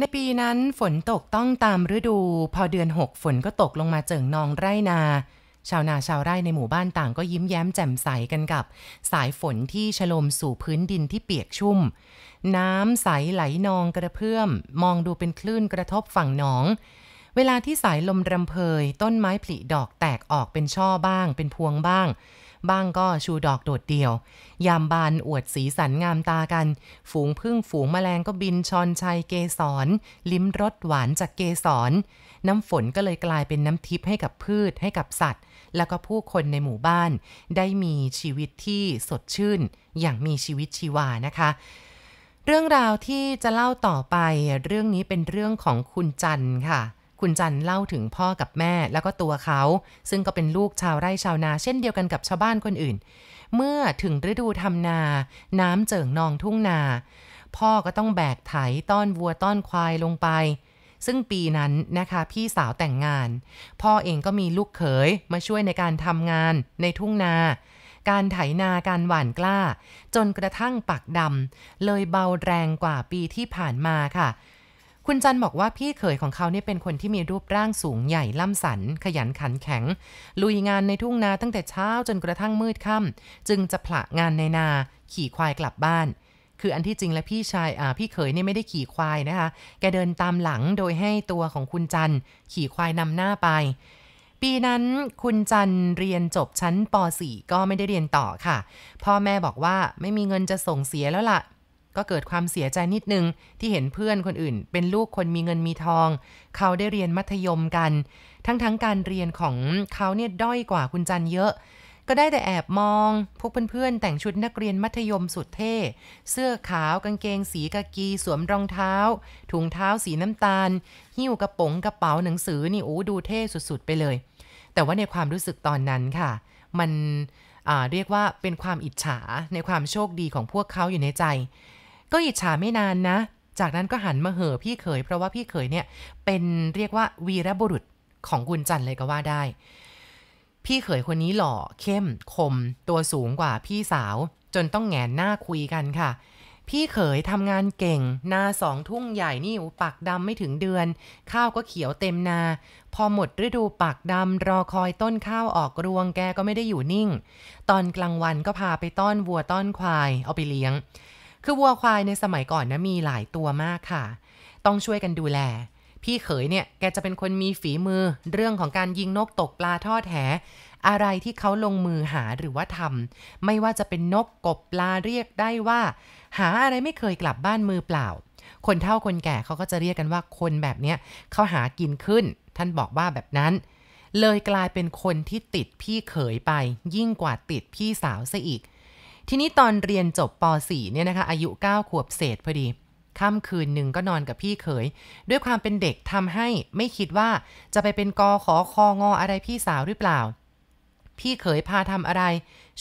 ในปีนั้นฝนตกต้องตามฤดู พอเดือนหกฝนก็ตกลงมาเจิ่งนองไร่นา ชาวนาชาวไร่ในหมู่บ้านต่างก็ยิ้มแย้มแจ่มใสกันกับ สายฝนที่ฉลมสู่พื้นดินที่เปียกชุ่ม น้ำใสไหลนองกระเพื่อมมองดูเป็นคลื่นกระทบฝั่งหนอง เวลาที่สายลมรำเพยต้นไม้ผลิดอกแตกออกเป็นช่อบ้างเป็นพวงบ้างบ้างก็ชูดอกโดดเดี่ยว ยามบานอวดสีสันงามตากัน ฝูงพึ่งฝูงแมลงก็บินชอนชัยเกสร ลิ้มรสหวานจากเกสร น้ำฝนก็เลยกลายเป็นน้ำทิพย์ให้กับพืชให้กับสัตว์ แล้วก็ผู้คนในหมู่บ้าน ได้มีชีวิตที่สดชื่น อย่างมีชีวิตชีวา นะคะ เรื่องราวที่จะเล่าต่อไป เรื่องนี้เป็นเรื่องของคุณจันค่ะคุณจันเล่าถึงพ่อกับแม่แล้วก็ตัวเขาซึ่งก็เป็นลูกชาวไร่ชาวนา เช่นเดียวกันกับชาวบ้านคนอื่น เมื่อถึงฤดูทำนา น้ำเจิ่งนองทุ่งนา พ่อก็ต้องแบกไถต้อนวัวต้อนควายลงไป ซึ่งปีนั้นนะคะพี่สาวแต่งงาน พ่อเองก็มีลูกเขยมาช่วยในการทำงานในทุ่งนา การไถนาการหว่านกล้า จนกระทั่งปักดำเลยเบาแรงกว่าปีที่ผ่านมาค่ะคุณจันบอกว่าพี่เขยของเขาเนี่ยเป็นคนที่มีรูปร่างสูงใหญ่ล่ำสันขยันขันแข็ง ลุยงานในทุ่งนาตั้งแต่เช้าจนกระทั่งมืดค่ำจึงจะผละงานในนาขี่ควายกลับบ้าน คืออันที่จริงและพี่ชายพี่เขยเนี่ยไม่ได้ขี่ควายนะคะแกเดินตามหลังโดยให้ตัวของคุณจันขี่ควายนำหน้าไป ปีนั้นคุณจันเรียนจบชั้นป .4 ก็ไม่ได้เรียนต่อค่ะ พ่อแม่บอกว่าไม่มีเงินจะส่งเสียแล้วละ่ะก็เกิดความเสียใจนิดนึง ที่เห็นเพื่อนคนอื่น เป็นลูกคนมีเงินมีทอง เขาได้เรียนมัธยมกัน ทั้งๆงการเรียนของเขาเนี่ยด้อยกว่าคุณจันเยอะ ก็ได้แต่แอบมอง พวกเพื่อนๆแต่งชุดนักเรียนมัธยมสุดเท่เสื้อขาวกางเกง สีกะกีสวมรองเท้าถุงเท้าสีน้ำตาลหิ้วกระป๋องกระเป๋าหนังสือนี่โอ้ดูเท่สุดๆ ไปเลย แต่ว่าในความรู้สึกตอนนั้นค่ะ มันเรียกว่าเป็นความอิจฉาในความโชคดีของพวกเขาอยู่ในใจก็อิจฉาไม่นานนะ จากนั้นก็หันมาเห่อพี่เขยเพราะว่าพี่เขยเนี่ยเป็นเรียกว่าวีรบุรุษของกุญจันเลยก็ว่าได้ พี่เขยคนนี้หล่อ เข้มคมตัวสูงกว่าพี่สาวจนต้องแงนหน้าคุยกันค่ะ พี่เขยทำงานเก่งนาสองทุ่งใหญ่นี่ ปักดำไม่ถึงเดือน ข้าวก็เขียวเต็มนา พอหมดฤดูปักดำรอคอยต้นข้าวออกรวงแกก็ไม่ได้อยู่นิ่ง ตอนกลางวันก็พาไปต้อนวัวต้อนควาย เอาไปเลี้ยงคือวัวควายในสมัยก่อนนะมีหลายตัวมากค่ะ ต้องช่วยกันดูแล พี่เขยเนี่ยแกจะเป็นคนมีฝีมือ เรื่องของการยิงนกตกปลาทอดแหอะไรที่เขาลงมือหาหรือว่าทำไม่ว่าจะเป็นนกกบปลาเรียกได้ว่า หาอะไรไม่เคยกลับบ้านมือเปล่า คนเฒ่าคนแก่เขาก็จะเรียกกันว่า คนแบบเนี้ยเขาหากินขึ้น ท่านบอกว่าแบบนั้น เลยกลายเป็นคนที่ติดพี่เขยไป ยิ่งกว่าติดพี่สาวซะอีกทีนี้ตอนเรียนจบป .4 เนี่ยนะคะ อายุ9ขวบเศษพอดี ค่ำคืนหนึ่งก็นอนกับพี่เขยด้วยความเป็นเด็กทำให้ไม่คิดว่าจะไปเป็นกอขอคองออะไรพี่สาวหรือเปล่า พี่เขยพาทำอะไร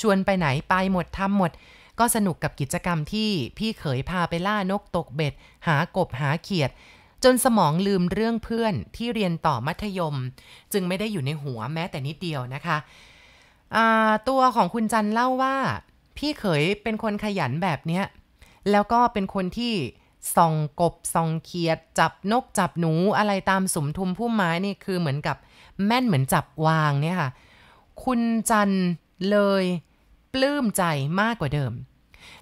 ชวนไปไหน ไปหมดทำหมด ก็สนุกกับกิจกรรมที่พี่เขยพาไปล่านกตกเบ็ด หากบหาเขียด จนสมองลืมเรื่องเพื่อนที่เรียนต่อมัธยม จึงไม่ได้อยู่ในหัวแม้ แต่นิดเดียวนะคะตัวของคุณจันเล่าว่าพี่เขยเป็นคนขยันแบบเนี้ย แล้วก็เป็นคนที่ส่องกบส่องเขียด จับนกจับหนูอะไรตามสมทุมพุ่มไม้นี่คือเหมือนกับแม่นเหมือนจับวางเนี่ยค่ะ คุณจันเลยปลื้มใจมากกว่าเดิม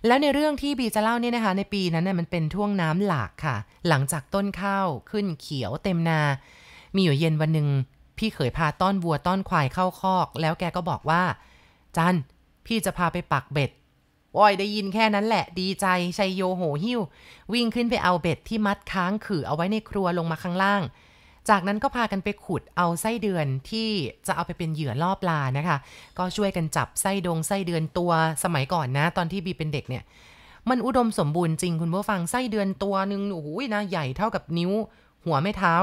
แล้วในเรื่องที่บีจะเล่าเนี่ยนะคะ ในปีนั้นเนี่ยมันเป็นท่วงน้ำหลากค่ะ หลังจากต้นข้าวขึ้นเขียวเต็มนา มีอยู่เย็นวันหนึ่งพี่เขยพาต้อนวัวต้อนควายเข้าคอกแล้วแกก็บอกว่าจันพี่จะพาไปปักเบ็ดบอยได้ยินแค่นั้นแหละ ดีใจ ชัยโยโหหิ้ว วิ่งขึ้นไปเอาเบ็ดที่มัดค้างขื่อเอาไว้ในครัวลงมาข้างล่าง จากนั้นก็พากันไปขุดเอาไส้เดือนที่จะเอาไปเป็นเหยื่อล่อปลานะคะ ก็ช่วยกันจับไส้ดงไส้เดือนตัวสมัยก่อนนะ ตอนที่บีเป็นเด็กเนี่ย มันอุดมสมบูรณ์จริงคุณผู้ฟังไส้เดือนตัวหนึ่งโอ้ยนะ ใหญ่เท่ากับนิ้วหัวไม่เท้า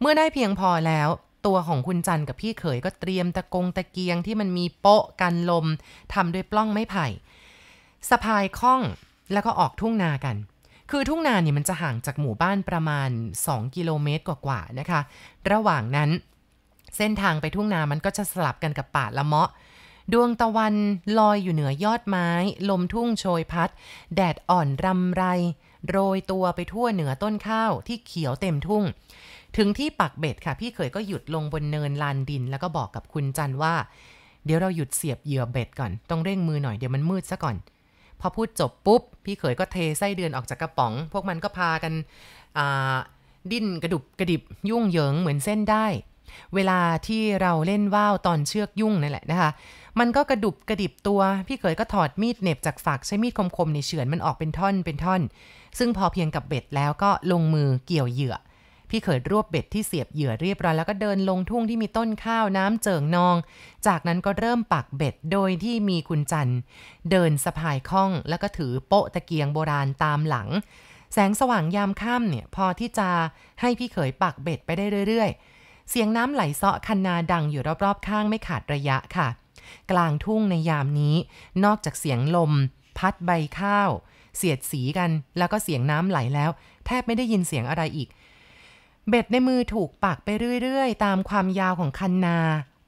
เมื่อได้เพียงพอแล้วตัวของคุณจันกับพี่เขยก็เตรียมตะกงตะเกียงที่มันมีโป๊ะกันลมทำด้วยปล้องไม้ไผ่สะพายคล้องแล้วก็ออกทุ่งนากัน คือทุ่งนาเนี่ยมันจะห่างจากหมู่บ้านประมาณ 2 กิโลเมตรกว่าๆนะคะระหว่างนั้นเส้นทางไปทุ่งนามันก็จะสลับกันกับป่าละเมาะ ดวงตะวันลอยอยู่เหนือยอดไม้ ลมทุ่งโชยพัด แดดอ่อนรำไรโรยตัวไปทั่วเหนือต้นข้าวที่เขียวเต็มทุ่งถึงที่ปักเบ็ดค่ะ พี่เขยก็หยุดลงบนเนินลานดิน แล้วก็บอกกับคุณจันว่า เดี๋ยวเราหยุดเสียบเหยื่อเบ็ดก่อน ต้องเร่งมือหน่อย เดี๋ยวมันมืดซะก่อน พอพูดจบปุ๊บ พี่เขยก็เทไส้เดือนออกจากกระป๋อง พวกมันก็พากันดิ้นกระดุบกระดิบยุ่งเหยิงเหมือนเส้นได้ เวลาที่เราเล่นว่าวตอนเชือกยุ่งนั่นแหละนะคะมันก็กระดุบกระดิบตัว พี่เขยก็ถอดมีดเน็บจากฝักใช้มีดคมๆในเฉือนมันออกเป็นท่อนเป็นท่อน ซึ่งพอเพียงกับเบ็ดแล้วก็ลงมือเกี่ยวเหยื่อพี่เขยรวบเบ็ดที่เสียบเหยื่อเรียบร้อยแล้วก็เดินลงทุ่งที่มีต้นข้าวน้ำเจิ่งนอง จากนั้นก็เริ่มปักเบ็ดโดยที่มีคุณจันเดินสะพายข้องแล้วก็ถือโป๊ะตะเกียงโบราณตามหลัง แสงสว่างยามค่ำเนี่ยพอที่จะให้พี่เขยปักเบ็ด ไปได้เรื่อยๆ เสียงน้ำไหลเซาะคันนาดังอยู่รอบๆ ข้างไม่ขาดระยะค่ะ กลางทุ่งในยามนี้ นอกจากเสียงลม พัดใบข้าว เสียดสีกันแล้วก็เสียงน้ำไหลแล้ว แทบไม่ได้ยินเสียงอะไรอีกเบ็ดในมือถูกปักไปเรื่อย ๆ ตามความยาวของคันนา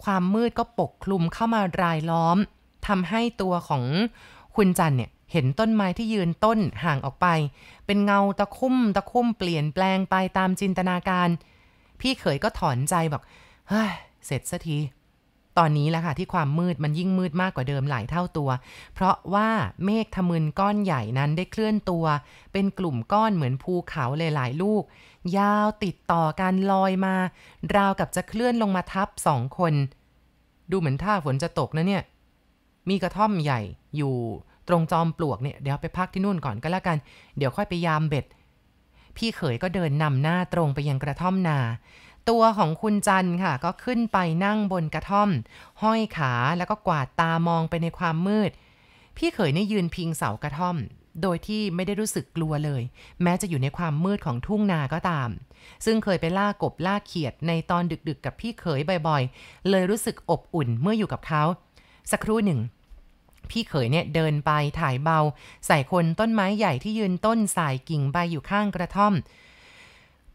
ความมืดก็ปกคลุมเข้ามารายล้อม ทำให้ตัวของคุณจันเนี่ย เห็นต้นไม้ที่ยืนต้นห่างออกไป เป็นเงาตะคุ่มตะคุ่มเปลี่ยนแปลงไปตามจินตนาการ พี่เขยก็ถอนใจบอก เฮ้ย เสร็จสักที ตอนนี้แหละค่ะที่ความมืดมันยิ่งมืดมากกว่าเดิมหลายเท่าตัว เพราะว่าเมฆทะมึนก้อนใหญ่นั้นได้เคลื่อนตัว เป็นกลุ่มก้อนเหมือนภูเขาหลายๆ ลูกยาวติดต่อการลอยมา ราวกับจะเคลื่อนลงมาทับสองคน ดูเหมือนท่าฝนจะตกนะเนี่ยมีกระท่อมใหญ่ อยู่ตรงจอมปลวกเนี่ยเดี๋ยวไปพักที่นู่นก่อนก็แล้วกัน เดี๋ยวค่อยไปยามเบ็ด พี่เขยก็เดินนำหน้าตรงไปยังกระท่อมนา ตัวของคุณจันค่ะก็ขึ้นไปนั่งบนกระท่อม ห้อยขาแล้วก็กวาดตามองไปในความมืด พี่เขยเนี่ยยืนพิงเสากระท่อมโดยที่ไม่ได้รู้สึกกลัวเลย แม้จะอยู่ในความมืดของทุ่งนาก็ตาม ซึ่งเคยไปล่ากบล่าเขียดในตอนดึก ๆกับพี่เขยบ่อยๆ เลยรู้สึกอบอุ่นเมื่ออยู่กับเขาสักครู่หนึ่ง พี่เขยเนี่ยเดินไปถ่ายเบา ใส่คนต้นไม้ใหญ่ที่ยืนต้นสายกิ่งใบอยู่ข้างกระท่อม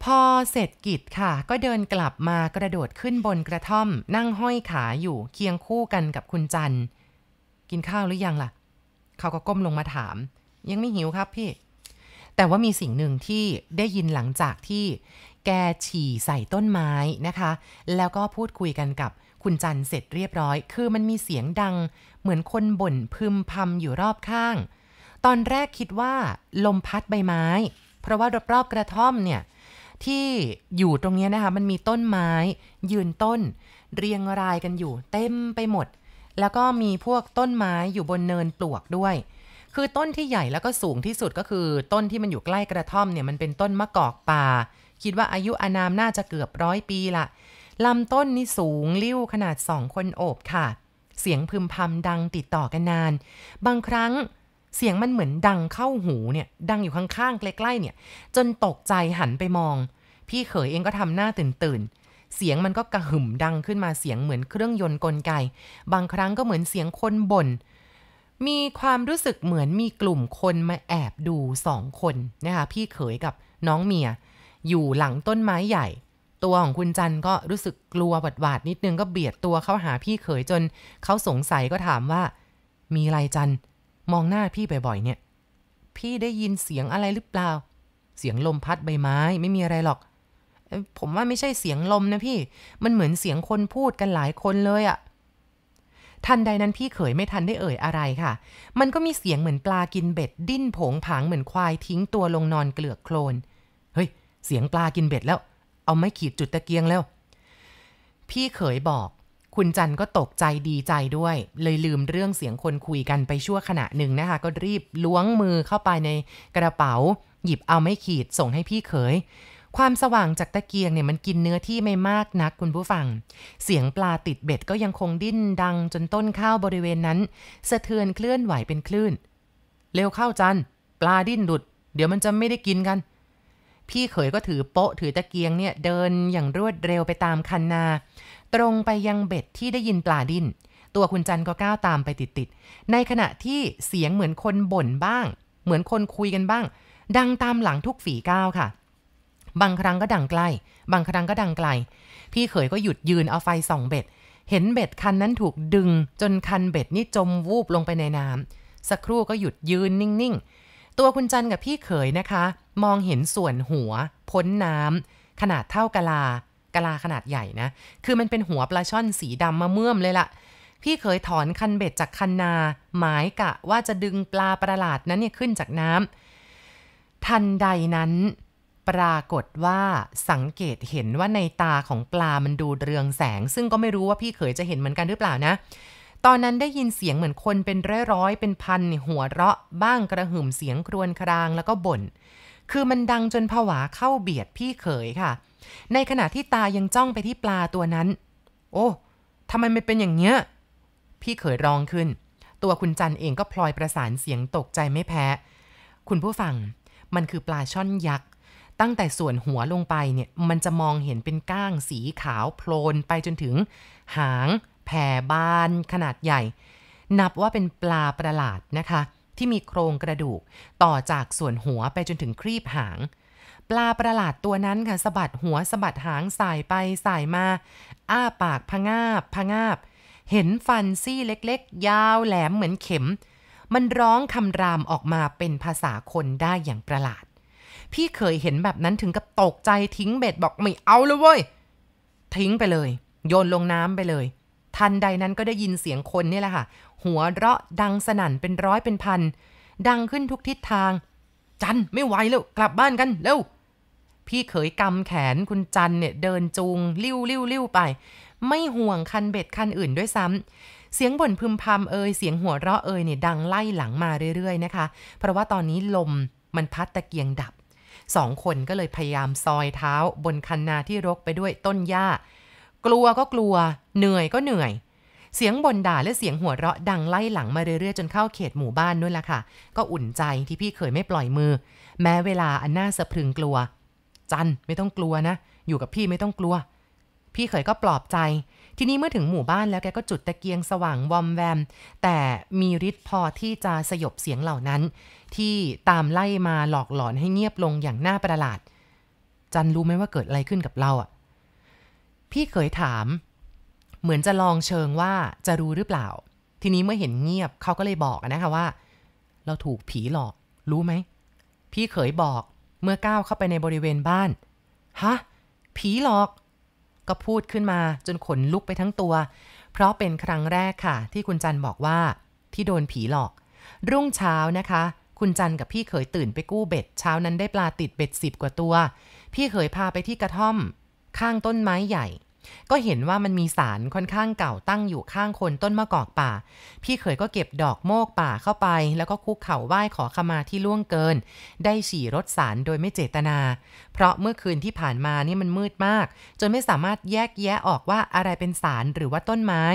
พอเสร็จกิจค่ะ ก็เดินกลับมากระโดดขึ้นบนกระท่อม นั่งห้อยขาอยู่เคียงคู่กันกับคุณจันกินข้าวหรือยังล่ะเขาก็ก้มลงมาถามยังไม่หิวครับพี่ แต่ว่ามีสิ่งหนึ่งที่ได้ยินหลังจากที่แกฉี่ใส่ต้นไม้นะคะ แล้วก็พูดคุยกันกับคุณจันเสร็จเรียบร้อย คือมันมีเสียงดังเหมือนคนบ่นพึมพำอยู่รอบข้าง ตอนแรกคิดว่าลมพัดใบไม้ เพราะว่ารอบๆกระท่อมเนี่ย ที่อยู่ตรงนี้นะคะ มันมีต้นไม้ ยืนต้น เรียงรายกันอยู่เต็มไปหมด แล้วก็มีพวกต้นไม้อยู่บนเนินปลวกด้วยคือต้นที่ใหญ่แล้วก็สูงที่สุดก็คือต้นที่มันอยู่ใกล้กระท่อมเนี่ยมันเป็นต้นมะกอกป่า คิดว่าอายุอานามน่าจะเกือบร้อยปีละลำต้นนี่สูงลิ้วขนาดสองคนโอบค่ะ เสียงพึมพำดังติดต่อกันนาน บางครั้งเสียงมันเหมือนดังเข้าหูเนี่ยดังอยู่ข้างๆใกล้ๆเนี่ย จนตกใจหันไปมอง พี่เขยเองก็ทำหน้าตื่นตื่นเสียงมันก็กระหึ่มดังขึ้นมาเสียงเหมือนเครื่องยนต์กลไกบางครั้งก็เหมือนเสียงคนบน่นมีความรู้สึกเหมือนมีกลุ่มคนมาแอบดูสองคนนะคะพี่เขยกับน้องเมียอยู่หลังต้นไม้ใหญ่ ตัวของคุณจันก็รู้สึกกลัวหวาดหวาดนิดนึงก็เบียดตัวเข้าหาพี่เขยจนเขาสงสัยก็ถามว่า มีอะไรจันมองหน้าพี่บ่อยๆเนี่ยพี่ได้ยินเสียงอะไรหรือเปล่า เสียงลมพัดใบไม้ไม่มีอะไรหรอก ผมว่าไม่ใช่เสียงลมนะพี่มันเหมือนเสียงคนพูดกันหลายคนเลยอะ่ะทันใดนั้นพี่เขยไม่ทันได้เอ่ยอะไรค่ะ มันก็มีเสียงเหมือนปลากินเบ็ด ดิ้นผงผางเหมือนควายทิ้งตัวลงนอนเกลือกโคลน เฮ้ย เสียงปลากินเบ็ดแล้ว เอาไม้ขีดจุดตะเกียงแล้ว พี่เขยบอก คุณจันก็ตกใจดีใจด้วย เลยลืมเรื่องเสียงคนคุยกันไปชั่วขณะหนึ่งนะคะก็รีบล้วงมือเข้าไปในกระเป๋า หยิบเอาไม้ขีดส่งให้พี่เขยความสว่างจากตะเกียงเนี่ยมันกินเนื้อที่ไม่มากนักคุณผู้ฟัง เสียงปลาติดเบ็ดก็ยังคงดิ้นดังจนต้นข้าวบริเวณนั้น สะเทือนเคลื่อนไหวเป็นคลื่น เร็วเข้าจัน ปลาดิ้นหลุดเดี๋ยวมันจะไม่ได้กินกัน พี่เขยก็ถือโป๊ะถือตะเกียงเนี่ย เดินอย่างรวดเร็วไปตามคันนา ตรงไปยังเบ็ดที่ได้ยินปลาดิ้นตัวคุณจันก็ก้าวตามไปติดๆ ในขณะที่เสียงเหมือนคนบ่นบ้าง เหมือนคนคุยกันบ้าง ดังตามหลังทุกฝีก้าวค่ะบางครั้งก็ดังใกล้ บางครั้งก็ดังไกล พี่เขยก็หยุดยืนเอาไฟส่องเบ็ด เห็นเบ็ดคันนั้นถูกดึงจนคันเบ็ดนี่จมวูบลงไปในน้ำ สักครู่ก็หยุดยืนนิ่งๆ ตัวคุณจันกับพี่เขยนะคะ มองเห็นส่วนหัว พ้นน้ำ ขนาดเท่ากะลากะลาขนาดใหญ่นะ คือมันเป็นหัวปลาช่อนสีดำมาเมื่อมเลยละ่ะ พี่เขยถอนคันเบ็ดจากคันนา หมายกะ ว่าจะดึงปลาประหลาดนั้นเนี่ยขึ้นจากน้ำทันใดนั้นปรากฏว่าสังเกตเห็นว่าในตาของปลามันดูเรืองแสง ซึ่งก็ไม่รู้ว่าพี่เขยจะเห็นเหมือนกันหรือเปล่านะ ตอนนั้นได้ยินเสียงเหมือนคนเป็นร้อยๆเป็นพันหัวเราะบ้างกระหึ่มเสียงครวญครางแล้วก็บน่นคือมันดังจนผวาเข้าเบียดพี่เขยค่ะ ในขณะที่ตายังจ้องไปที่ปลาตัวนั้น โอ้ทำไมมันเป็นอย่างเนี้ยพี่เขยร้องขึ้น ตัวคุณจันเองก็พลอยประสานเสียงตกใจไม่แพ้ คุณผู้ฟัง มันคือปลาช่อนยักษ์ตั้งแต่ส่วนหัวลงไปเนี่ยมันจะมองเห็นเป็นก้างสีขาวโพลนไปจนถึงหางแผ่บานขนาดใหญ่ นับว่าเป็นปลาประหลาด นะคะ ที่มีโครงกระดูก ต่อจากส่วนหัวไปจนถึงครีบหาง ปลาประหลาดตัวนั้นค่ะสะบัดหัวสะบัดหางสายไปสายมาอ้าปากพงาบพงาบ เห็นฟันซี่เล็กๆ ยาวแหลมเหมือนเข็ม มันร้องคำรามออกมาเป็นภาษาคนได้อย่างประหลาดพี่เคยเห็นแบบนั้นถึงกับตกใจทิ้งเบ็ดบอกไม่เอาเลยเว้ยทิ้งไปเลย โยนลงน้ำไปเลย ทันใดนั้นก็ได้ยินเสียงคนนี่แหละค่ะ หัวเราะดังสนั่นเป็นร้อยเป็นพันดังขึ้นทุกทิศทาง จันไม่ไหวแล้ว กลับบ้านกันเร็วพี่เขยกำแขนคุณจันเนี่ยเดินจูงลิ้วลิ้วลิ้วไป ไม่ห่วงคันเบ็ดคันอื่นด้วยซ้ำเสียงบ่นพึมพำเอ่ยเสียงหัวเราะเอ่ยเนี่ยดังไล่หลังมาเรื่อย ๆ นะคะ เพราะว่าตอนนี้ลมมันพัดตะเกียงดับสองคนก็เลยพยายามซอยเท้า บนคันนาที่รกไปด้วยต้นหญ้า กลัวก็กลัว เหนื่อยก็เหนื่อย เสียงบ่นด่า และเสียงหัวเราะดังไล่หลังมาเรื่อยๆ จนเข้าเขตหมู่บ้านนู่นละค่ะ ก็อุ่นใจที่พี่เคยไม่ปล่อยมือ แม้เวลาอันน่าสะพรึงกลัว จันไม่ต้องกลัวนะ อยู่กับพี่ไม่ต้องกลัว พี่เคยก็ปลอบใจ ทีนี้เมื่อถึงหมู่บ้านแล้วแกก็จุดตะเกียงสว่างวอมแวม แต่มีฤทธิ์พอที่จะสยบเสียงเหล่านั้นที่ตามไล่มาหลอกหลอนให้เงียบลงอย่างน่าประหลาด จันรู้ไหมว่าเกิดอะไรขึ้นกับเราอ่ะพี่เคยถาม เหมือนจะลองเชิงว่าจะรู้หรือเปล่า ทีนี้เมื่อเห็นเงียบเขาก็เลยบอกนะคะว่า เราถูกผีหลอก รู้ไหมพี่เคยบอกเมื่อก้าวเข้าไปในบริเวณบ้านฮะผีหลอกก็พูดขึ้นมาจนขนลุกไปทั้งตัว เพราะเป็นครั้งแรกค่ะ ที่คุณจันบอกว่าที่โดนผีหลอกรุ่งเช้านะคะคุณจันกับพี่เขยตื่นไปกู้เบ็ดเช้านั้นได้ปลาติดเบ็ดสิบกว่าตัว พี่เขยพาไปที่กระท่อม ข้างต้นไม้ใหญ่ ก็เห็นว่ามันมีสารค่อนข้างเก่าตั้งอยู่ข้างคนต้นมะกอกป่า พี่เขยก็เก็บดอกโมกป่าเข้าไป แล้วก็คุกเข่าไหว้ขอขมาที่ล่วงเกิน ได้ฉี่รถสารโดยไม่เจตนา เพราะเมื่อคืนที่ผ่านมานี่มันมืดมากจนไม่สามารถแยกแยะออกว่าอะไรเป็นสารหรือว่าต้นไม้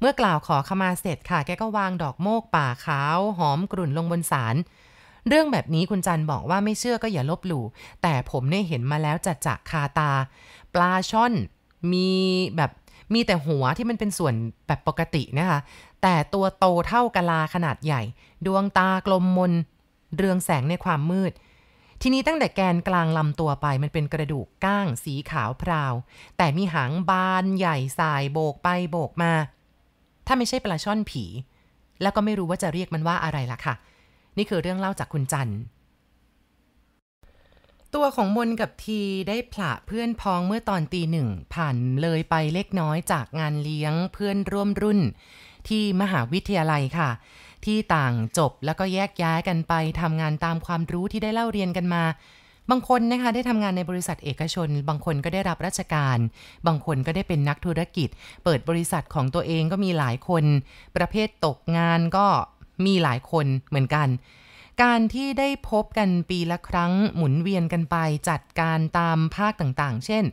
เมื่อกล่าวขอขมาเสร็จค่ะ แกก็วางดอกโมกป่าขาวหอมกลุ่นลงบนสารเรื่องแบบนี้คุณจันบอกว่าไม่เชื่อก็อย่าลบหลู่ แต่ผมเนี่ยเห็นมาแล้วจัดจกคาตาปลาช่อน มีแบบมีแต่หัวที่มันเป็นส่วนแบบปกตินะคะ แต่ตัวโตเท่ากะลาขนาดใหญ่ ดวงตากลมมน เรืองแสงในความมืด ทีนี้ตั้งแต่แกนกลางลำตัวไป มันเป็นกระดูกก้างสีขาวพราว แต่มีหางบานใหญ่สายโบกไปโบกมา ถ้าไม่ใช่ปลาช่อนผี แล้วก็ไม่รู้ว่าจะเรียกมันว่าอะไรล่ะค่ะนี่คือเรื่องเล่าจากคุณจันตัวของมนกับทีได้ผละเพื่อนพ้องเมื่อตอนตีหนึ่งผ่านเลยไปเล็กน้อยจากงานเลี้ยงเพื่อนร่วมรุ่น ที่มหาวิทยาลัยค่ะ ที่ต่างจบแล้วก็แยกย้ายกันไปทำงานตามความรู้ที่ได้เล่าเรียนกันมา บางคนนะคะ ได้ทำงานในบริษัทเอกชน บางคนก็ได้รับราชการ บางคนก็ได้เป็นนักธุรกิจ เปิดบริษัทของตัวเองก็มีหลายคน ประเภทตกงานก็มีหลายคนเหมือนกัน การที่ได้พบกันปีละครั้งหมุนเวียนกันไปจัดการตามภาคต่างๆ เช่น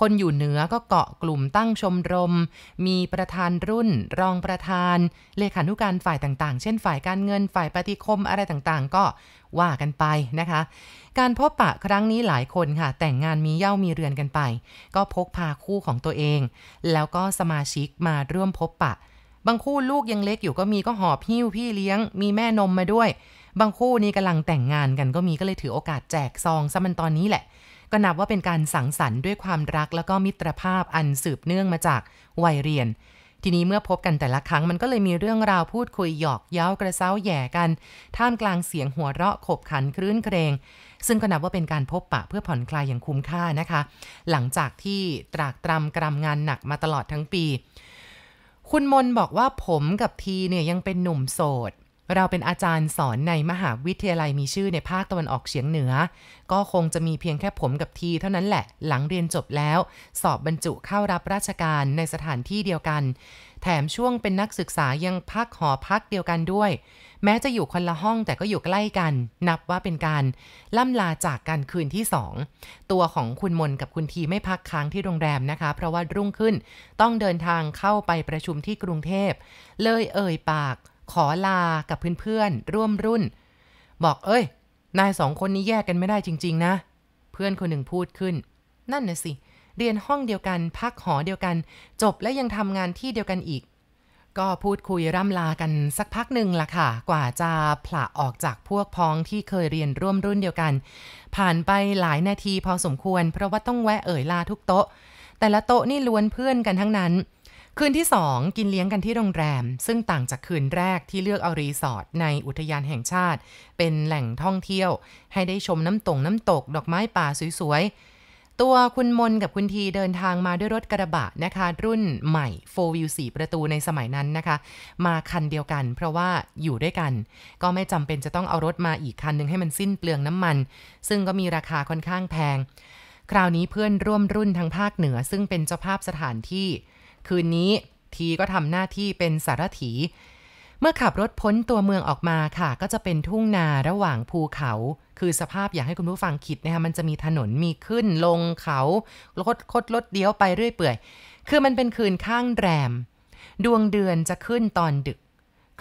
คนอยู่เหนือก็เกาะกลุ่มตั้งชมรม มีประธานรุ่น รองประธานเลขานุการฝ่ายต่าง ๆ เช่นฝ่ายการเงินฝ่ายปฏิคมอะไรต่างๆ ก็ว่ากันไปนะคะ การพบปะครั้งนี้หลายคนค่ะ แต่งงานมีเย่ามีเรือนกันไป ก็พกพาคู่ของตัวเอง แล้วก็สมาชิกมาร่วมพบปะบางคู่ลูกยังเล็กอยู่ก็มีก็หอบหิ้วพี่เลี้ยงมีแม่นมมาด้วย บางคู่นี้กำลังแต่งงานกัน ก็มีก็เลยถือโอกาสแจกซองซะมันตอนนี้แหละก็นับว่าเป็นการสังสรรค์ด้วยความรักแล้วก็มิตรภาพอันสืบเนื่องมาจากวัยเรียน ทีนี้เมื่อพบกันแต่ละครั้งมันก็เลยมีเรื่องราวพูดคุย หยอกเย้ากระเซ้าแย่กัน ท่ามกลางเสียงหัวเราะ ขบขันครื่นเครงซึ่งก็นับว่าเป็นการพบปะเพื่อผ่อนคลายอย่างคุ้มค่านะคะหลังจากที่ตรากตรำกรำงานหนักมาตลอดทั้งปีคุณมนบอกว่าผมกับทีเนี่ย ยังเป็นหนุ่มโสด เราเป็นอาจารย์สอนในมหาวิทยาลัยมีชื่อในภาคตะวันออกเฉียงเหนือ ก็คงจะมีเพียงแค่ผมกับทีเท่านั้นแหละหลังเรียนจบแล้ว สอบบรรจุเข้ารับราชการในสถานที่เดียวกัน แถมช่วงเป็นนักศึกษายังพักหอพักเดียวกันด้วยแม้จะอยู่คนละห้องแต่ก็อยู่ใกล้กัน นับว่าเป็นการล่ำลาจากกันคืนที่สองตัวของคุณมนกับคุณทีไม่พักค้างที่โรงแรมนะคะ เพราะว่ารุ่งขึ้นต้องเดินทางเข้าไปประชุมที่กรุงเทพ เลยเอ่ยปาก ขอลากับเพื่อนๆ ร่วมรุ่น บอกเอ้ย นายสองคนนี้แยกกันไม่ได้จริงๆนะ เพื่อนคนหนึ่งพูดขึ้น นั่นนะสิ เรียนห้องเดียวกัน พักหอเดียวกัน จบและยังทำงานที่เดียวกันอีกก็พูดคุยร่ำลากันสักพักหนึ่งละค่ะ กว่าจะผละออกจากพวกพ้องที่เคยเรียนร่วมรุ่นเดียวกัน ผ่านไปหลายนาทีพอสมควร เพราะว่าต้องแวะเอ่ยลาทุกโต๊ะ แต่ละโต๊ะนี่ล้วนเพื่อนกันทั้งนั้น คืนที่สองกินเลี้ยงกันที่โรงแรม ซึ่งต่างจากคืนแรกที่เลือกเอารีสอร์ทในอุทยานแห่งชาติ เป็นแหล่งท่องเที่ยว ให้ได้ชมน้ำตกน้ำตกดอกไม้ป่าสวยตัวคุณมนกับคุณทีเดินทางมาด้วยรถกระบะนะคะรุ่นใหม่4 wheel 4ประตูในสมัยนั้นนะคะ มาคันเดียวกันเพราะว่าอยู่ด้วยกัน ก็ไม่จำเป็นจะต้องเอารถมาอีกคันนึงให้มันสิ้นเปลืองน้ำมัน ซึ่งก็มีราคาค่อนข้างแพง คราวนี้เพื่อนร่วมรุ่นทางภาคเหนือซึ่งเป็นเจ้าภาพสถานที่ คืนนี้ทีก็ทำหน้าที่เป็นสารถีเมื่อขับรถพ้นตัวเมืองออกมาค่ะ ก็จะเป็นทุ่งนาระหว่างภูเขาคือสภาพอยากให้คุณผู้ฟังคิดนะคะมันจะมีถนนมีขึ้นลงเขาลดคดลดเดียวไปเรื่อยเปื่อย คือมันเป็นคืนข้างแรม ดวงเดือนจะขึ้นตอนดึก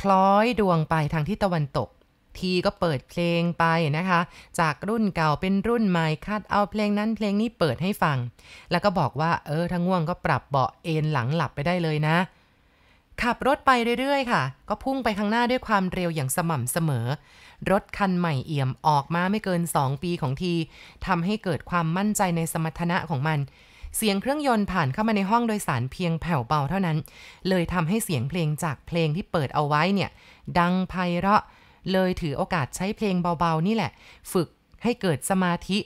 คล้อยดวงไปทางทิศตะวันตก ทีก็เปิดเพลงไปนะคะ จากรุ่นเก่าเป็นรุ่นใหม่คัดเอาเพลงนั้นเพลงนี้เปิดให้ฟัง แล้วก็บอกว่า เออั้าง่วงก็ปรับเบาะเอนหลังหลับไปได้เลยนะ ขับรถไปเรื่อยๆ ค่ะ ก็พุ่งไปข้างหน้าด้วยความเร็วอย่างสม่ำเสมอรถคันใหม่เอี่ยมออกมาไม่เกิน 2 ปีของทีทำให้เกิดความมั่นใจในสมรรถนะของมัน เสียงเครื่องยนต์ผ่านเข้ามาในห้องโดยสารเพียงแผ่วเบาเท่านั้น เลยทำให้เสียงเพลงจากเพลงที่เปิดเอาไว้เนี่ยดังไพเราะ เลยถือโอกาสใช้เพลงเบาๆนี่แหละ ฝึกให้เกิดสมาธิ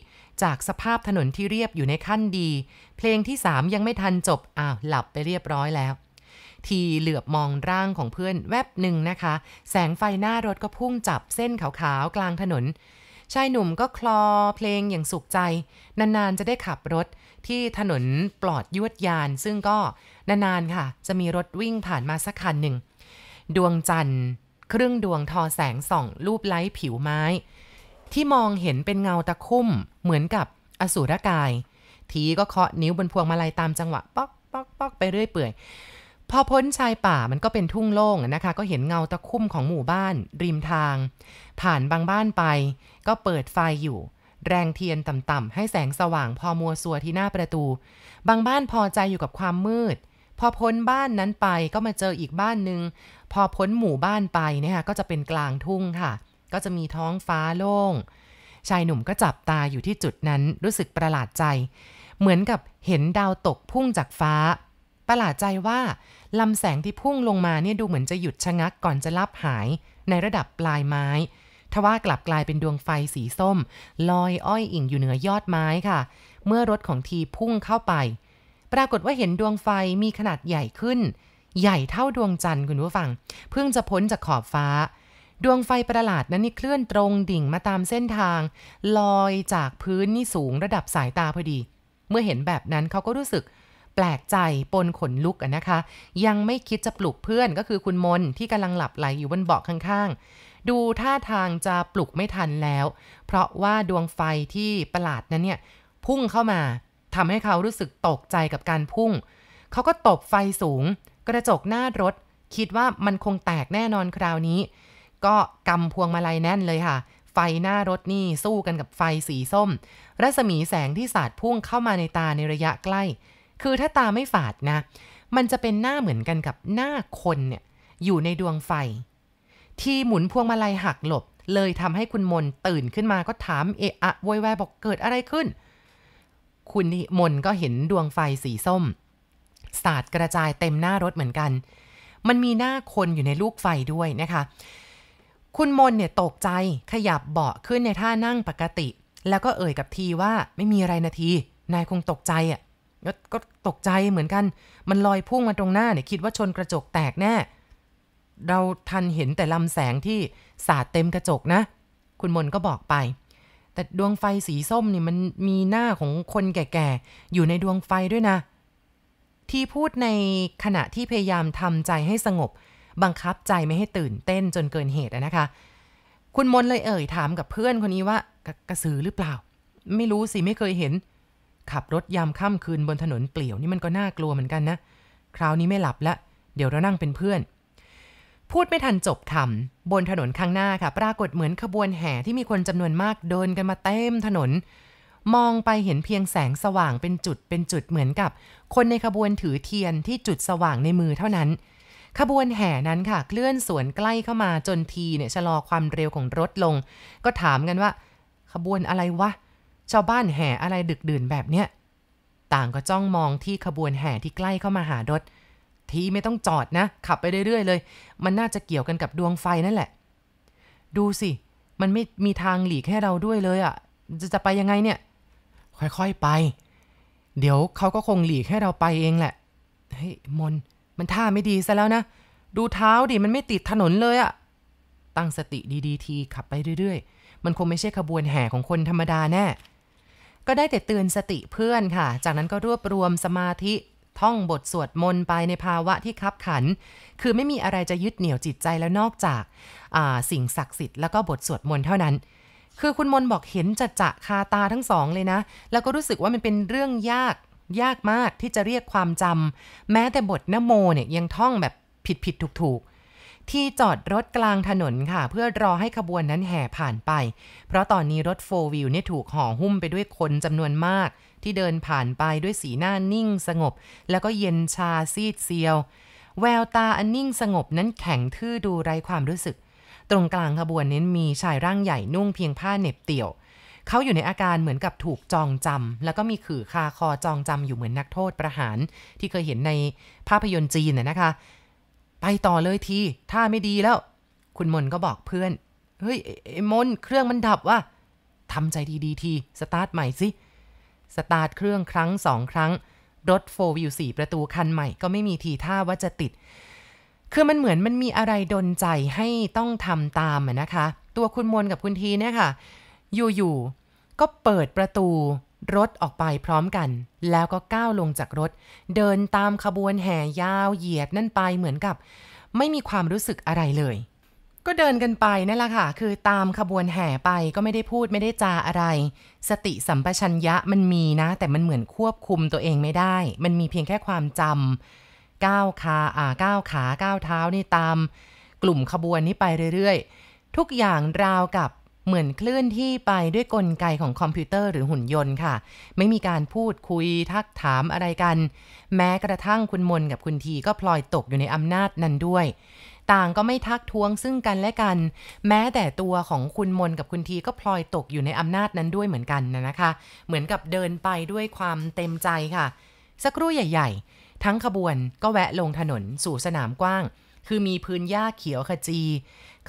จากสภาพถนนที่เรียบอยู่ในขั้นดี เพลงที่3ยังไม่ทันจบอ้าวหลับไปเรียบร้อยแล้วทีเหลือบมองร่างของเพื่อนแวบหนึ่งนะคะ แสงไฟหน้ารถก็พุ่งจับเส้นขาวๆ กลางถนน ชายหนุ่มก็คลอเพลงอย่างสุขใจ นานๆจะได้ขับรถที่ถนนปลอดยวดยาน ซึ่งก็นานๆค่ะ จะมีรถวิ่งผ่านมาสักคันหนึ่ง ดวงจันทร์ครึ่งดวงทอแสงส่องรูปไล้ผิวไม้ ที่มองเห็นเป็นเงาตะคุ่มเหมือนกับอสูรกาย ทีก็เคาะนิ้วบนพวงมาลัยตามจังหวะ ป๊อกป๊อกป๊อกไปเรื่อย เปื่อยพอพ้นชายป่ามันก็เป็นทุ่งโล่งนะคะ ก็เห็นเงาตะคุ่มของหมู่บ้าน ริมทาง ผ่านบางบ้านไป ก็เปิดไฟอยู่ แรงเทียนต่ำๆให้แสงสว่างพอมัวสัวที่หน้าประตู บางบ้านพอใจอยู่กับความมืด พอพ้นบ้านนั้นไปก็มาเจออีกบ้านหนึ่งพอพ้นหมู่บ้านไปนะคะก็จะเป็นกลางทุ่งค่ะ ก็จะมีท้องฟ้าโล่ง ชายหนุ่มก็จับตาอยู่ที่จุดนั้นรู้สึกประหลาดใจ เหมือนกับเห็นดาวตกพุ่งจากฟ้าประหลาดใจว่าลำแสงที่พุ่งลงมาเนี่ยดูเหมือนจะหยุดชะงักก่อนจะลับหาย ในระดับปลายไม้ทว่ากลับกลายเป็นดวงไฟสีส้ม ลอยอ้อยอิงอยู่เหนือยอดไม้ค่ะ เมื่อรถของทีพุ่งเข้าไป ปรากฏว่าเห็นดวงไฟมีขนาดใหญ่ขึ้น ใหญ่เท่าดวงจันทร์คุณผู้ฟังเพิ่งจะพ้นจากขอบฟ้า ดวงไฟประหลาดนั้นนี่เคลื่อนตรงดิ่งมาตามเส้นทาง ลอยจากพื้นนี่สูงระดับสายตาพอดี เมื่อเห็นแบบนั้นเขาก็รู้สึกแปลกใจปนขนลุกนะคะ ยังไม่คิดจะปลุกเพื่อนก็คือคุณมนที่กำลังหลับไหลอยู่บนเบาะข้างๆ ดูท่าทางจะปลุกไม่ทันแล้ว เพราะว่าดวงไฟที่ประหลาดนั้นเนี่ยพุ่งเข้ามาทำให้เขารู้สึกตกใจกับการพุ่ง เขาก็ตบไฟสูง กระจกหน้ารถ คิดว่ามันคงแตกแน่นอนคราวนี้ ก็กำพวงมาลัยแน่นเลยค่ะ ไฟหน้ารถนี่สู้กันกับไฟสีส้มรัศมีแสงที่สาดพุ่งเข้ามาในตาในระยะใกล้คือถ้าตาไม่ฝาดนะ มันจะเป็นหน้าเหมือนกันกับหน้าคนเนี่ย อยู่ในดวงไฟ ที่หมุนพวงมาลัยหักหลบ เลยทำให้คุณมนตื่นขึ้นมาก็ถามเอะอะโวยวายบอกเกิดอะไรขึ้น คุณมนก็เห็นดวงไฟสีส้มสาดกระจายเต็มหน้ารถเหมือนกัน มันมีหน้าคนอยู่ในลูกไฟด้วยนะคะ คุณมนเนี่ยตกใจขยับเบาะขึ้นในท่านั่งปกติ แล้วก็เอ่ยกับทีว่าไม่มีอะไรนาที นายคงตกใจอะ่ะก็ตกใจเหมือนกัน มันลอยพุ่งมาตรงหน้าเนี่ยคิดว่าชนกระจกแตกแน่ เราทันเห็นแต่ลำแสงที่สาดเต็มกระจกนะ คุณมนก็บอกไป แต่ดวงไฟสีส้มนี่มันมีหน้าของคนแก่ๆ อยู่ในดวงไฟด้วยนะ ที่พูดในขณะที่พยายามทำใจให้สงบ บังคับใจไม่ให้ตื่นเต้นจนเกินเหตุนะคะ คุณมนเลยเอ่ยถามกับเพื่อนคนนี้ว่ากระสือหรือเปล่า ไม่รู้สิไม่เคยเห็นขับรถยามค่ำคืนบนถนนเปลี่ยวนี่มันก็น่ากลัวเหมือนกันนะ คราวนี้ไม่หลับละเดี๋ยวเรานั่งเป็นเพื่อน พูดไม่ทันจบคำบนถนนข้างหน้าค่ะ ปรากฏเหมือนขบวนแห่ที่มีคนจำนวนมากเดินกันมาเต็มถนน มองไปเห็นเพียงแสงสว่างเป็นจุดเป็นจุดเหมือนกับ คนในขบวนถือเทียนที่จุดสว่างในมือเท่านั้น ขบวนแห่นั้นค่ะเคลื่อนสวนใกล้เข้ามาจนทีเนี่ยชะลอความเร็วของรถลง ก็ถามกันว่า ขบวนอะไรวะเชาวบ้านแห่อะไรดึกดื่นแบบเนี้ย ต่างก็จ้องมองที่ขบวนแห่ที่ใกล้เข้ามาหารถ ทีไม่ต้องจอดนะ ขับไปเรื่อย ๆ เลย มันน่าจะเกี่ยวกันกับดวงไฟนั่นแหละ ดูสิ มันไม่มีทางหลีกให้เราด้วยเลยอะ่ะจะจะไปยังไงเนี่ย ค่อย ๆไป เดี๋ยวเขาก็คงหลีกให้เราไปเองแหละเฮ้ยมน มันท่าไม่ดีซะแล้วนะ ดูเท้าดิ มันไม่ติดถนนเลยอะ่ะ ตั้งสติดีๆทีขับไปเรื่อยๆ มันคงไม่ใช่ขบวนแห่ของคนธรรมดาแน่ก็ได้แต่เตือนสติเพื่อนค่ะ จากนั้นก็รวบรวมสมาธิท่องบทสวดมนต์ไปในภาวะที่คับขัน คือไม่มีอะไรจะยึดเหนี่ยวจิตใจแล้วนอกจากาสิ่งศักดิ์สิทธิ์แล้วก็บทสวดมนต์เท่านั้น คือคุณมนบอกเห็นจะจะคาตาทั้งสองเลยนะ แล้วก็รู้สึกว่ามันเป็นเรื่องยากยากมากที่จะเรียกความจำ แม้แต่บทนโมเนี่ยยังท่องแบบผิดผิดถูกถูกที่จอดรถกลางถนนค่ะ เพื่อรอให้ขบวนนั้นแห่ผ่านไป เพราะตอนนี้รถโฟวิลเนี่ยถูกห่อหุ้มไปด้วยคนจำนวนมาก ที่เดินผ่านไปด้วยสีหน้านิ่งสงบ แล้วก็เย็นชาซีดเซียว แววตาอันนิ่งสงบนั้นแข็งทื่อดูไรความรู้สึก ตรงกลางขบวนนั้นมีชายร่างใหญ่นุ่งเพียงผ้าเน็บเตี่ยว เขาอยู่ในอาการเหมือนกับถูกจองจำ แล้วก็มีขื่อคาคอจองจำอยู่เหมือนนักโทษประหาร ที่เคยเห็นในภาพยนตร์จีนนะคะไปต่อเลยทีท่าไม่ดีแล้ว คุณมนก็บอกเพื่อน เฮ้ยไอ้มนเครื่องมันดับว่ะทำใจดี ๆ ที สตาร์ทใหม่สิสตาร์ทเครื่องครั้งสองครั้ง รถโฟวิวสี่ประตูคันใหม่ ก็ไม่มีทีท่าว่าจะติด คือมันเหมือนมันมีอะไรดนใจให้ต้องทำตามนะคะ ตัวคุณมนกับคุณทีเนี่ยค่ะ อยู่ ๆ ก็เปิดประตูรถออกไปพร้อมกัน แล้วก็ก้าวลงจากรถ เดินตามขบวนแห่ยาวเหยียดนั่นไปเหมือนกับไม่มีความรู้สึกอะไรเลย ก็เดินกันไปนั่นแหละค่ะ คือตามขบวนแห่ไปก็ไม่ได้พูดไม่ได้จาอะไร สติสัมปชัญญะมันมีนะ แต่มันเหมือนควบคุมตัวเองไม่ได้ มันมีเพียงแค่ความจำก้าวขาอ่าก้าวขาก้าวเท้านี่ตาม กลุ่มขบวนนี้ไปเรื่อย ๆ ทุกอย่างราวกับเหมือนเคลื่อนที่ไปด้วยกลไกของคอมพิวเตอร์หรือหุ่นยนต์ค่ะ ไม่มีการพูดคุยทักถามอะไรกัน แม้กระทั่งคุณมนกับคุณทีก็พลอยตกอยู่ในอำนาจนั้นด้วย ต่างก็ไม่ทักท้วงซึ่งกันและกัน แม้แต่ตัวของคุณมนกับคุณทีก็พลอยตกอยู่ในอำนาจนั้นด้วยเหมือนกันนะคะ เหมือนกับเดินไปด้วยความเต็มใจค่ะ สักครู่ใหญ่ ๆ ทั้งขบวนก็แวะลงถนนสู่สนามกว้างคือมีพื้นหญ้าเขียวขจี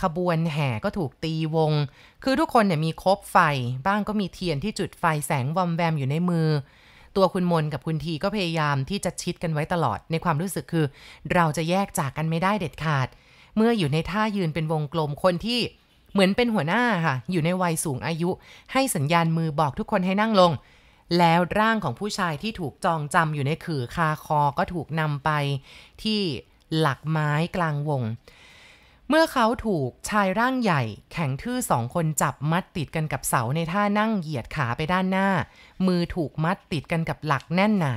ขบวนแห่ก็ถูกตีวง คือทุกคนเนี่ยมีคบไฟ บ้างก็มีเทียนที่จุดไฟแสงวอมแวมอยู่ในมือ ตัวคุณมนกับคุณทีก็พยายามที่จะชิดกันไว้ตลอดในความรู้สึกคือ เราจะแยกจากกันไม่ได้เด็ดขาด เมื่ออยู่ในท่ายืนเป็นวงกลมคนที่เหมือนเป็นหัวหน้าค่ะอยู่ในวัยสูงอายุให้สัญญาณมือบอกทุกคนให้นั่งลง แล้วร่างของผู้ชายที่ถูกจองจำอยู่ในขื่อคาคอก็ถูกนำไปที่หลักไม้กลางวง เมื่อเขาถูกชายร่างใหญ่ แข็งทื่อสองคนจับมัดติดกันกับเสาในท่านั่งเหยียดขาไปด้านหน้า มือถูกมัดติดกันกับหลักแน่นหนา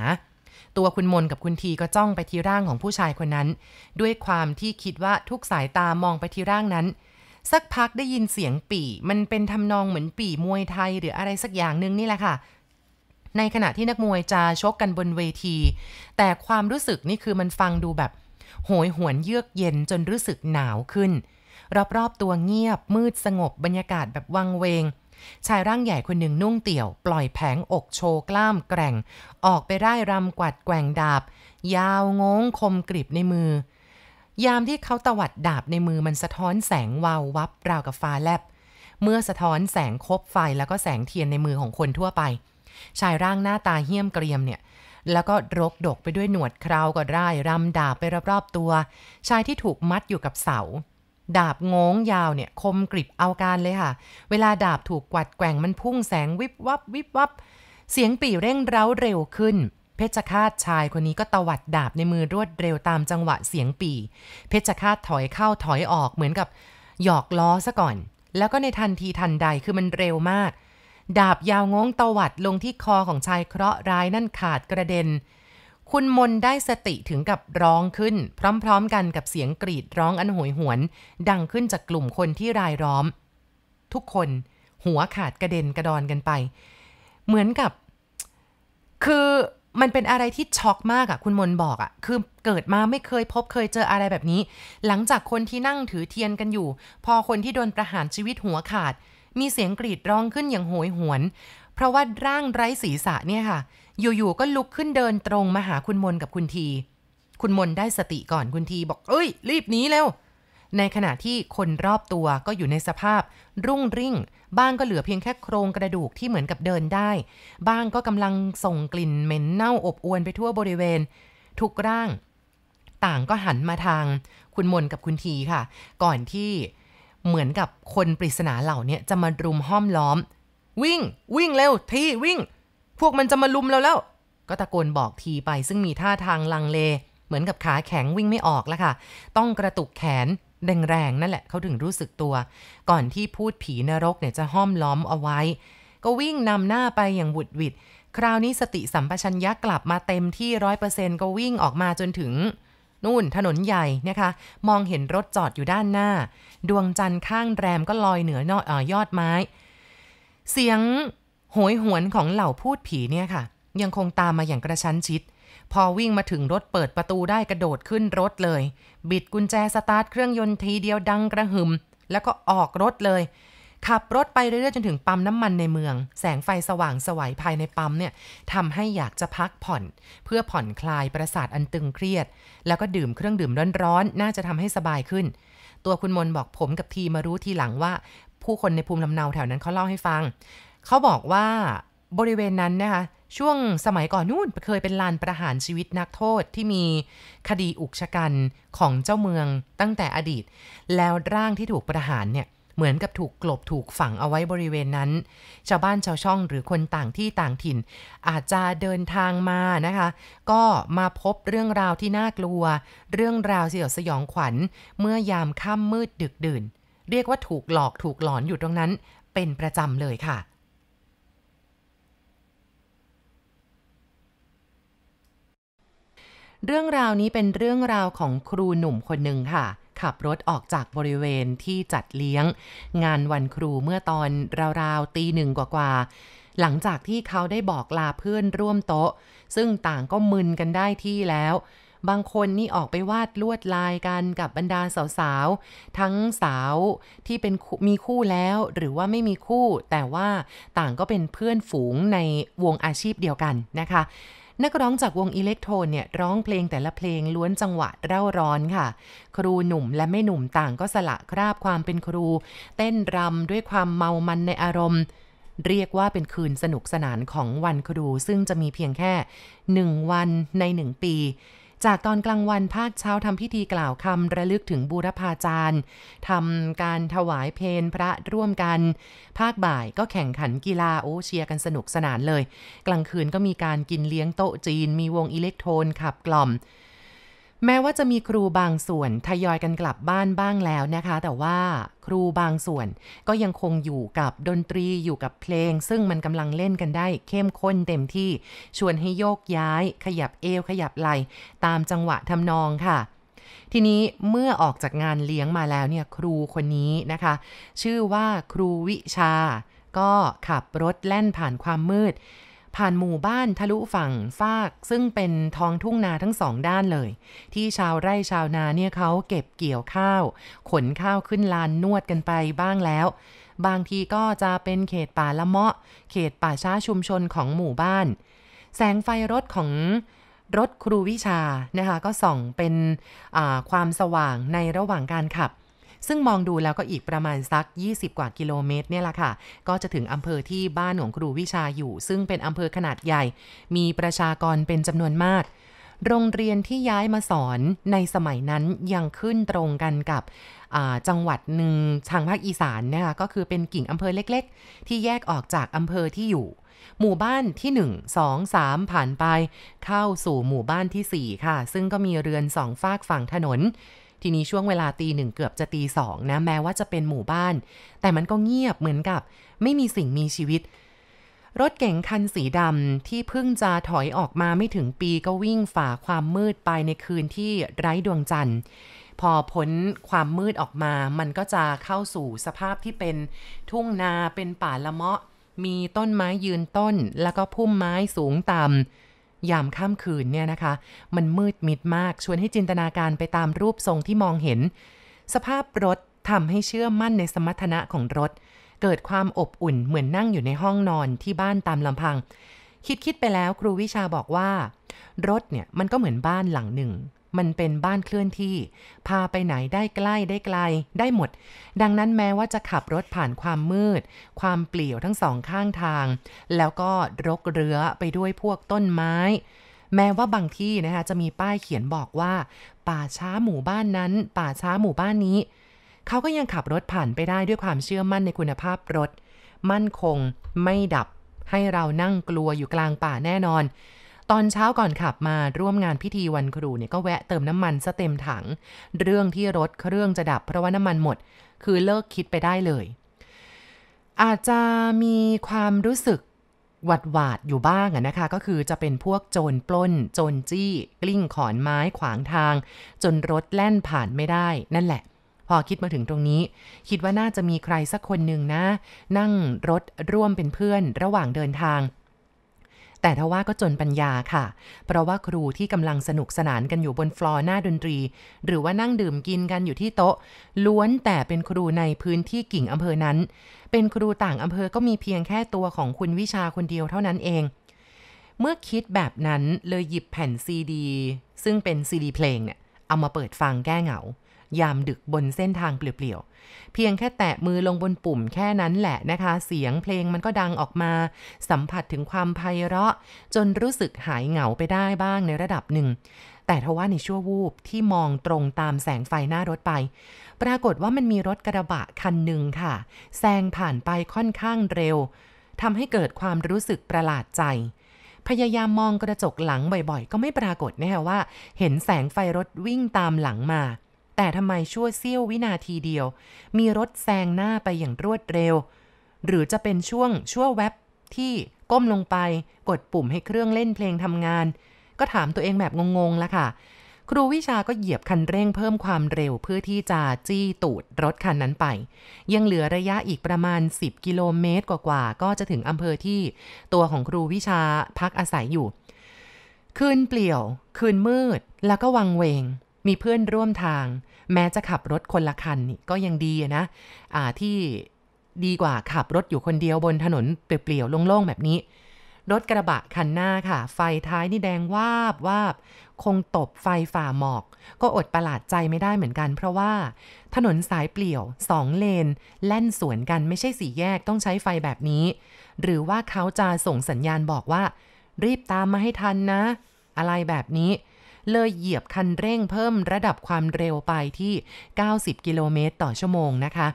ตัวคุณมนกับคุณทีก็จ้องไปที่ร่างของผู้ชายคนนั้น ด้วยความที่คิดว่าทุกสายตามองไปที่ร่างนั้น สักพักได้ยินเสียงปี่มันเป็นทำนองเหมือนปี่มวยไทยหรืออะไรสักอย่างนึงนี่แหละค่ะ ในขณะที่นักมวย จะชกกันบนเวที แต่ความรู้สึกนี่คือมันฟังดูแบบโหยหวนเยือกเย็นจนรู้สึกหนาวขึ้น รอบๆตัวเงียบมืดสงบบรรยากาศแบบวังเวง ชายร่างใหญ่คนหนึ่งนุ่งเตี่ยว ปล่อยแผงอกโชว์กล้ามแกร่ง ออกไปร่ายรำกวัดแกว่งดาบ ยาวงงคมกริบในมือ ยามที่เขาตวัดดาบในมือมันสะท้อนแสงวาววับราวกับฟ้าแลบ เมื่อสะท้อนแสงคบไฟแล้วก็แสงเทียนในมือของคนทั่วไป ชายร่างหน้าตาเหี้ยมเกรียมเนี่ยแล้วก็รกดกไปด้วยหนวดคราวก็ร่ายรำดาบไปรอบๆตัว ชายที่ถูกมัดอยู่กับเสา ดาบงงยาวเนี่ย คมกริบเอาการเลยค่ะ เวลาดาบถูกกวัดแกว่งมันพุ่งแสงวิบวับวิบวับเสียงปี่เร่งเร้าเร็วขึ้น เพชฌฆาตชายคนนี้ก็ตวัดดาบในมือรวดเร็วตามจังหวะเสียงปี่เพชฌฆาตถอยเข้าถอยออกเหมือนกับหยอกล้อซะก่อน แล้วก็ในทันทีทันใดคือมันเร็วมากดาบยาวงงตวัดลงที่คอของชายเคราะห์ร้ายนั่นขาดกระเด็น คุณมนได้สติถึงกับร้องขึ้น พร้อมๆกันกับเสียงกรีดร้องอันโหยหวน ดังขึ้นจากกลุ่มคนที่รายล้อม ทุกคน หัวขาดกระเด็นกระดอนกันไป เหมือนกับ คือมันเป็นอะไรที่ช็อกมากอะคุณมนบอกอะคือเกิดมาไม่เคยพบเคยเจออะไรแบบนี้ หลังจากคนที่นั่งถือเทียนกันอยู่ พอคนที่โดนประหารชีวิตหัวขาดมีเสียงกรีดร้องขึ้นอย่างโหยหวน เพราะว่าร่างไร้ศีรษะเนี่ยค่ะ อยู่ๆ ก็ลุกขึ้นเดินตรงมาหาคุณมนกับคุณที คุณมนได้สติก่อนคุณทีบอกเอ้ย รีบหนีเร็วในขณะที่คนรอบตัวก็อยู่ในสภาพรุ่งริ่ง บ้างก็เหลือเพียงแค่โครงกระดูกที่เหมือนกับเดินได้ บ้างก็กำลังส่งกลิ่นเหม็นเน่าอบอวนไปทั่วบริเวณ ทุกร่าง ต่างก็หันมาทาง คุณมนกับคุณทีค่ะ ก่อนที่เหมือนกับคนปริศนาเหล่านี้จะมารุมห้อมล้อม วิ่งวิ่งเร็ว ที วิ่ง พวกมันจะมาลุมเราแล้ว ก็ตะโกนบอกทีไปซึ่งมีท่าทางลังเล เหมือนกับขาแข็งวิ่งไม่ออกแล้วค่ะ ต้องกระตุกแขนแรงๆนั่นแหละเขาถึงรู้สึกตัวก่อนที่พูดผีนรกเนี่ยจะห้อมล้อมเอาไว้ ก็วิ่งนำหน้าไปอย่างบุดวิดคราวนี้สติสัมปชัญญะกลับมาเต็มที่ร้อยเปอร์เซนต์ก็วิ่งออกมาจนถึงนู่นถนนใหญ่นะคะมองเห็นรถจอดอยู่ด้านหน้า ดวงจันทร์ข้างแรมก็ลอยเหนือนอยอดไม้ เสียงโหยหวนของเหล่าพูดผีเนี่ยค่ะยังคงตามมาอย่างกระชั้นชิด พอวิ่งมาถึงรถเปิดประตูได้กระโดดขึ้นรถเลย บิดกุญแจสตาร์ทเครื่องยนต์ทีเดียวดังกระหึ่มแล้วก็ออกรถเลยขับ รถไปเรื่อยๆจนถึงปั๊มน้ำมันในเมือง แสงไฟสว่างสวัยภายในปั๊มเนี่ยทำให้อยากจะพักผ่อนเพื่อผ่อนคลายประสาทอันตึงเครียด แล้วก็ดื่มเครื่องดื่มร้อน ๆ น่าจะทำให้สบายขึ้น ตัวคุณมนบอกผมกับทีมารู้ทีหลังว่า ผู้คนในภูมิลำเนาแถวนั้นเขาเล่าให้ฟัง เขาบอกว่าบริเวณนั้นนะคะช่วงสมัยก่อนนู่นเคยเป็นลานประหารชีวิตนักโทษที่มีคดีอุกชะกันของเจ้าเมืองตั้งแต่อดีต แล้วร่างที่ถูกประหารเนี่ยเหมือนกับถูกกลบถูกฝังเอาไว้บริเวณนั้น ชาวบ้านชาวช่องหรือคนต่างที่ต่างถิ่นอาจจะเดินทางมานะคะ ก็มาพบเรื่องราวที่น่ากลัว เรื่องราวเสียวสยองขวัญ เมื่อยามค่ำมืดดึกดื่น เรียกว่าถูกหลอกถูกหลอนอยู่ตรงนั้น เป็นประจำเลยค่ะ เรื่องราวนี้เป็นเรื่องราวของครูหนุ่มคนหนึ่งค่ะขับรถออกจากบริเวณที่จัดเลี้ยง งานวันครูเมื่อตอนราวๆตีหนึ่งกว่า ๆ หลังจากที่เขาได้บอกลาเพื่อนร่วมโต๊ะ ซึ่งต่างก็มึนกันได้ที่แล้ว บางคนนี่ออกไปวาดลวดลายกันกับบรรดาสาวๆ ทั้งสาวที่เป็นมีคู่แล้วหรือว่าไม่มีคู่ แต่ว่าต่างก็เป็นเพื่อนฝูงในวงอาชีพเดียวกันนะคะนักร้องจากวงอิเล็กโทรนเนี่ย ร้องเพลงแต่ละเพลงล้วนจังหวะเร่าร้อนค่ะ ครูหนุ่มและไม่หนุ่มต่างก็สละคราบความเป็นครู เต้นรำด้วยความเมามันในอารมณ์ เรียกว่าเป็นคืนสนุกสนานของวันครู ซึ่งจะมีเพียงแค่ 1 วันใน 1 ปีจากตอนกลางวันภาคเช้าทำพิธีกล่าวคำระลึกถึงบูรพาจารย์ทำการถวายเพนพระร่วมกัน ภาคบ่ายก็แข่งขันกีฬาโอ้เชียร์กันสนุกสนานเลย กลางคืนก็มีการกินเลี้ยงโต๊ะจีนมีวงอิเล็กโทรนขับกล่อมแม้ว่าจะมีครูบางส่วนทยอยกันกลับบ้านบ้างแล้วนะคะ แต่ว่าครูบางส่วนก็ยังคงอยู่กับดนตรีอยู่กับเพลง ซึ่งมันกำลังเล่นกันได้ เข้มข้นเต็มที่ชวนให้โยกย้าย ขยับเอวขยับไหลตามจังหวะทำนองค่ะ ทีนี้เมื่อออกจากงานเลี้ยงมาแล้วเนี่ยครูคนนี้นะคะ ชื่อว่าครูวิชา ก็ขับรถแล่นผ่านความมืดผ่านหมู่บ้าน ทะลุฝั่งฟาก ซึ่งเป็นท้องทุ่งนาทั้งสองด้านเลย ที่ชาวไร่ชาวนาเนี่ยเขาเก็บเกี่ยวข้าว ขนข้าวขึ้นลานนวดกันไปบ้างแล้ว บางทีก็จะเป็นเขตป่าละเมาะเขตป่าช้าชุมชนของหมู่บ้าน แสงไฟรถของรถครูวิชานะคะก็ส่องเป็นความสว่างในระหว่างการขับซึ่งมองดูแล้วก็อีกประมาณสัก 20 กว่า กิโลเมตรเนี่ยแหละค่ะ ก็จะถึงอำเภอที่บ้านของครูวิชาอยู่ ซึ่งเป็นอำเภอขนาดใหญ่ มีประชากรเป็นจำนวนมาก โรงเรียนที่ย้ายมาสอนในสมัยนั้นยังขึ้นตรงกันกับจังหวัดหนึ่งทางภาคอีสานนะคะ ก็คือเป็นกิ่งอำเภอเล็กๆ ที่แยกออกจากอำเภอที่อยู่ หมู่บ้านที่ 1 2 3ผ่านไป เข้าสู่หมู่บ้านที่ 4 ค่ะ ซึ่งก็มีเรือนสองฝากฝั่งถนนทีนี้ช่วงเวลาตีหนึ่งเกือบจะตีสองนะแม้ว่าจะเป็นหมู่บ้าน แต่มันก็เงียบเหมือนกับไม่มีสิ่งมีชีวิต รถเก๋งคันสีดำที่เพิ่งจะถอยออกมาไม่ถึงปีก็วิ่งฝ่าความมืดไปในคืนที่ไร้ดวงจันทร์พอพ้นความมืดออกมามันก็จะเข้าสู่สภาพที่เป็นทุ่งนาเป็นป่าละเมาะมีต้นไม้ยืนต้นแล้วก็พุ่มไม้สูงต่ำยามค่ำคืนเนี่ยนะคะ มันมืดมิดมากชวนให้จินตนาการไปตามรูปทรงที่มองเห็น สภาพรถทำให้เชื่อมั่นในสมรรถนะของรถ เกิดความอบอุ่นเหมือนนั่งอยู่ในห้องนอนที่บ้านตามลำพัง คิดคิดไปแล้วครูวิชาบอกว่า รถเนี่ยมันก็เหมือนบ้านหลังหนึ่งมันเป็นบ้านเคลื่อนที่ พาไปไหนได้ใกล้ได้ไกลได้หมด ดังนั้นแม้ว่าจะขับรถผ่านความมืด ความเปลี่ยวทั้งสองข้างทาง แล้วก็รกเรือไปด้วยพวกต้นไม้ แม้ว่าบางที่นะคะจะมีป้ายเขียนบอกว่า ป่าช้าหมู่บ้านนั้น ป่าช้าหมู่บ้านนี้ เขาก็ยังขับรถผ่านไปได้ด้วยความเชื่อมั่นในคุณภาพรถ มั่นคงไม่ดับให้เรานั่งกลัวอยู่กลางป่าแน่นอนตอนเช้าก่อนขับมาร่วมงานพิธีวันครูเนี่ยก็แวะเติมน้ำมันซะเต็มถัง เรื่องที่รถเครื่องจะดับ เพราะว่าน้ำมันหมด คือเลิกคิดไปได้เลย อาจจะมีความรู้สึก หวัดหวาดอยู่บ้างนะคะ ก็คือจะเป็นพวกโจรปล้น โจรจี้ กลิ้งขอนไม้ขวางทาง จนรถแล่นผ่านไม่ได้นั่นแหละ พอคิดมาถึงตรงนี้ คิดว่าน่าจะมีใครสักคนหนึ่งนะ นั่งรถร่วมเป็นเพื่อนระหว่างเดินทางแต่ทว่าก็จนปัญญาค่ะ เพราะว่าครูที่กำลังสนุกสนานกันอยู่บนฟลอร์หน้าดนตรี หรือว่านั่งดื่มกินกันอยู่ที่โต๊ะ ล้วนแต่เป็นครูในพื้นที่กิ่งอำเภอนั้น เป็นครูต่างอำเภอก็มีเพียงแค่ตัวของคุณวิชาคนเดียวเท่านั้นเอง เมื่อคิดแบบนั้นเลยหยิบแผ่นซีดี ซึ่งเป็นซีดีเพลงเนี่ยเอามาเปิดฟังแก้เหงายามดึกบนเส้นทางเปลี่ยวๆ เพียงแค่แตะมือลงบนปุ่มแค่นั้นแหละนะคะ เสียงเพลงมันก็ดังออกมา สัมผัสถึงความไพเราะ จนรู้สึกหายเหงาไปได้บ้างในระดับหนึ่ง แต่ทว่าในชั่ววูบที่มองตรงตามแสงไฟหน้ารถไป ปรากฏว่ามันมีรถกระบะคันหนึ่งค่ะแซงผ่านไปค่อนข้างเร็วทำให้เกิดความรู้สึกประหลาดใจ พยายามมองกระจกหลังบ่อยๆก็ไม่ปรากฏแน่ว่า เห็นแสงไฟรถวิ่งตามหลังมาแต่ทำไมชั่วเสี้ยววินาทีเดียว มีรถแซงหน้าไปอย่างรวดเร็ว หรือจะเป็นช่วงชั่วแวบที่ก้มลงไปกดปุ่มให้เครื่องเล่นเพลงทำงาน ก็ถามตัวเองแบบงงๆแล้วค่ะ ครูวิชาก็เหยียบคันเร่งเพิ่มความเร็วเพื่อที่จะจี้ตูดรถคันนั้นไป ยังเหลือระยะอีกประมาณ 10 กิโลเมตรกว่าๆก็จะถึงอำเภอที่ตัวของครูวิชาพักอาศัยอยู่คืนเปลี่ยว คืนมืดแล้วก็วังเวงมีเพื่อนร่วมทาง แม้จะขับรถคนละคันก็ยังดีนะาที่ดีกว่าขับรถอยู่คนเดียวบนถนนเปลี่ยวๆโล่งๆ แบบนี้ รถกระบะคันหน้าค่ะ ไฟท้ายนี่แดงวาบวาบคงตบไฟฝ่าหมอก ก็อดประหลาดใจไม่ได้เหมือนกันเพราะว่า ถนนสายเปลี่ยวสองเลน แล่นสวนกันไม่ใช่สี่แยกต้องใช้ไฟแบบนี้ หรือว่าเขาจะส่งสัญญาณบอกว่า รีบตามมาให้ทันนะ อะไรแบบนี้เลยเหยียบคันเร่งเพิ่มระดับความเร็วไปที่ 90 กิโลเมตร ต่อชั่วโมงนะคะ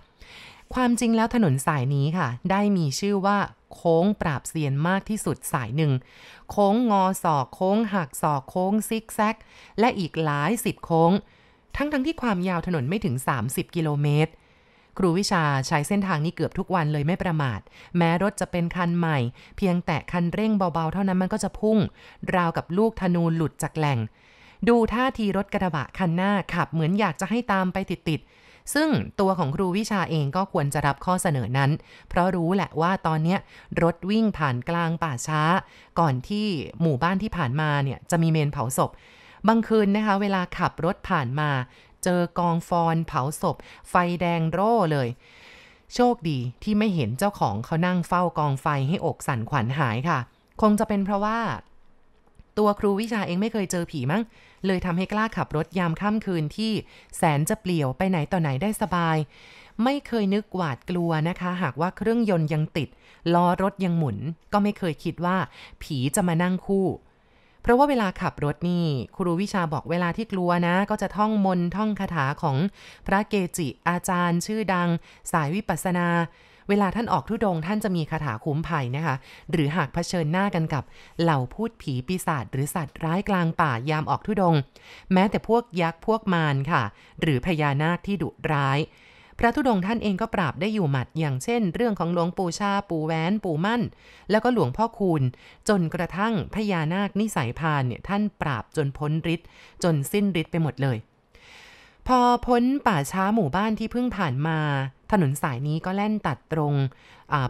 ความจริงแล้วถนนสายนี้ค่ะ ได้มีชื่อว่า โค้งปราบเซียนมากที่สุดสายหนึ่ง โค้งงอศอกโค้งหักศอกโค้งซิกแซกและอีกหลายสิบโค้ง ทั้งทั้งที่ความยาวถนนไม่ถึง 30 กิโลเมตร ครูวิชาใช้เส้นทางนี้เกือบทุกวันเลยไม่ประมาท แม้รถจะเป็นคันใหม่ เพียงแต่คันเร่งเบาๆเท่านั้นมันก็จะพุ่ง ราวกับลูกธนูหลุดจากแหล่งดูท่าทีรถกระบะคันหน้าขับเหมือนอยากจะให้ตามไปติด ๆ ซึ่งตัวของครูวิชาเองก็ควรจะรับข้อเสนอนั้น เพราะรู้แหละว่าตอนนี้รถวิ่งผ่านกลางป่าช้า ก่อนที่หมู่บ้านที่ผ่านมาเนี่ย จะมีเมนเผาศพ บางคืนนะคะเวลาขับรถผ่านมา เจอกองฟอนเผาศพ ไฟแดงโร่เลย โชคดีที่ไม่เห็นเจ้าของเขานั่งเฝ้ากองไฟให้อกสั่นขวัญหายค่ะ คงจะเป็นเพราะว่าตัวครูวิชาเองไม่เคยเจอผีมั้ง เลยทำให้กล้าขับรถยามค่ำคืนที่แสนจะเปลี่ยวไปไหนต่อไหนได้สบาย ไม่เคยนึกหวาดกลัวนะคะ หากว่าเครื่องยนต์ยังติด ล้อรถยังหมุน ก็ไม่เคยคิดว่าผีจะมานั่งคู่ เพราะว่าเวลาขับรถนี่ครูวิชาบอกเวลาที่กลัวนะ ก็จะท่องมนท่องคาถาของพระเกจิ อาจารย์ ชื่อดัง สายวิปัสนาเวลาท่านออกทุดงท่านจะมีคาถาคุ้มภัยนะคะ หรือหากเผชิญหน้ากันกับ เหล่าพูดผีปีศาจหรือสัตว์ร้ายกลางป่ายามออกทุดง แม้แต่พวกยักษ์พวกมารค่ะ หรือพญานาคที่ดุร้าย พระธุดงท่านเองก็ปราบได้อยู่หมัด อย่างเช่น เรื่องของหลวงปู่ชาปู่แวนปู่มั่น แล้วก็หลวงพ่อคูณจนกระทั่งพญานาคนิสัยพานเนี่ยท่านปราบจนพ้นฤทธิ์จนสิ้นฤทธิ์ไปหมดเลย พอพ้นป่าช้าหมู่บ้านที่เพิ่งผ่านมาถนนสายนี้ก็แล่นตัดตรง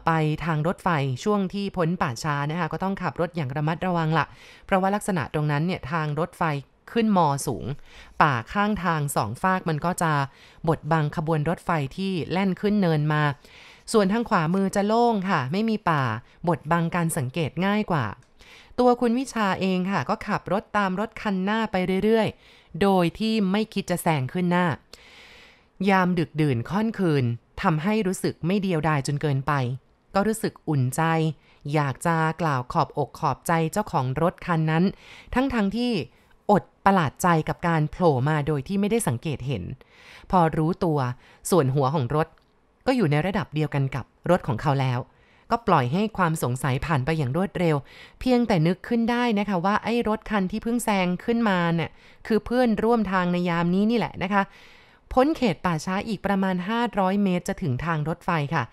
ไปทางรถไฟช่วงที่พ้นป่าช้านะคะก็ต้องขับรถอย่างระมัดระวังละเพราะว่าลักษณะตรงนั้นเนี่ยทางรถไฟขึ้นมอสูง ป่าข้างทางสองฟากมันก็จะบดบัง ขบวนรถไฟที่แล่นขึ้นเนินมา ส่วนทางขวามือจะโล่งค่ะ ไม่มีป่าบดบังการสังเกตง่ายกว่า ตัวคุณวิชาเองค่ะก็ขับรถตามรถคันหน้าไปเรื่อยๆโดยที่ไม่คิดจะแซงขึ้นหน้า ยามดึกดื่นค่อนคืนทำให้รู้สึกไม่เดียวดายจนเกินไป ก็รู้สึกอุ่นใจ อยากจะกล่าวขอบอกขอบใจเจ้าของรถคันนั้น ทั้งๆทที่อดประหลาดใจกับการโผล่มาโดยที่ไม่ได้สังเกตเห็น พอรู้ตัวส่วนหัวของรถ ก็อยู่ในระดับเดียวกันกับรถของเขาแล้ว ก็ปล่อยให้ความสงสัยผ่านไปอย่างรวดเร็ว เพียงแต่นึกขึ้นได้นะคะ ว่าไอ้รถคันที่เพิ่งแซงขึ้นมาเนี่ยคือเพื่อนร่วมทางในยามนี้นี่แหละนะคะพ้นเขตป่าช้าอีกประมาณ 500 เมตรจะถึงทางรถไฟค่ะ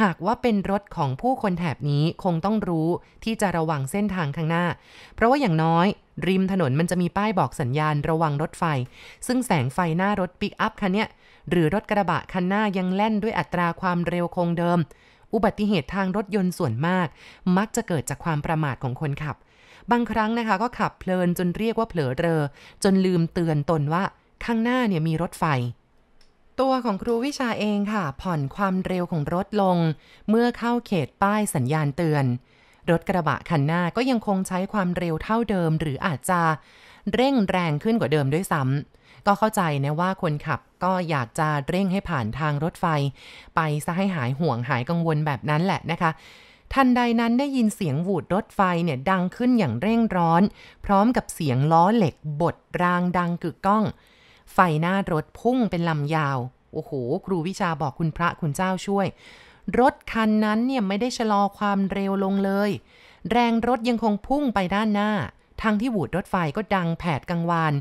หากว่าเป็นรถของผู้คนแถบนี้คงต้องรู้ที่จะระวังเส้นทางข้างหน้า เพราะว่าอย่างน้อย ริมถนนมันจะมีป้ายบอกสัญญาณระวังรถไฟ ซึ่งแสงไฟหน้ารถปิกอัพคันเนี้ย หรือรถกระบะคันหน้ายังแล่นด้วยอัตราความเร็วคงเดิม อุบัติเหตุทางรถยนต์ส่วนมาก มักจะเกิดจากความประมาทของคนขับ บางครั้งนะคะก็ขับเพลินจนเรียกว่าเผลอเรอ จนลืมเตือนตนว่า ข้างหน้าเนี่ยมีรถไฟตัวของครูวิชาเองค่ะ ผ่อนความเร็วของรถลง เมื่อเข้าเขตป้ายสัญญาณเตือน รถกระบะคันหน้าก็ยังคงใช้ความเร็วเท่าเดิมหรืออาจจะเร่งแรงขึ้นกว่าเดิมด้วยซ้ำก็เข้าใจนะว่าคนขับก็อยากจะเร่งให้ผ่านทางรถไฟ ไปซะให้หายห่วงหายกังวลแบบนั้นแหละนะคะทันใดนั้นได้ยินเสียงหวูดรถไฟเนี่ยดังขึ้นอย่างเร่งร้อน พร้อมกับเสียงล้อเหล็กบดรางดังกึกก้องไฟหน้ารถพุ่งเป็นลำยาว โอ้โห ครูวิชาบอกคุณพระคุณเจ้าช่วย รถคันนั้นเนี่ย ไม่ได้ชะลอความเร็วลงเลย แรงรถยังคงพุ่งไปด้านหน้า ทางที่หูดรถไฟก็ดังแผดกังวาน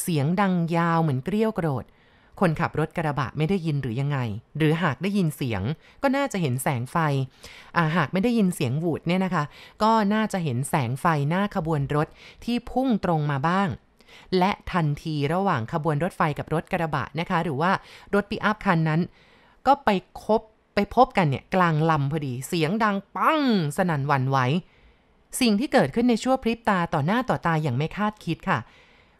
เสียงดังยาวเหมือนเกลี้ยวกรดคนขับรถกระบะไม่ได้ยินหรือยังไง หรือหากได้ยินเสียงก็น่าจะเห็นแสงไฟาหากไม่ได้ยินเสียงวูดเนี่ยนะคะ ก็น่าจะเห็นแสงไฟหน้าขบวนรถที่พุ่งตรงมาบ้างและทันทีระหว่างขบวนรถไฟกับรถกระบะนะคะ หรือว่ารถปิอัพคันนั้น ก็ไปคบไปพบกันเนี่ย กลางลำพอดีเสียงดัง ปังสนั่นวันไหวสิ่งที่เกิดขึ้นในชั่วพริบตาต่อหน้าต่อตาอย่างไม่คาดคิดค่ะ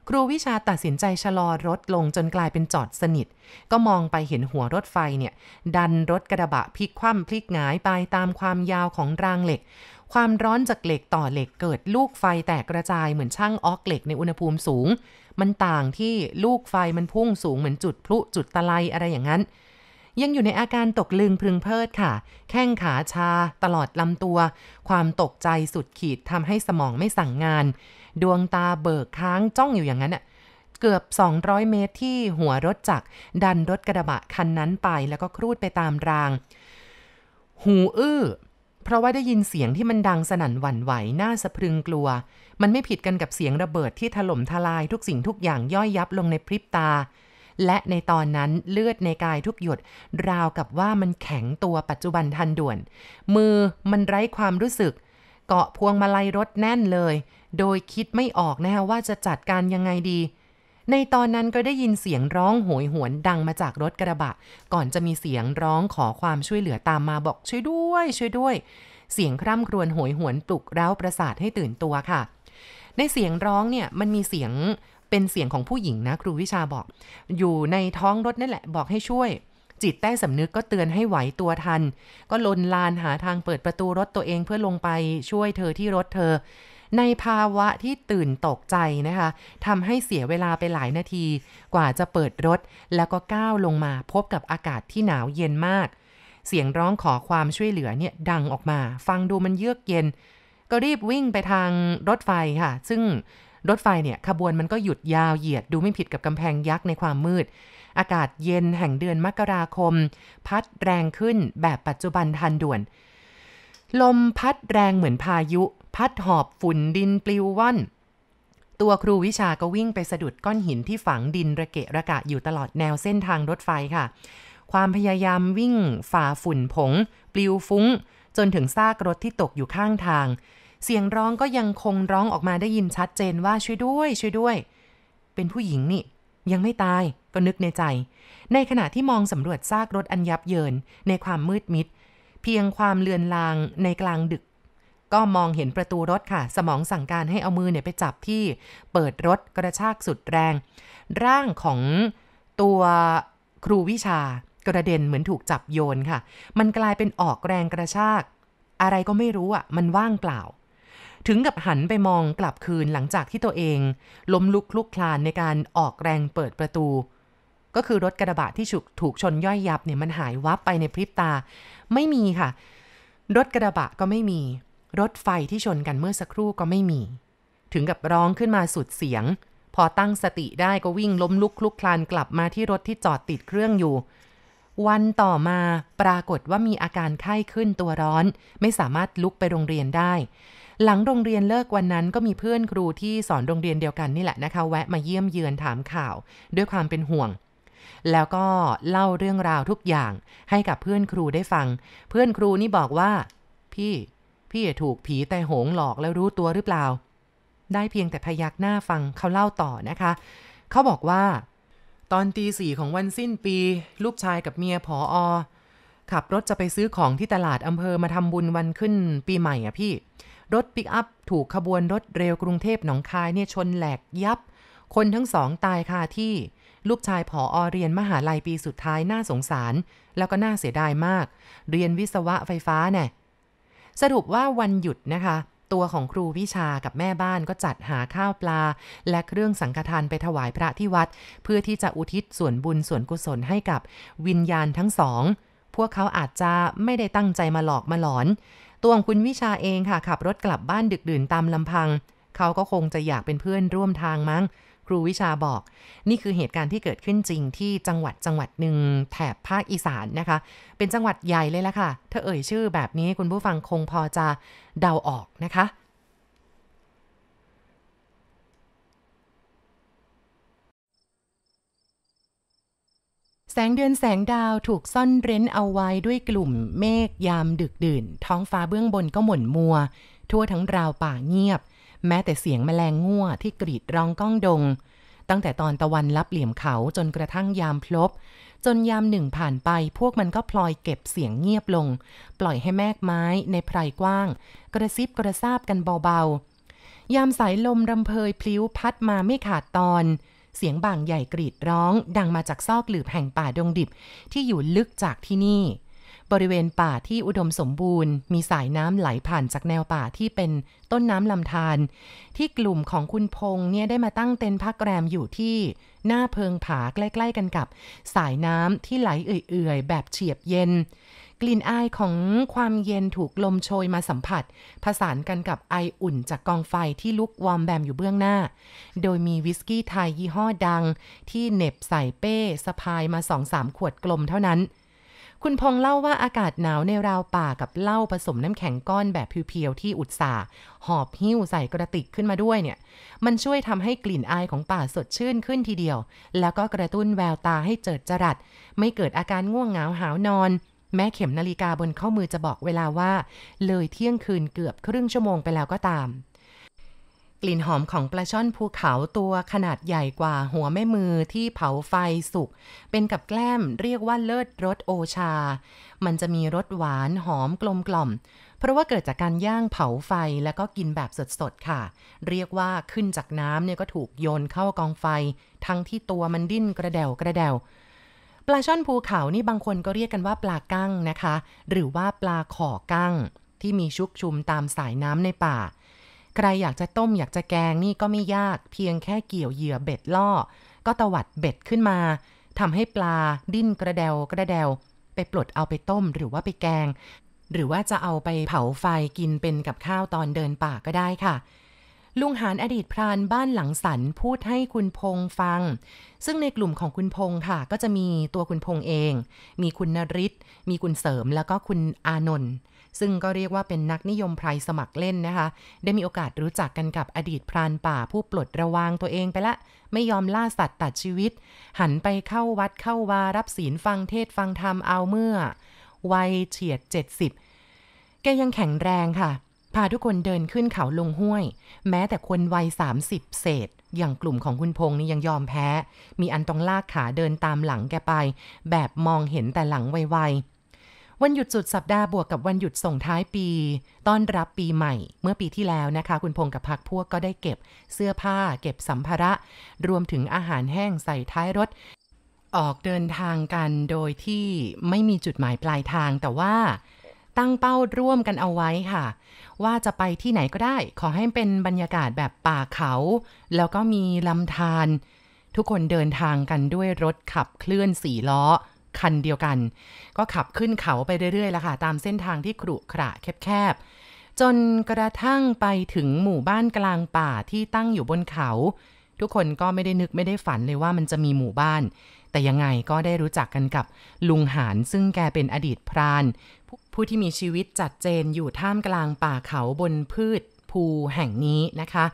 ครูวิชาตัดสินใจชะลอรถลงจนกลายเป็นจอดสนิท ก็มองไปเห็นหัวรถไฟเนี่ย ดันรถกระบะพลิกคว่ำพลิกหงายไปตามความยาวของรางเหล็กความร้อนจากเหล็กต่อเหล็กเกิดลูกไฟแตกกระจายเหมือนช่างออกเหล็กในอุณหภูมิสูง มันต่างที่ลูกไฟมันพุ่งสูงเหมือนจุดพลุ จุดตะไลอะไรอย่างนั้น ยังอยู่ในอาการตกลึงพึงเพลิดค่ะ แข้งขาชาตลอดลำตัว ความตกใจสุดขีดทำให้สมองไม่สั่งงาน ดวงตาเบิกค้างจ้องอยู่อย่างนั้นอะเกือบ 200 เมตรที่หัวรถจักรดันรถกระบะคันนั้นไป แล้วก็ครูดไปตามราง หูอื้อเพราะว่าได้ยินเสียงที่มันดังสนั่นหวั่นไหวน่าสะพรึงกลัว มันไม่ผิดกันกับเสียงระเบิดที่ถล่มทลายทุกสิ่งทุกอย่างย่อยยับลงในพริบตา และในตอนนั้นเลือดในกายทุกหยดราวกับว่ามันแข็งตัวปัจจุบันทันด่วน มือมันไร้ความรู้สึก เกาะพวงมาลัยรถแน่นเลย โดยคิดไม่ออกนะฮะว่าจะจัดการยังไงดีในตอนนั้นก็ได้ยินเสียงร้องโหยหวนดังมาจากรถกระบะ ก่อนจะมีเสียงร้องขอความช่วยเหลือตามมาบอกช่วยด้วยช่วยด้วย เสียงคร่ำครวญโหยหวนปลุกเร้าประสาทให้ตื่นตัวค่ะ ในเสียงร้องเนี่ยมันมีเสียงเป็นเสียงของผู้หญิงนะครูวิชาบอก อยู่ในท้องรถนั่นแหละบอกให้ช่วย จิตใต้สำนึกก็เตือนให้ไหวตัวทัน ก็ลนลานหาทางเปิดประตูรถตัวเองเพื่อลงไปช่วยเธอที่รถเธอในภาวะที่ตื่นตกใจนะคะทำให้เสียเวลาไปหลายนาทีกว่าจะเปิดรถ แล้วก็ก้าวลงมาพบกับอากาศที่หนาวเย็นมาก เสียงร้องขอความช่วยเหลือเนี่ย ดังออกมาฟังดูมันเยือกเย็น ก็รีบวิ่งไปทางรถไฟค่ะ ซึ่งรถไฟเนี่ยขบวนมันก็หยุดยาวเหยียดดูไม่ผิดกับกำแพงยักษ์ในความมืด อากาศเย็นแห่งเดือนมกราคม พัดแรงขึ้นแบบปัจจุบันทันด่วน ลมพัดแรงเหมือนพายุพัดหอบฝุ่นดินปลิวว่อน ตัวครูวิชาก็วิ่งไปสะดุดก้อนหินที่ฝังดินระเกะระกะอยู่ตลอดแนวเส้นทางรถไฟค่ะ ความพยายามวิ่งฝ่าฝุ่นผง ปลิวฟุ้ง จนถึงซากรถที่ตกอยู่ข้างทาง เสียงร้องก็ยังคงร้องออกมาได้ยินชัดเจนว่าช่วยด้วยช่วยด้วย เป็นผู้หญิงนี่ยังไม่ตายก็นึกในใจ ในขณะที่มองสำรวจซากรถอันยับเยินในความมืดมิดเพียงความเลือนลางในกลางดึกก็มองเห็นประตูรถค่ะ สมองสั่งการให้เอามือเนี่ยไปจับที่เปิดรถกระชากสุดแรง ร่างของตัวครูวิชากระเด็นเหมือนถูกจับโยนค่ะ มันกลายเป็นออกแรงกระชากอะไรก็ไม่รู้อ่ะ มันว่างเปล่า ถึงกับหันไปมองกลับคืนหลังจากที่ตัวเองล้มลุกลุกคลานในการออกแรงเปิดประตู ก็คือรถกระบะที่ถูกชนย่อยยับเนี่ยมันหายวับไปในพริบตา ไม่มีค่ะ รถกระบะก็ไม่มีรถไฟที่ชนกันเมื่อสักครู่ก็ไม่มี ถึงกับร้องขึ้นมาสุดเสียง พอตั้งสติได้ก็วิ่งล้มลุกคลุกคลานกลับมาที่รถที่จอดติดเครื่องอยู่ วันต่อมาปรากฏว่ามีอาการไข้ขึ้นตัวร้อน ไม่สามารถลุกไปโรงเรียนได้ หลังโรงเรียนเลิกวันนั้นก็มีเพื่อนครูที่สอนโรงเรียนเดียวกันนี่แหละนะคะ แวะมาเยี่ยมเยือนถามข่าวด้วยความเป็นห่วง แล้วก็เล่าเรื่องราวทุกอย่างให้กับเพื่อนครูได้ฟัง เพื่อนครูนี่บอกว่า พี่พี่ถูกผีแต่หงหลอกแล้วรู้ตัวหรือเปล่า ได้เพียงแต่พยักหน้าฟังเขาเล่าต่อนะคะ เขาบอกว่า ตอนตีสี่ของวันสิ้นปี ลูกชายกับเมียผออ ขับรถจะไปซื้อของที่ตลาดอำเภอมาทำบุญวันขึ้นปีใหม่อ่ะพี่ รถปิกอัพถูกขบวนรถเร็วกรุงเทพหนองคายเนี่ยชนแหลกยับ คนทั้งสองตายคาที่ ลูกชายผออเรียนมหาลัยปีสุดท้ายน่าสงสาร แล้วก็น่าเสียดายมาก เรียนวิศวะไฟฟ้าแน่สรุปว่าวันหยุดนะคะ ตัวของครูวิชากับแม่บ้านก็จัดหาข้าวปลา และเครื่องสังฆทานไปถวายพระที่วัด เพื่อที่จะอุทิศส่วนบุญส่วนกุศลให้กับวิญญาณทั้งสอง พวกเขาอาจจะไม่ได้ตั้งใจมาหลอกมาหลอน ตัวของคุณวิชาเองค่ะขับรถกลับบ้านดึกดื่นตามลำพัง เขาก็คงจะอยากเป็นเพื่อนร่วมทางมั้งครูวิชาบอกนี่คือเหตุการณ์ที่เกิดขึ้นจริงที่จังหวัดจังหวัดหนึ่งแถบภาคอีสานนะคะ เป็นจังหวัดใหญ่เลยละค่ะ ถ้าเอ่ยชื่อแบบนี้คุณผู้ฟังคงพอจะเดาออกนะคะ แสงเดือนแสงดาวถูกซ่อนเร้นเอาไว้ด้วยกลุ่มเมฆยามดึกดื่น ท้องฟ้าเบื้องบนก็หม่นมัว ทั่วทั้งราวป่าเงียบแม้แต่เสียงแมลงงั่วที่กรีดร้องก้องดง ตั้งแต่ตอนตะวันลับเหลี่ยมเขาจนกระทั่งยามพลบจนยามหนึ่งผ่านไปพวกมันก็พลอยเก็บเสียงเงียบลง ปล่อยให้แมกไม้ในไพรกว้างกระซิบกระซาบกันเบาๆยามสายลมรำเพยพลิ้วพัดมาไม่ขาดตอน เสียงบางใหญ่กรีดร้องดังมาจากซอกหลืบแห่งป่าดงดิบที่อยู่ลึกจากที่นี่บริเวณป่าที่อุดมสมบูรณ์มีสายน้ำไหลผ่านจากแนวป่าที่เป็นต้นน้ำลำธารที่กลุ่มของคุณพงษ์เนี่ยได้มาตั้งเต็นท์พักแรมอยู่ที่หน้าเพิงผาใกล้ ๆกันกับ สายน้ำที่ไหลเอื่อยๆ แบบเฉียบเย็น กลิ่นอายของความเย็นถูกลมโชยมาสัมผัส ผสานกันกับไออุ่นจากกองไฟที่ลุกวอมแบมอยู่เบื้องหน้า โดยมีวิสกี้ไทยยี่ห้อดังที่เน็บใส่เป้สะพายมาสองสามขวดกลมเท่านั้นคุณพงเล่าว่าอากาศหนาวในราวป่ากับเหล้าผสมน้ำแข็งก้อนแบบเพียวๆ ที่อุตสาห์หอบหิ้วใส่กระติกขึ้นมาด้วยเนี่ย มันช่วยทำให้กลิ่นอายของป่าสดชื่นขึ้นทีเดียว แล้วก็กระตุ้นแววตาให้เจิดจรัสไม่เกิดอาการง่วงเหงาหาวนอน แม้เข็มนาฬิกาบนข้อมือจะบอกเวลาว่า เลยเที่ยงคืนเกือบครึ่งชั่วโมงไปแล้วก็ตามกลิ่นหอมของปลาช่อนภูเขาตัวขนาดใหญ่กว่าหัวแม่มือที่เผาไฟสุกเป็นกับแกล้มเรียกว่าเลิศรสโอชา มันจะมีรสหวานหอมกลมกล่อม เพราะว่าเกิดจากการย่างเผาไฟแล้วก็กินแบบสด ๆ ค่ะ เรียกว่าขึ้นจากน้ำเนี่ยก็ถูกโยนเข้ากองไฟ ทั้งที่ตัวมันดิ้นกระเดวกระเดวปลาช่อนภูเขานี่บางคนก็เรียกกันว่าปลากั้งนะคะ หรือว่าปลาขอกั้งที่มีชุกชุมตามสายน้ำในป่าใครอยากจะต้มอยากจะแกงนี่ก็ไม่ยากเพียงแค่เกี่ยวเหยื่อเบ็ดล่อ ก็ตวัดเบ็ดขึ้นมาทำให้ปลาดิ้นกระเดวกระเดวไปปลดเอาไปต้ม หรือว่าไปแกง หรือว่าจะเอาไปเผาไฟกินเป็นกับข้าวตอนเดินป่าก็ได้ค่ะ ลุงหานอดีตพรานบ้านหลังสันพูดให้คุณพงฟัง ซึ่งในกลุ่มของคุณพงค่ะ ก็จะมีตัวคุณพงเอง มีคุณนริศมีคุณเสริมแล้วก็คุณอานนท์ซึ่งก็เรียกว่าเป็นนักนิยมไพรสมัครเล่นนะคะ ได้มีโอกาสรู้จักกันกับอดีตพรานป่าผู้ปลดระวางตัวเองไปละ ไม่ยอมล่าสัตว์ตัดชีวิต หันไปเข้าวัดเข้าวา รับศีลฟังเทศฟังธรรมเอาเมื่อวัยเฉียด 70 แกยังแข็งแรงค่ะ พาทุกคนเดินขึ้นเขาลงห้วย แม้แต่คนวัย 30 เศษอย่างกลุ่มของคุณพงษ์นี่ยังยอมแพ้ มีอันต้องลากขาเดินตามหลังแกไป แบบมองเห็นแต่หลังไวๆวันหยุดสุดสัปดาห์บวก กับ วันหยุดส่งท้ายปี ต้อนรับปีใหม่เมื่อปีที่แล้วนะคะ คุณพง กับพักพวกก็ได้เก็บเสื้อผ้า เก็บสัมภาระ รวมถึงอาหารแห้งใส่ท้ายรถ ออกเดินทางกันโดยที่ไม่มีจุดหมายปลายทาง แต่ว่าตั้งเป้าร่วมกันเอาไว้ค่ะ ว่าจะไปที่ไหนก็ได้ ขอให้เป็นบรรยากาศแบบป่าเขา แล้วก็มีลำธารทุกคนเดินทางกันด้วยรถขับเคลื่อนสี่ล้อคันเดียวกัน ก็ขับขึ้นเขาไปเรื่อยๆแล้วค่ะ ตามเส้นทางที่ขรุขระแคบๆจนกระทั่งไปถึงหมู่บ้านกลางป่าที่ตั้งอยู่บนเขาทุกคนก็ไม่ได้นึกไม่ได้ฝันเลยว่ามันจะมีหมู่บ้าน แต่ยังไงก็ได้รู้จักกันกับลุงหานซึ่งแกเป็นอดีตพราน ผู้ที่มีชีวิตจัดเจนอยู่ท่ามกลางป่าเขาบนพืชภูแห่งนี้นะคะ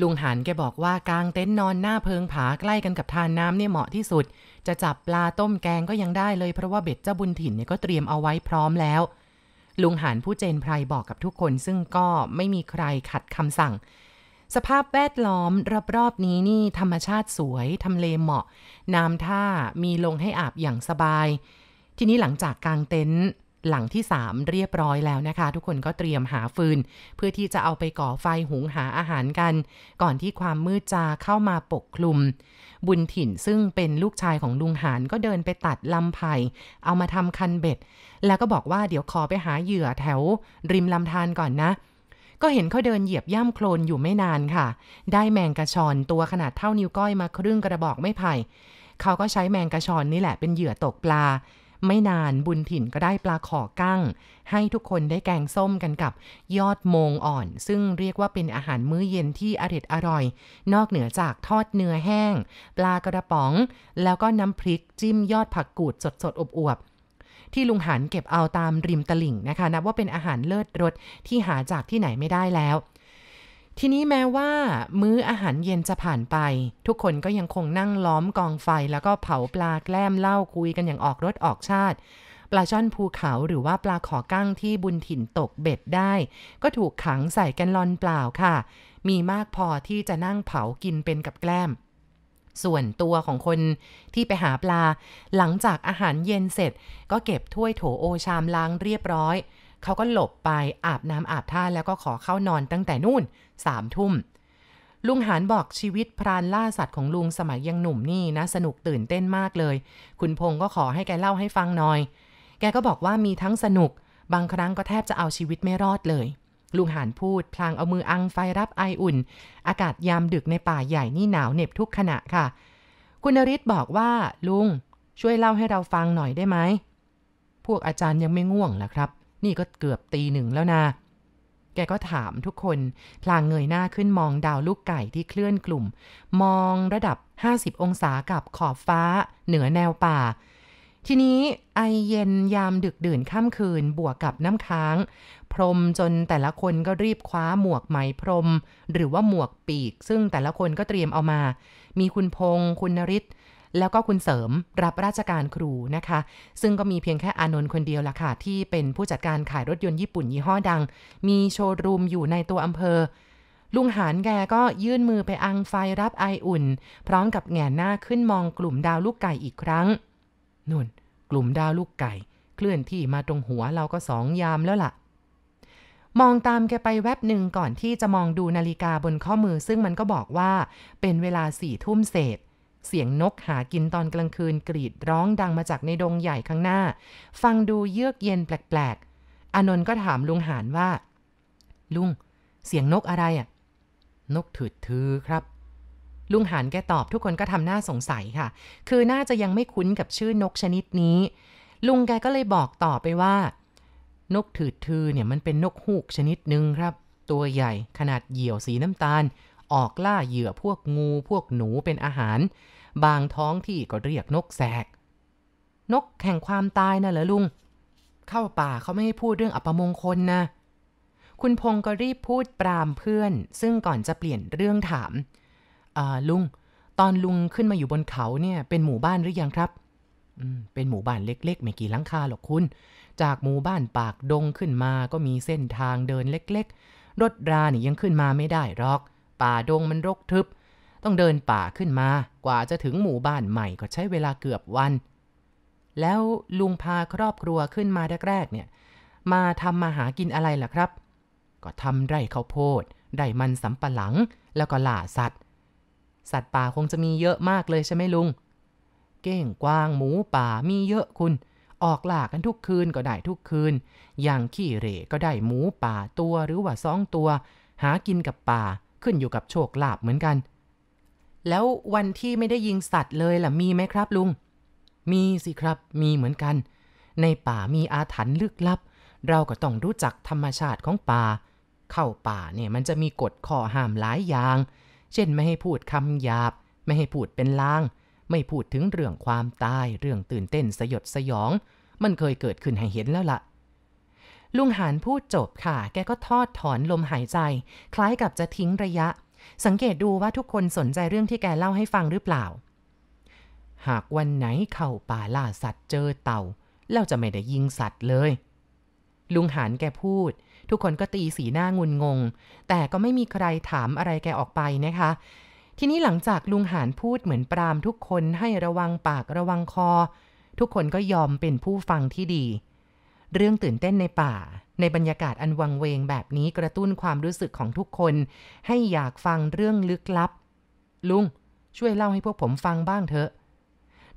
ลุงหันแกบอกว่ากางเต็นท์นอนหน้าเพิงผาใกล้กันกับทานน้ำเนี่ยเหมาะที่สุด จะจับปลาต้มแกงก็ยังได้เลย เพราะว่าเบ็ดเจ้าบุญถิ่นเนี่ยก็เตรียมเอาไว้พร้อมแล้ว ลุงหันผู้เจนไพรบอกกับทุกคนซึ่งก็ไม่มีใครขัดคำสั่ง สภาพแวดล้อมรอบๆนี้นี่ธรรมชาติสวยทำเลเหมาะ น้ำท่ามีลงให้อาบอย่างสบาย ทีนี้หลังจากกางเต็นท์หลังที่ 3 เรียบร้อยแล้วนะคะ ทุกคนก็เตรียมหาฟืน เพื่อที่จะเอาไปก่อไฟหุงหาอาหารกัน ก่อนที่ความมืดจะเข้ามาปกคลุมบุญถิ่นซึ่งเป็นลูกชายของลุงหานก็เดินไปตัดลำไผ่ เอามาทำคันเบ็ด แล้วก็บอกว่าเดี๋ยวขอไปหาเหยื่อแถวริมลำธารก่อนนะ ก็เห็นเขาเดินเหยียบย่ำโคลนอยู่ไม่นานค่ะ ได้แมงกระชอนตัวขนาดเท่านิ้วก้อยมาครึ่งกระบอกไม่ไผ่เขาก็ใช้แมงกระชอนนี่แหละเป็นเหยื่อตกปลาไม่นานบุญถิ่นก็ได้ปลาขอกั้งให้ทุกคนได้แกงส้มกันกับยอดมงอ่อน ซึ่งเรียกว่าเป็นอาหารมื้อเย็นที่อร็ดอร่อย นอกเหนือจากทอดเนื้อแห้ง ปลากระป๋อง แล้วก็น้ำพริกจิ้มยอดผักกูดสดๆอบวบ ที่ลุงหันเก็บเอาตามริมตลิ่งนะคะนับว่าเป็นอาหารเลิศรสที่หาจากที่ไหนไม่ได้แล้วทีนี้แม้ว่ามื้ออาหารเย็นจะผ่านไป ทุกคนก็ยังคงนั่งล้อมกองไฟ แล้วก็เผาปลาแกล้มเล่าคุยกันอย่างออกรสออกชาติ ปลาช่อนภูเขาหรือว่าปลาขอกั้งที่บุญถิ่นตกเบ็ดได้ ก็ถูกขังใส่กันลอนเปล่าค่ะ มีมากพอที่จะนั่งเผากินเป็นกับแกล้ม ส่วนตัวของคนที่ไปหาปลา หลังจากอาหารเย็นเสร็จ ก็เก็บถ้วยโถโอชามล้างเรียบร้อยเขาก็หลบไปอาบน้ำอาบท่าแล้วก็ขอเข้านอนตั้งแต่นู่นสามทุ่มลุงหานบอกชีวิตพรานล่าสัตว์ของลุงสมัยยังหนุ่มนี่นะสนุกตื่นเต้นมากเลย คุณพงศ์ก็ขอให้แกเล่าให้ฟังหน่อย แกก็บอกว่ามีทั้งสนุก บางครั้งก็แทบจะเอาชีวิตไม่รอดเลย ลุงหานพูด พลางเอามืออังไฟรับไออุ่น อากาศยามดึกในป่าใหญ่นี่หนาวเหน็บทุกขณะค่ะ คุณนริศบอกว่า ลุงช่วยเล่าให้เราฟังหน่อยได้ไหม พวกอาจารย์ยังไม่ง่วงเหรอครับนี่ก็เกือบตีหนึ่งแล้วนะ แกก็ถามทุกคน พลางเงยหน้าขึ้นมองดาวลูกไก่ที่เคลื่อนกลุ่ม มองระดับ 50 องศากับขอบฟ้าเหนือแนวป่า ทีนี้ไอเย็นยามดึกดื่นค่ำคืนบวกกับน้ำค้าง พรมจนแต่ละคนก็รีบคว้าหมวกไหมพรมหรือว่าหมวกปีก ซึ่งแต่ละคนก็เตรียมเอามา มีคุณพงษ์คุณนริศแล้วก็คุณเสริมรับราชการครูนะคะ ซึ่งก็มีเพียงแค่อานนท์คนเดียวล่ะค่ะ ที่เป็นผู้จัดการขายรถยนต์ญี่ปุ่นยี่ห้อดัง มีโชว์รูมอยู่ในตัวอำเภอ ลุงหานแกก็ยื่นมือไปอังไฟรับไออุ่น พร้อมกับแงหน้าขึ้นมองกลุ่มดาวลูกไก่อีกครั้ง นุ่น กลุ่มดาวลูกไก่ เคลื่อนที่มาตรงหัวเราก็สองยามแล้วละ่ะ มองตามแกไปแวบหนึ่งก่อนที่จะมองดูนาฬิกาบนข้อมือซึ่งมันก็บอกว่าเป็นเวลาสี่ทุ่มเศษเสียงนกหากินตอนกลางคืนกรีดร้องดังมาจากในดงใหญ่ข้างหน้า ฟังดูเยือกเย็นแปลกๆอานนท์ก็ถามลุงหานว่า ลุงเสียงนกอะไรอะ่ะนกถืดถือครับ ลุงหานแกตอบทุกคนก็ทำหน้าสงสัยค่ะ คือน่าจะยังไม่คุ้นกับชื่อนกชนิดนี้ ลุงแกก็เลยบอกต่อไปว่า นกถืดถือ เนี่ยมันเป็นนกฮูกชนิดหนึ่งครับ ตัวใหญ่ขนาดเหยี่ยวสีน้ำตาล ออกล่าเหยื่อพวกงู พวกหนูเป็นอาหารบางท้องที่ก็เรียกนกแสก นกแข่งความตายนะเหรอลุง เข้าป่าเขาไม่ให้พูดเรื่องอัปมงคลนะ คุณพงศ์ก็รีบพูดปรามเพื่อน ซึ่งก่อนจะเปลี่ยนเรื่องถาม ลุง ตอนลุงขึ้นมาอยู่บนเขาเนี่ยเป็นหมู่บ้านหรือยังครับ เป็นหมู่บ้านเล็กๆไม่กี่หลังคาหรอกคุณ จากหมู่บ้านปากดงขึ้นมาก็มีเส้นทางเดินเล็กๆ รถราเนี่ยยังขึ้นมาไม่ได้หรอก ป่าดงมันรกทึบต้องเดินป่าขึ้นมากว่าจะถึงหมู่บ้านใหม่ก็ใช้เวลาเกือบวัน แล้วลุงพาครอบครัวขึ้นมาแรกๆเนี่ยมาทำมาหากินอะไรล่ะครับ ก็ทำไร่ข้าวโพดได้มันสำปะหลัง แล้วก็ล่าสัตว์ สัตว์ป่าคงจะมีเยอะมากเลยใช่ไหมลุง เก้งกวางหมูป่ามีเยอะคุณ ออกล่ากันทุกคืนก็ได้ทุกคืน อย่างขี้เหร่ก็ได้หมูป่าตัวหรือว่าสองตัว หากินกับป่าขึ้นอยู่กับโชคลาภเหมือนกันแล้ววันที่ไม่ได้ยิงสัตว์เลยล่ะ มีไหมครับลุงมีสิครับมีเหมือนกัน ในป่ามีอาถรรพ์ลึกลับ เราก็ต้องรู้จักธรรมชาติของป่า เข้าป่าเนี่ยมันจะมีกฎข้อห้ามหลายอย่าง เช่นไม่ให้พูดคำหยาบ ไม่ให้พูดเป็นลาง ไม่พูดถึงเรื่องความตาย เรื่องตื่นเต้นสยดสยอง มันเคยเกิดขึ้นให้เห็นแล้วละ่ะ ลุงหานพูดจบค่ะ แกก็ทอดถอนลมหายใจ คล้ายกับจะทิ้งระยะสังเกตดูว่าทุกคนสนใจเรื่องที่แกเล่าให้ฟังหรือเปล่า หากวันไหนเข้าป่าล่าสัตว์เจอเต่า เราจะไม่ได้ยิงสัตว์เลย ลุงหานแกพูด ทุกคนก็ตีสีหน้างุนงง แต่ก็ไม่มีใครถามอะไรแกออกไปนะคะ ทีนี้หลังจากลุงหานพูดเหมือนปรามทุกคนให้ระวังปากระวังคอ ทุกคนก็ยอมเป็นผู้ฟังที่ดีเรื่องตื่นเต้นในป่า ในบรรยากาศอันวังเวงแบบนี้กระตุ้นความรู้สึกของทุกคน ให้อยากฟังเรื่องลึกลับ ลุงช่วยเล่าให้พวกผมฟังบ้างเถอะ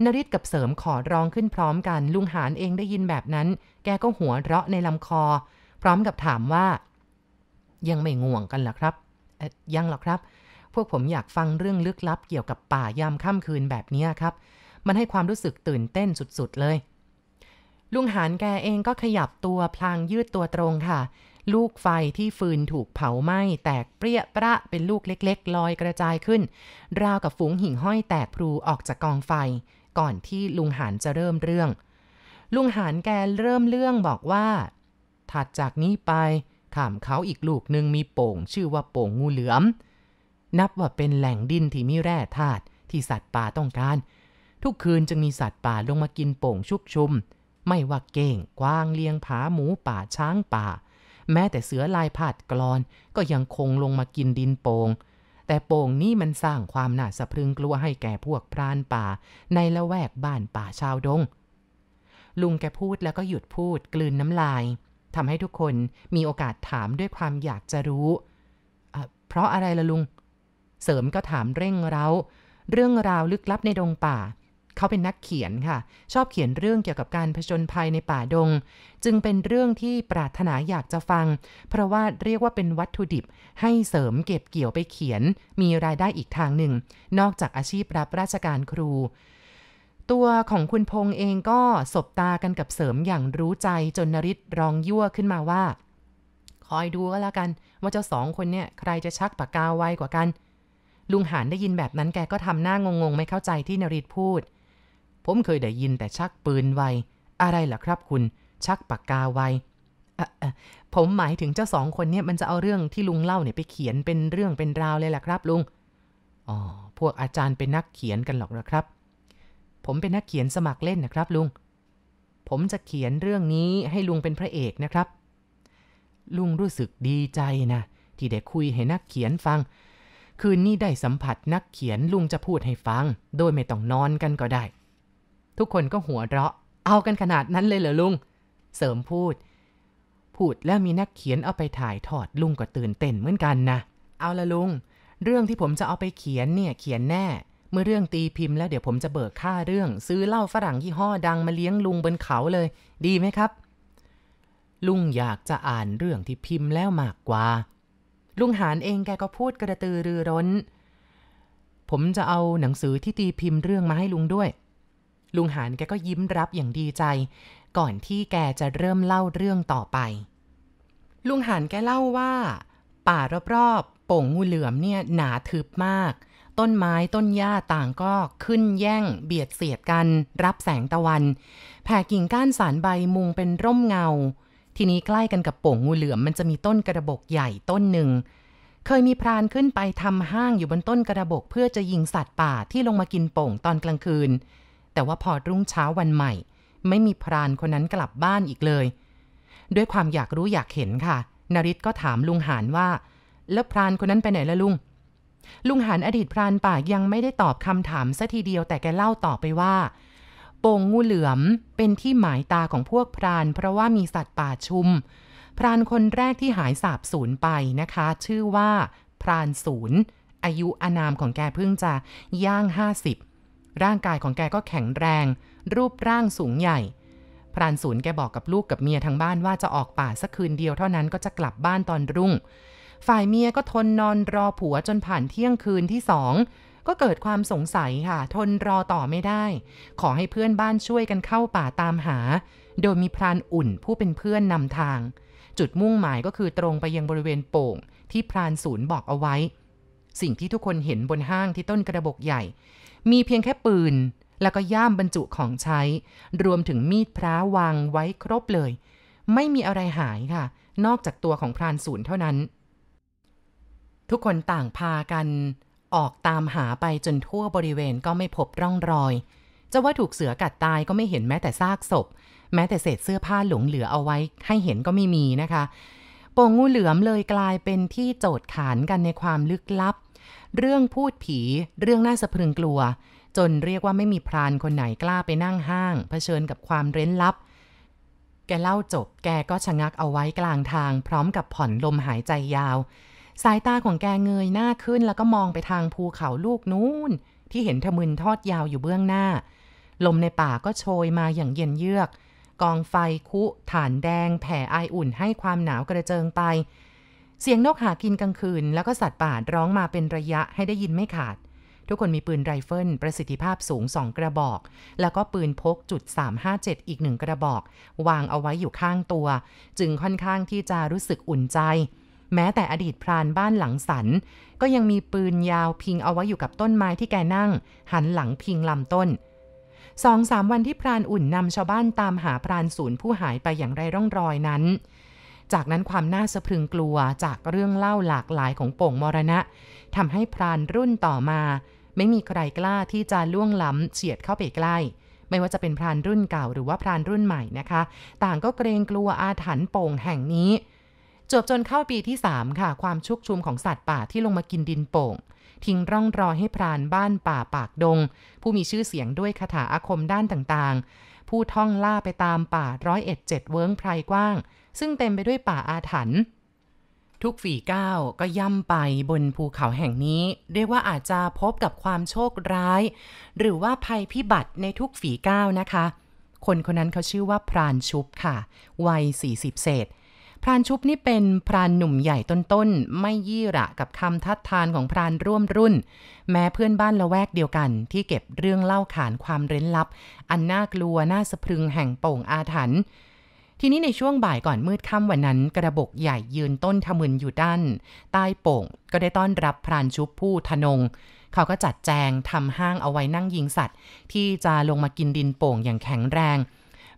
นริศกับเสริมขอร้องขึ้นพร้อมกันลุงหานเองได้ยินแบบนั้น แกก็หัวเราะในลำคอ พร้อมกับถามว่า ยังไม่ง่วงกันหรอครับ ยังหรอครับ พวกผมอยากฟังเรื่องลึกลับเกี่ยวกับป่ายามค่ำคืนแบบนี้ครับ มันให้ความรู้สึกตื่นเต้นสุดๆเลยลุงหานแกเองก็ขยับตัวพลางยืดตัวตรงค่ะ ลูกไฟที่ฟืนถูกเผาไหม้แตกเปรี้ยประเป็นลูกเล็กๆลอยกระจายขึ้น ราวกับฝูงหิ่งห้อยแตกพลูออกจากกองไฟ ก่อนที่ลุงหานจะเริ่มเรื่อง ลุงหานแกเริ่มเรื่องบอกว่า ถัดจากนี้ไป ขามเขาอีกลูกหนึ่งมีโป่งชื่อว่าโป่งงูเหลือม นับว่าเป็นแหล่งดินที่มีแร่ธาตุที่สัตว์ป่าต้องการ ทุกคืนจึงมีสัตว์ป่าลงมากินโป่งชุกชุมไม่ว่าเก้งกวางเลียงผาหมูป่าช้างป่า แม้แต่เสือลายผาดกรอนก็ยังคงลงมากินดินโปง่งแต่โป่งนี้มันสร้างความน่าสะพรึงกลัวให้แก่พวกพรานป่า ในละแวกบ้านป่าชาวดง ลุงแกพูดแล้วก็หยุดพูดกลืนน้ำลายทำให้ทุกคนมีโอกาสถามด้วยความอยากจะรู้เพราะอะไรล่ะลุง เสริมก็ถามเร่งเรา้าเรื่องราวลึกลับในดงป่าเขาเป็นนักเขียนค่ะ ชอบเขียนเรื่องเกี่ยวกับการผจญภัยในป่าดง จึงเป็นเรื่องที่ปรารถนาอยากจะฟัง เพราะว่าเรียกว่าเป็นวัตถุดิบให้เสริมเก็บเกี่ยวไปเขียน มีรายได้อีกทางหนึ่ง นอกจากอาชีพรับราชการครู ตัวของคุณพงษ์เองก็สบตากันกับเสริมอย่างรู้ใจจนนริศร้องยั่วขึ้นมาว่า คอยดูก็แล้วกันว่าเจ้าสองคนเนี่ยใครจะชักปากกาไวกว่ากัน ลุงหานได้ยินแบบนั้นแกก็ทำหน้างงๆ ไม่เข้าใจที่นริศพูดผมเคยได้ยินแต่ชักปืนไว อะไรล่ะครับคุณ ชักปากกาไว ผมหมายถึงเจ้าสองคนเนี่ยมันจะเอาเรื่องที่ลุงเล่าเนี่ยไปเขียนเป็นเรื่องเป็นราวเลยล่ะครับลุง อ๋อ พวกอาจารย์เป็นนักเขียนกันหรอกนะครับ ผมเป็นนักเขียนสมัครเล่นนะครับลุง ผมจะเขียนเรื่องนี้ให้ลุงเป็นพระเอกนะครับ ลุงรู้สึกดีใจนะ ที่ได้คุยให้นักเขียนฟัง คืนนี้ได้สัมผัสนักเขียนลุงจะพูดให้ฟัง โดยไม่ต้องนอนกันก็ได้ทุกคนก็หัวเราะ เอากันขนาดนั้นเลยเหรอลุง เสริมพูด พูดแล้วมีนักเขียนเอาไปถ่ายทอดลุงก็ตื่นเต้นเหมือนกันนะ เอาละลุง เรื่องที่ผมจะเอาไปเขียนเนี่ยเขียนแน่ เมื่อเรื่องตีพิมพ์แล้วเดี๋ยวผมจะเบิกค่าเรื่อง ซื้อเหล้าฝรั่งยี่ห้อดังมาเลี้ยงลุงบนเขาเลย ดีไหมครับ ลุงอยากจะอ่านเรื่องที่พิมพ์แล้วมากกว่า ลุงหานเองแกก็พูดกระตือรือร้น ผมจะเอาหนังสือที่ตีพิมพ์เรื่องมาให้ลุงด้วยลุงหานแกก็ยิ้มรับอย่างดีใจ ก่อนที่แกจะเริ่มเล่าเรื่องต่อไป ลุงหานแกเล่าว่า ป่ารอบๆโป่งงูเหลือมเนี่ยหนาทึบมาก ต้นไม้ต้นหญ้าต่างก็ขึ้นแย่ง เบียดเสียดกัน รับแสงตะวัน แผ่กิ่งก้านสารใบมุงเป็นร่มเงา ทีนี้ใกล้กันกับโป่งงูเหลือมมันจะมีต้นกระบอกใหญ่ต้นหนึ่งเคยมีพรานขึ้นไปทำห้างอยู่บนต้นกระบอกเพื่อจะยิงสัตว์ป่าที่ลงมากินโป่งตอนกลางคืนแต่ว่าพอรุ่งเช้าวันใหม่ ไม่มีพรานคนนั้นกลับบ้านอีกเลย ด้วยความอยากรู้อยากเห็นค่ะนริศก็ถามลุงหานว่า แล้วพรานคนนั้นไปไหนละลุงลุงหานอดีตพรานป่ายังไม่ได้ตอบคำถามซะทีเดียวแต่แกเล่าต่อไปว่าโป่งงูเหลือมเป็นที่หมายตาของพวกพรานเพราะว่ามีสัตว์ป่าชุม พรานคนแรกที่หายสาบสูญไปนะคะ ชื่อว่า พรานศูนย์อายุอนามของแกเพิ่งจะย่าง50ร่างกายของแกก็แข็งแรง รูปร่างสูงใหญ่ พรานศูนย์แกบอกกับลูกกับเมียทางบ้านว่าจะออกป่าสักคืนเดียวเท่านั้นก็จะกลับบ้านตอนรุ่ง ฝ่ายเมียก็ทนนอนรอผัวจนผ่านเที่ยงคืนที่สอง ก็เกิดความสงสัยค่ะทนรอต่อไม่ได้ ขอให้เพื่อนบ้านช่วยกันเข้าป่าตามหา โดยมีพรานอุ่นผู้เป็นเพื่อนนำทาง จุดมุ่งหมายก็คือตรงไปยังบริเวณโป่งที่พรานศูนย์บอกเอาไว้ สิ่งที่ทุกคนเห็นบนห้างที่ต้นกระบกใหญ่มีเพียงแค่ปืนแล้วก็ย่ามบรรจุของใช้ รวมถึงมีดพระวางไว้ครบเลย ไม่มีอะไรหายค่ะ นอกจากตัวของพรานศูนย์เท่านั้น ทุกคนต่างพากันออกตามหาไปจนทั่วบริเวณก็ไม่พบร่องรอย จะว่าถูกเสือกัดตายก็ไม่เห็นแม้แต่ซากศพ แม้แต่เศษเสื้อผ้าหลงเหลือเอาไว้ ให้เห็นก็ไม่มีนะคะ โป่งงูเหลือมเลยกลายเป็นที่โจดขานกันในความลึกลับเรื่องพูดผีเรื่องน่าสะพรึงกลัว จนเรียกว่าไม่มีพรานคนไหนกล้าไปนั่งห้าง เผชิญกับความเร้นลับ แกเล่าจบ แกก็ชะงักเอาไว้กลางทาง พร้อมกับผ่อนลมหายใจยาว สายตาของแกเงยหน้าขึ้นแล้วก็มองไปทางภูเขาลูกนู้น ที่เห็นทมึนทอดยาวอยู่เบื้องหน้า ลมในป่าก็โชยมาอย่างเย็นเยือก กองไฟคุฐานแดง แผ่ไออุ่นให้ความหนาวกระเจิงไปเสียงนกหากินกลางคืน แล้วก็สัตว์ป่าร้องมาเป็นระยะให้ได้ยินไม่ขาด ทุกคนมีปืนไรเฟิล ประสิทธิภาพสูงสองกระบอก แล้วก็ปืนพกจุด357อีกหนึ่งกระบอก วางเอาไว้อยู่ข้างตัว จึงค่อนข้างที่จะรู้สึกอุ่นใจ แม้แต่อดีตพรานบ้านหลังสัน ก็ยังมีปืนยาวพิงเอาไว้อยู่กับต้นไม้ที่แกนั่ง หันหลังพิงลำต้นสองสามวันที่พรานอุ่นนำชาวบ้านตามหาพรานศูนย์ผู้หายไปอย่างไรร่องรอยนั้นจากนั้นความน่าสะพรึงกลัวจากเรื่องเล่าหลากหลายของโป่งมรณะทำให้พรานรุ่นต่อมา ไม่มีใครกล้าที่จะล่วงล้ำเฉียดเข้าไปใกล้ ไม่ว่าจะเป็นพรานรุ่นเก่า หรือว่าพรานรุ่นใหม่นะคะ ต่างก็เกรงกลัวอาถรรพ์โป่งแห่งนี้จบจนเข้าปีที่ 3 ค่ะ ความชุกชุมของสัตว์ป่าที่ลงมากินดินโป่งทิ้งร่องรอให้พรานบ้านป่าปากดง ผู้มีชื่อเสียงด้วยคาถาอาคมด้านต่างๆผู้ท่องล่าไปตามป่าร้อยเอ็ดเจ็ดเวิ้งไพรกว้างซึ่งเต็มไปด้วยป่าอาถรรพ์ทุกฝีก้าวก็ย่ำไปบนภูเขาแห่งนี้เรียกว่าอาจจะพบกับความโชคร้าย หรือว่าภัยพิบัติในทุกฝีก้าวนะคะ คนคนนั้นเขาชื่อว่าพรานชุบค่ะ วัย 40เศษพรานชุบนี่เป็นพรานหนุ่มใหญ่ต้นๆไม่ยี่ระกับคำทัดทานของพรานร่วมรุ่น แม้เพื่อนบ้านละแวกเดียวกัน ที่เก็บเรื่องเล่าขานความเร้นลับ อันน่ากลัวน่าสะพรึงแห่งโป่งอาถรรพ์ทีนี้ในช่วงบ่ายก่อนมืดค่ำวันนั้น กระบกใหญ่ยืนต้นทะมึนอยู่ด้าน ใต้โป่งก็ได้ต้อนรับพรานชุบผู้ทนง เขาก็จัดแจงทำห้างเอาไว้นั่งยิงสัตว์ ที่จะลงมากินดินโป่งอย่างแข็งแรง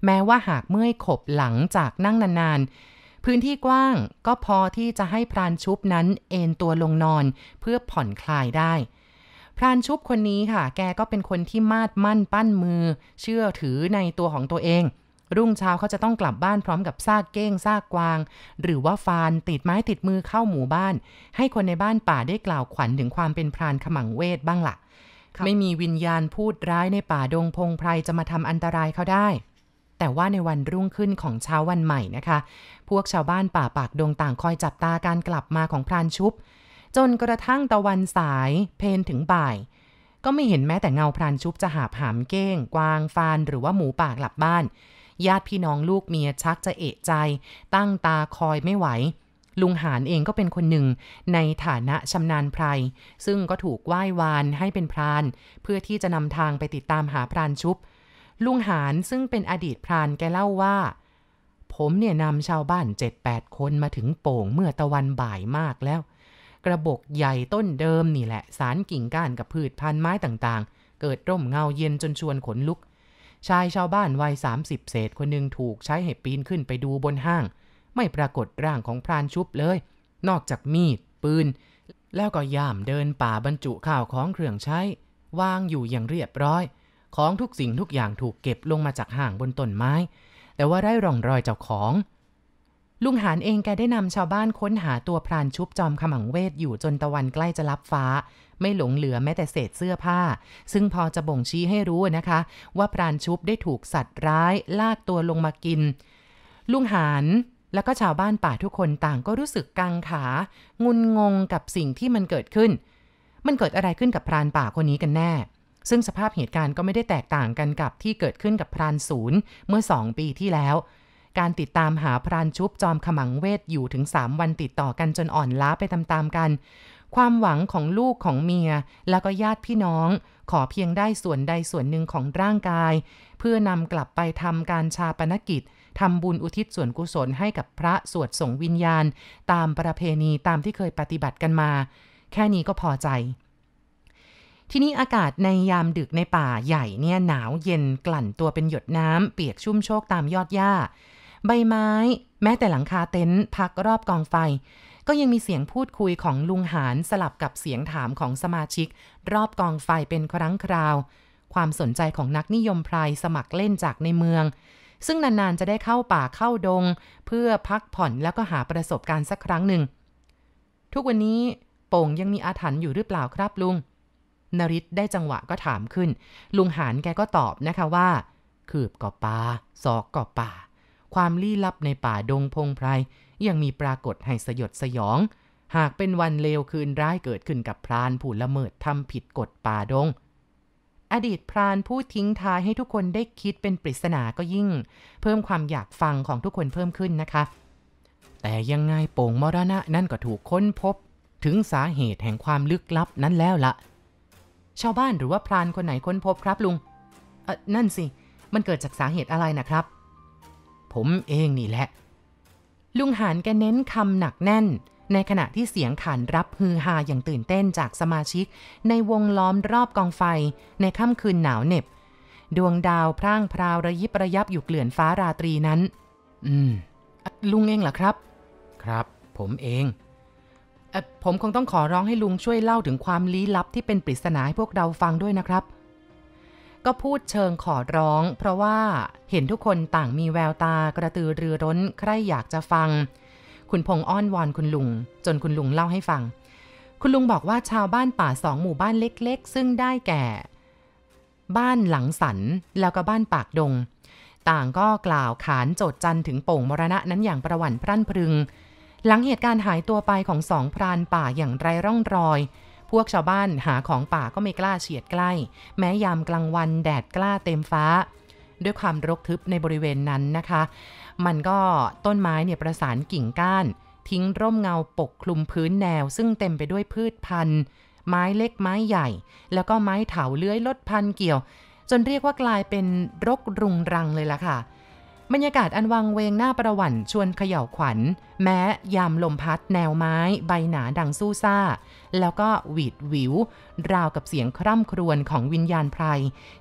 แม้ว่าหากเมื่อยขบหลังจากนั่งนานๆ พื้นที่กว้างก็พอที่จะให้พรานชุบนั้นเอนตัวลงนอนเพื่อผ่อนคลายได้ พรานชุบคนนี้ค่ะ แกก็เป็นคนที่มาดมั่นปั้นมือ เชื่อถือในตัวของตัวเองรุ่งเช้าเขาจะต้องกลับบ้านพร้อมกับซากเก้งซากกวาง หรือว่าฟานติดไม้ติดมือเข้าหมู่บ้าน ให้คนในบ้านป่าได้กล่าวขวัญถึงความเป็นพรานขมังเวทบ้างละ่ะ ไม่มีวิญญาณพูดร้ายในป่าดงพงไพรจะมาทำอันตรายเขาได้ แต่ว่าในวันรุ่งขึ้นของเช้าวันใหม่นะคะ พวกชาวบ้านป่าปากดงต่างคอยจับตาการกลับมาของพรานชุบจนกระทั่งตะวันสายเพนถึงบ่าย ก็ไม่เห็นแม้แต่เงาพรานชุบจะหาบหามเก้ง กวางฟานหรือว่าหมูป่ากลับบ้านญาติพี่น้องลูกเมียชักจะเอะใจ ตั้งตาคอยไม่ไหว ลุงหานเองก็เป็นคนหนึ่งในฐานะชำนาญไพร ซึ่งก็ถูกไหว้วานให้เป็นพราน เพื่อที่จะนำทางไปติดตามหาพรานชุบ ลุงหานซึ่งเป็นอดีตพรานแกเล่าว่า ผมเนี่ยนำชาวบ้าน7-8คนมาถึงโป่งเมื่อตะวันบ่ายมากแล้ว กระบอกใหญ่ต้นเดิมนี่แหละ สารกิ่งก้านกับพืชพันไม้ต่างๆ เกิดร่มเงาเย็นจนชวนขนลุกชายชาวบ้านวัย 30 เศษคนหนึ่งถูกใช้ให้ปีนขึ้นไปดูบนห้าง ไม่ปรากฏร่างของพรานชุบเลย นอกจากมีดปืนแล้วก็ย่ามเดินป่าบรรจุข้าวของเครื่องใช้วางอยู่อย่างเรียบร้อย ของทุกสิ่งทุกอย่างถูกเก็บลงมาจากห่างบนต้นไม้ แต่ว่าไร้ร่องรอยเจ้าของ ลุงหานเองแกได้นำชาวบ้านค้นหาตัวพรานชุบจอมขมังเวทอยู่จนตะวันใกล้จะลับฟ้าไม่หลงเหลือแม้แต่เศษเสื้อผ้า ซึ่งพอจะบ่งชี้ให้รู้นะคะ ว่าพรานชุบได้ถูกสัตว์ร้ายลากตัวลงมากิน ลุงหานแล้วก็ชาวบ้านป่าทุกคนต่างก็รู้สึกกังขา งุนงงกับสิ่งที่มันเกิดขึ้น มันเกิดอะไรขึ้นกับพรานป่าคนนี้กันแน่ ซึ่งสภาพเหตุการณ์ก็ไม่ได้แตกต่างกันกับ ที่เกิดขึ้นกับพรานศูนย์เมื่อสองปีที่แล้ว การติดตามหาพรานชุบจอมขมังเวทอยู่ถึง 3 วันติดต่อกันจนอ่อนล้าไปตามๆกันความหวังของลูกของเมียแล้วก็ญาติพี่น้อง ขอเพียงได้ส่วนใดส่วนหนึ่งของร่างกาย เพื่อนำกลับไปทำการชาปนกิจทำบุญอุทิศส่วนกุศลให้กับพระสวดส่งวิญญาณ ตามประเพณีตามที่เคยปฏิบัติกันมา แค่นี้ก็พอใจ ที่นี่อากาศในยามดึกในป่าใหญ่เนี่ยหนาวเย็นกลั่นตัวเป็นหยดน้ำเปียกชุ่มโชกตามยอดหญ้าใบไม้ แม้แต่หลังคาเต็นท์พักรอบกองไฟก็ยังมีเสียงพูดคุยของลุงหานสลับกับเสียงถามของสมาชิก รอบกองไฟเป็นครั้งคราว ความสนใจของนักนิยมไพรสมัครเล่นจากในเมือง ซึ่งนาน ๆ จะได้เข้าป่าเข้าดง เพื่อพักผ่อนแล้วก็หาประสบการณ์สักครั้งหนึ่ง ทุกวันนี้ โป่งยังมีอาถรรพ์อยู่หรือเปล่าครับลุงนริศได้จังหวะก็ถามขึ้น ลุงหานแกก็ตอบนะคะว่าคืบกอป่าซอกกอป่า ความลี้ลับในป่าดงพงไพรยังมีปรากฏให้สยดสยอง หากเป็นวันเลวคืนร้ายเกิดขึ้นกับพรานผู้ละเมิดทำผิดกฎป่าดง อดีตพรานผู้ทิ้งท้ายให้ทุกคนได้คิดเป็นปริศนาก็ยิ่ง เพิ่มความอยากฟังของทุกคนเพิ่มขึ้นนะคะ แต่ยังไงโป่งมรณะนั่นก็ถูกค้นพบถึงสาเหตุแห่งความลึกลับนั้นแล้วละ่ะ ชาวบ้านหรือว่าพรานคนไหนค้นพบครับลุง นั่นสิ มันเกิดจากสาเหตุอะไรนะครับ ผมเองนี่แหละลุงหานแกเน้นคำหนักแน่น ในขณะที่เสียงขานรับฮือฮาอย่างตื่นเต้นจากสมาชิก ในวงล้อมรอบกองไฟในค่ำคืนหนาวเหน็บ ดวงดาวพร่างพราวระยิบระยับอยู่เกลื่อนฟ้าราตรีนั้น อืม ลุงเองเหรอครับ ครับ ผมเอง ผมคงต้องขอร้องให้ลุงช่วยเล่าถึงความลี้ลับที่เป็นปริศนาให้พวกเราฟังด้วยนะครับก็พูดเชิงขอร้อง เพราะว่าเห็นทุกคนต่างมีแววตากระตือรือร้น ใครอยากจะฟัง คุณพงอ้อนวอนคุณลุง จนคุณลุงเล่าให้ฟัง คุณลุงบอกว่าชาวบ้านป่าสองหมู่บ้านเล็กๆ ซึ่งได้แก่ บ้านหลังสันแล้วก็บ้านปากดง ต่างก็กล่าวขานโจดจันถึงโป่งมรณะนั้นอย่างประวัติพรั่นพรึง หลังเหตุการณ์หายตัวไปของสองพรานป่าอย่างไรร่องรอยพวกชาวบ้านหาของป่าก็ไม่กล้าเฉียดใกล้ แม้ยามกลางวันแดดกล้าเต็มฟ้า ด้วยความรกทึบในบริเวณนั้นนะคะ มันก็ต้นไม้เนี่ยประสานกิ่งก้าน ทิ้งร่มเงาปกคลุมพื้นแนวซึ่งเต็มไปด้วยพืชพันธุ์ ไม้เล็กไม้ใหญ่ แล้วก็ไม้เถาเลื้อยลดพันเกี่ยว จนเรียกว่ากลายเป็นรกรุงรังเลยล่ะค่ะบรรยากาศอันวังเวงหน้าประวันชวนเขย่าวขวัญ แม้ยามลมพัด แนวไม้ใบหนาดังสู้ซ่าแล้วก็หวีดวิว ราวกับเสียงคร่ำครวญของวิญญาณไพร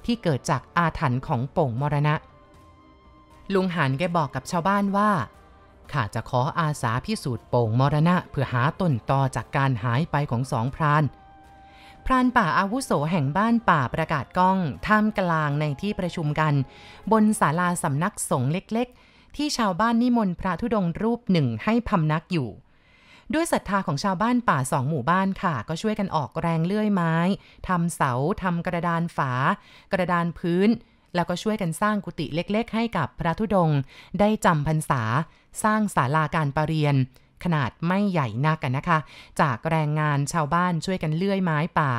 ที่เกิดจากอาถรรพ์ของป่งมรณะ ลุงหานแกบอกกับชาวบ้านว่าข้าจะขออาสาพิสูจน์โป่งมรณะ เพื่อหาต้นตอจากการหายไปของสองพรานพรานป่าอาวุโสแห่งบ้านป่าประกาศก้อง ท่ามกลางในที่ประชุมกัน บนศาลาสำนักสงฆ์เล็กๆ ที่ชาวบ้านนิมนต์พระธุดงรูปหนึ่งให้พำนักอยู่ ด้วยศรัทธาของชาวบ้านป่าสองหมู่บ้านค่ะ ก็ช่วยกันออกแรงเลื่อยไม้ทำเสาทำกระดานฝากระดานพื้น แล้วก็ช่วยกันสร้างกุฏิเล็กๆ ให้กับพระธุดง ได้จำพรรษาสร้างศาลาการประเรียนขนาดไม่ใหญ่นักกันนะคะ จากแรงงานชาวบ้านช่วยกันเลื่อยไม้ป่า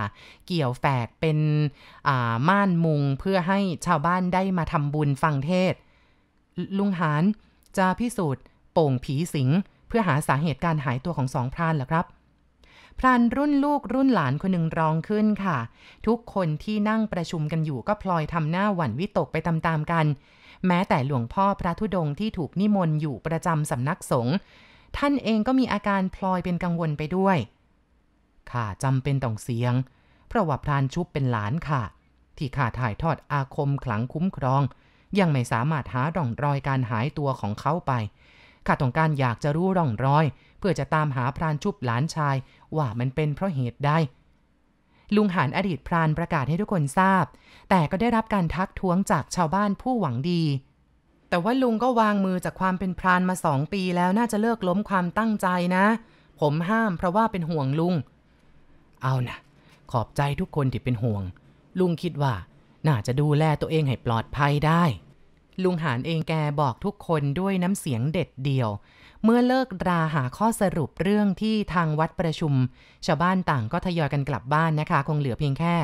เกี่ยวแฝกเป็นม่านมุงเพื่อให้ชาวบ้านได้มาทำบุญฟังเทศลุงหานจะพิสูจน์โป่งผีสิงเพื่อหาสาเหตุการหายตัวของสองพรานเหรอครับ พรานรุ่นลูกรุ่นหลานคนหนึ่งร้องขึ้นค่ะ ทุกคนที่นั่งประชุมกันอยู่ก็พลอยทำหน้าหวั่นวิตกไปตามๆกัน แม้แต่หลวงพ่อพระธุดงที่ถูกนิมนต์อยู่ประจำสำนักสงฆ์ท่านเองก็มีอาการพลอยเป็นกังวลไปด้วยข้าจำเป็นต้อง เสียง เพราะ ว่า พรานชุบเป็นหลานค่ะ ที่ข้าถ่ายทอดอาคมขลังคุ้มครอง ยังไม่สามารถหาร่องรอยการหายตัวของเขาไป ข้าต้องการอยากจะรู้ร่อง รอย เพื่อจะตามหาพรานชุบหลานชาย ว่ามันเป็นเพราะเหตุใด ลุงหานอดีตพรานประกาศให้ทุกคนทราบ แต่ก็ได้รับการทักท้วงจากชาวบ้านผู้หวังดีแต่ว่าลุงก็วางมือจากความเป็นพรานมาสองปีแล้วน่าจะเลิกล้มความตั้งใจนะ ผมห้ามเพราะว่าเป็นห่วงลุง เอานะขอบใจทุกคนที่เป็นห่วง ลุงคิดว่าน่าจะดูแลตัวเองให้ปลอดภัยได้ ลุงหานเองแกบอกทุกคนด้วยน้ำเสียงเด็ดเดี่ยวเมื่อเลิกราหาข้อสรุปเรื่องที่ทางวัดประชุม ชาวบ้านต่างก็ทยอยกันกลับบ้านนะคะ คงเหลือเพียงแค่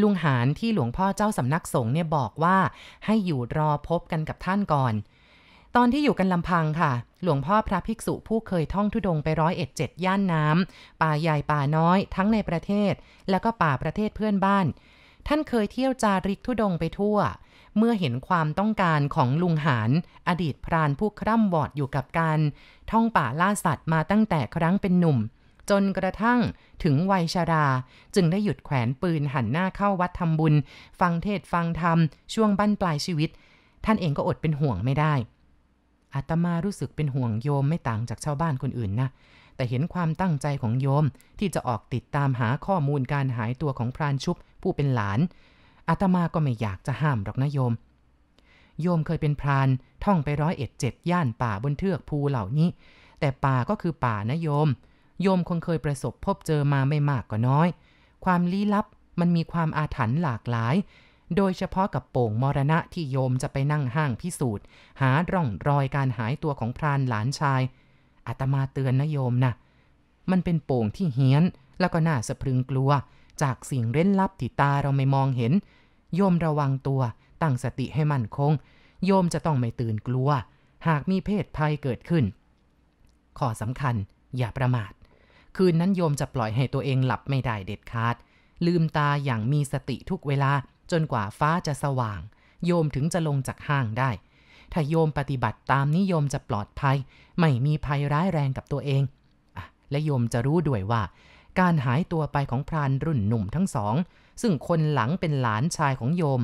ลุงหานที่หลวงพ่อเจ้าสำนักสงฆ์เนี่ยบอกว่า ให้อยู่รอพบกันกับท่านก่อน ตอนที่อยู่กันลำพังค่ะ หลวงพ่อพระภิกษุผู้เคยท่องทุดงไปร้อยเอ็ดเจ็ดย่านน้ำป่าใหญ่ป่าน้อยทั้งในประเทศ และก็ป่าประเทศเพื่อนบ้าน ท่านเคยเที่ยวจาริกทุดงไปทั่ว เมื่อเห็นความต้องการของลุงหานอดีตพรานผู้คร่ำวอดอยู่กับการท่องป่าล่าสัตว์มาตั้งแต่ครั้งเป็นหนุ่ม จนกระทั่งถึงวัยชาราจึงได้หยุดแขวนปืนหันหน้าเข้าวัดทำบุญ ฟังเทศฟังธรรมช่วงบั้นปลายชีวิต ท่านเองก็อดเป็นห่วงไม่ได้ อาตมารู้สึกเป็นห่วงโยมไม่ต่างจากชาวบ้านคนอื่นนะแต่เห็นความตั้งใจของโยมที่จะออกติดตามหาข้อมูลการหายตัวของพรานชุบผู้เป็นหลานอาตมาก็ไม่อยากจะห้ามหรอกนะโยมโยมเคยเป็นพราน ท่องไปร้อยเอ็ดเจ็ดย่านป่าบนเทือกภูเหล่านี้ แต่ป่าก็คือป่านะโยม โยมคงเคยประสบพบเจอมาไม่มากก็น้อย ความลี้ลับมันมีความอาถรรพ์หลากหลาย โดยเฉพาะกับโป่งมรณะที่โยมจะไปนั่งห้างพิสูจน์หาร่องรอยการหายตัวของพรานหลานชายอาตมาเตือนนะโยมนะมันเป็นโป่งที่เฮี้ยน แล้วก็น่าสะพรึงกลัว จากสิ่งเร้นลับที่ตาเราไม่มองเห็น โยมระวังตัวตั้งสติให้มั่นคง โยมจะต้องไม่ตื่นกลัว หากมีเพศภัยเกิดขึ้น ข้อสำคัญ อย่าประมาท คืนนั้นโยมจะปล่อยให้ตัวเองหลับไม่ได้เด็ดขาด ลืมตาอย่างมีสติทุกเวลาจนกว่าฟ้าจะสว่าง โยมถึงจะลงจากห้างได้ ถ้าโยมปฏิบัติตามนิยมจะปลอดภัย ไม่มีภัยร้ายแรงกับตัวเองอและโยมจะรู้ด้วยว่า การหายตัวไปของพรานรุ่นหนุ่มทั้งสอง ซึ่งคนหลังเป็นหลานชายของโยม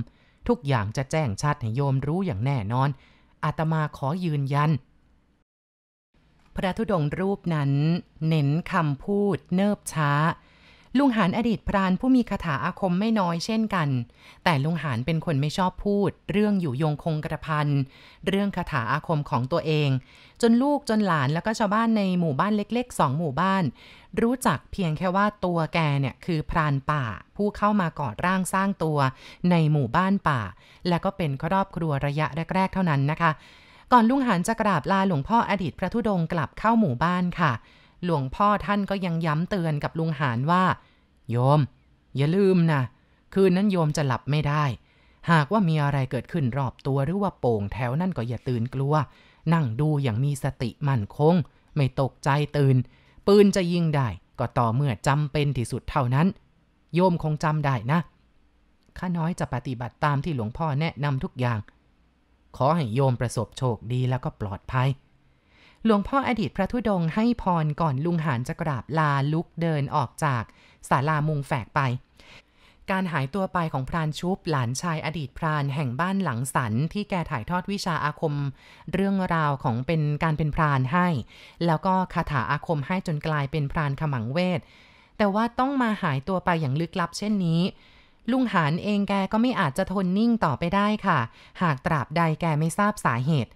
ทุกอย่างจะแจ้งชัดให้โยมรู้อย่างแน่นอน อาตมาขอยืนยัน พระธุดงรูปนั้น เน้นคำพูด เนิบช้า ลุงหานอดีตพรานผู้มีคาถาอาคมไม่น้อยเช่นกัน แต่ลุงหานเป็นคนไม่ชอบพูด เรื่องอยู่ยงคงกระพันเรื่องคาถาอาคมของตัวเอง จนลูกจนหลานแล้วก็ชาวบ้านในหมู่บ้านเล็กๆสองหมู่บ้านรู้จักเพียงแค่ว่าตัวแกเนี่ย คือพรานป่าผู้เข้ามาก่อร่างสร้างตัว ในหมู่บ้านป่า และก็เป็นครอบครัวระยะแรกๆ เท่านั้นนะคะ ก่อนลุงหานจะกราบลาหลวงพ่ออดีตพระธุดงกลับเข้าหมู่บ้านค่ะ หลวงพ่อท่านก็ยังย้ำเตือนกับลุงหานว่า โยมอย่าลืมนะคืนนั้นโยมจะหลับไม่ได้ หากว่ามีอะไรเกิดขึ้นรอบตัวหรือว่าโป่งแถวนั่นก็อย่าตื่นกลัว นั่งดูอย่างมีสติมั่นคงไม่ตกใจตื่นปืนจะยิงได้ ก็ต่อเมื่อจำเป็นที่สุดเท่านั้น โยมคงจำได้นะ ข้าน้อยจะปฏิบัติตามที่หลวงพ่อแนะนำทุกอย่าง ขอให้โยมประสบโชคดีแล้วก็ปลอดภัย หลวงพ่ออดีตพระธุดงให้พรก่อนลุงหานจะกราบลาลุกเดินออกจากศาลามุงแฝกไปการหายตัวไปของพรานชุบหลานชายอดีตพรานแห่งบ้านหลังสัน ที่แกถ่ายทอดวิชาอาคมเรื่องราวของเป็นการเป็นพรานให้ แล้วก็คาถาอาคมให้จนกลายเป็นพรานขมังเวทแต่ว่าต้องมาหายตัวไปอย่างลึกลับเช่นนี้ ลุงหานเองแกก็ไม่อาจจะทนนิ่งต่อไปได้ค่ะ หากตราบใดแกไม่ทราบสาเหตุ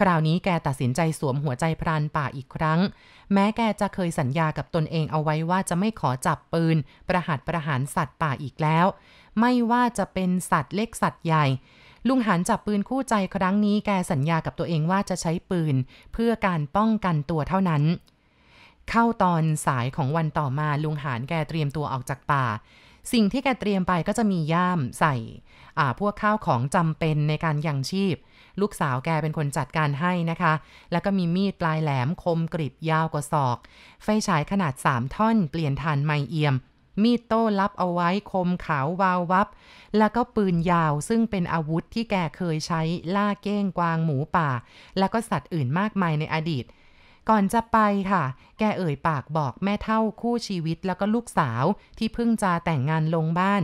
คราวนี้แกตัดสินใจสวมหัวใจพรานป่าอีกครั้งแม้แกจะเคยสัญญากับตนเองเอาไว้ว่าจะไม่ขอจับปืน ประหัตประหารสัตว์ป่าอีกแล้ว ไม่ว่าจะเป็นสัตว์เล็กสัตว์ใหญ่ ลุงหานจับปืนคู่ใจครั้งนี้แกสัญญากับตัวเองว่าจะใช้ปืน เพื่อการป้องกันตัวเท่านั้น เข้าตอนสายของวันต่อมาลุงหานแกเตรียมตัวออกจากป่า สิ่งที่แกเตรียมไปก็จะมีย่ามใส่พวกข้าวของจำเป็นในการยังชีพลูกสาวแกเป็นคนจัดการให้นะคะ แล้วก็มีมีดปลายแหลมคมกริบยาวกว่าศอก ไฟฉายขนาด 3 ท่อนเปลี่ยนทานไมเอียม มีดโต้ลับเอาไว้คมขาววาววับ แล้วก็ปืนยาวซึ่งเป็นอาวุธที่แกเคยใช้ ล่าเก้งกวางหมูป่า แล้วก็สัตว์อื่นมากมายในอดีต ก่อนจะไปค่ะ แกเอ่ยปากบอกแม่เท่าคู่ชีวิตแล้วก็ลูกสาวที่เพิ่งจะแต่งงานลงบ้าน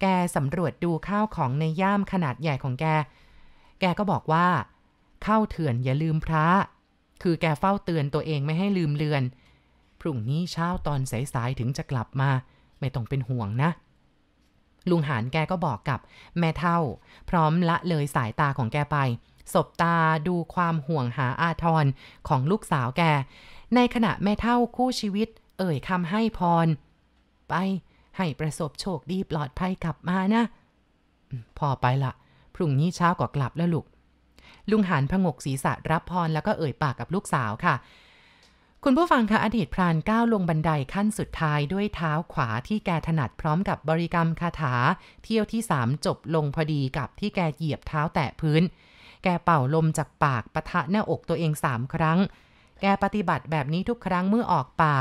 แกสำรวจดูข้าวของในย่ามขนาดใหญ่ของแกแกก็บอกว่า เข้าเถื่อนอย่าลืมพระ คือแกเฝ้าเตือนตัวเองไม่ให้ลืมเลือน พรุ่งนี้เช้าตอนสายๆถึงจะกลับมา ไม่ต้องเป็นห่วงนะ ลุงหานแกก็บอกกับแม่เท่า พร้อมละเลยสายตาของแกไป สบตาดูความห่วงหาอาทรของลูกสาวแก ในขณะแม่เท่าคู่ชีวิต เอ่ยคำให้พร ไป ให้ประสบโชคดีปลอดภัยกลับมานะ พอไปละพรุ่งนี้เช้าก็กลับแล้วลูกลุงหันพงกศีรษะรับพรแล้วก็เอ่ยปากกับลูกสาวค่ะ คุณผู้ฟังคะอดีตพรานก้าวลงบันไดขั้นสุดท้ายด้วยเท้าขวาที่แกถนัดพร้อมกับบริกรรมคาถา เที่ยวที่สามจบลงพอดีกับที่แกเหยียบเท้าแตะพื้น แกเป่าลมจากปากปะทะหน้าอกตัวเองสามครั้ง แกปฏิบัติแบบนี้ทุกครั้งเมื่อออกป่า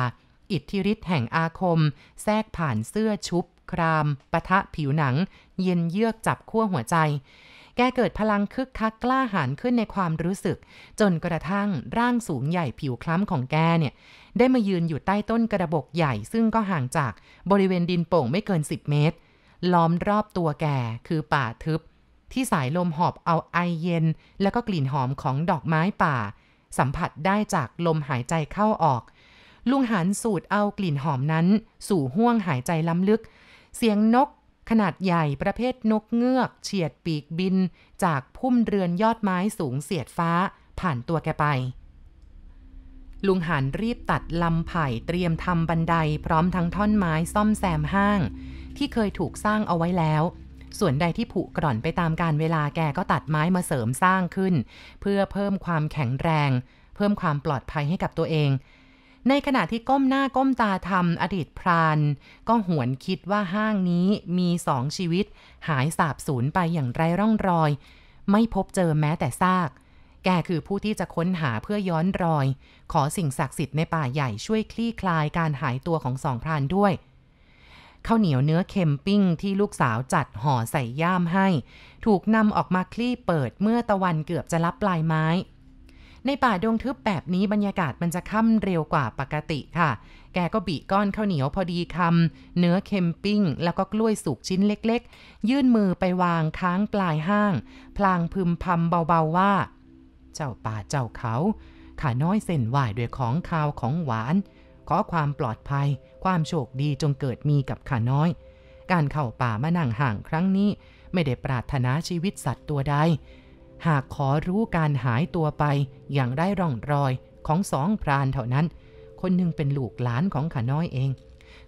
อิทธิฤทธิ์แห่งอาคม แทรกผ่านเสื้อชุบคราม ปะทะผิวหนัง เย็นเยือกจับขั้วหัวใจ แกเกิดพลังคึกคักกล้าหาญขึ้นในความรู้สึก จนกระทั่งร่างสูงใหญ่ผิวคล้ำของแกเนี่ย ได้มายืนอยู่ใต้ต้นกระบกใหญ่ ซึ่งก็ห่างจากบริเวณดินโป่งไม่เกิน 10 เมตร ล้อมรอบตัวแกคือป่าทึบ ที่สายลมหอบเอาไอเย็น แล้วก็กลิ่นหอมของดอกไม้ป่า สัมผัสได้จากลมหายใจเข้าออก ลุงหันสูดเอากลิ่นหอมนั้น สู่ห้วงหายใจล้ำลึกเสียงนกขนาดใหญ่ประเภทนกเงือกเฉียดปีกบินจากพุ่มเรือนยอดไม้สูงเสียดฟ้าผ่านตัวแกไป ลุงหานรีบตัดลำไผ่เตรียมทำบันไดพร้อมทั้งท่อนไม้ซ่อมแซมห้างที่เคยถูกสร้างเอาไว้แล้ว ส่วนใดที่ผุกร่อนไปตามการเวลาแกก็ตัดไม้มาเสริมสร้างขึ้นเพื่อเพิ่มความแข็งแรงเพิ่มความปลอดภัยให้กับตัวเองในขณะที่ก้มหน้าก้มตาทำอดีตพราน ก็หวนคิดว่าห้างนี้มีสองชีวิตหายสาบสูญไปอย่างไร้ร่องรอย ไม่พบเจอแม้แต่ซาก แกคือผู้ที่จะค้นหาเพื่อย้อนรอย ขอสิ่งศักดิ์สิทธิ์ในป่าใหญ่ช่วยคลี่คลายการหายตัวของสองพรานด้วยข้าวเหนียวเนื้อเค็มปิ้งที่ลูกสาวจัดห่อใส่ย่ามให้ ถูกนำออกมาคลี่เปิดเมื่อตะวันเกือบจะรับปลายไม้ในป่าดงทึบแบบนี้ บรรยากาศมันจะค่ำเร็วกว่าปกติค่ะ แกก็บีก้อนข้าวเหนียวพอดีคำ เนื้อเค็มปิ้ง แล้วก็กล้วยสุกชิ้นเล็กๆ ยื่นมือไปวางค้างปลายห้าง พลางพึมพำเบาๆว่า เจ้าป่าเจ้าเขาข้าน้อยเส้นไหวด้วยของคาวของหวาน ขอความปลอดภัย ความโชคดีจงเกิดมีกับข้าน้อย การเข้าป่ามานั่งห่างครั้งนี้ ไม่ได้ปรารถนาชีวิตสัตว์ตัวใดหากขอรู้การหายตัวไปอย่างได้ร่องรอยของสองพรานเท่านั้น คนหนึ่งเป็นลูกหลานของขาน้อยเอง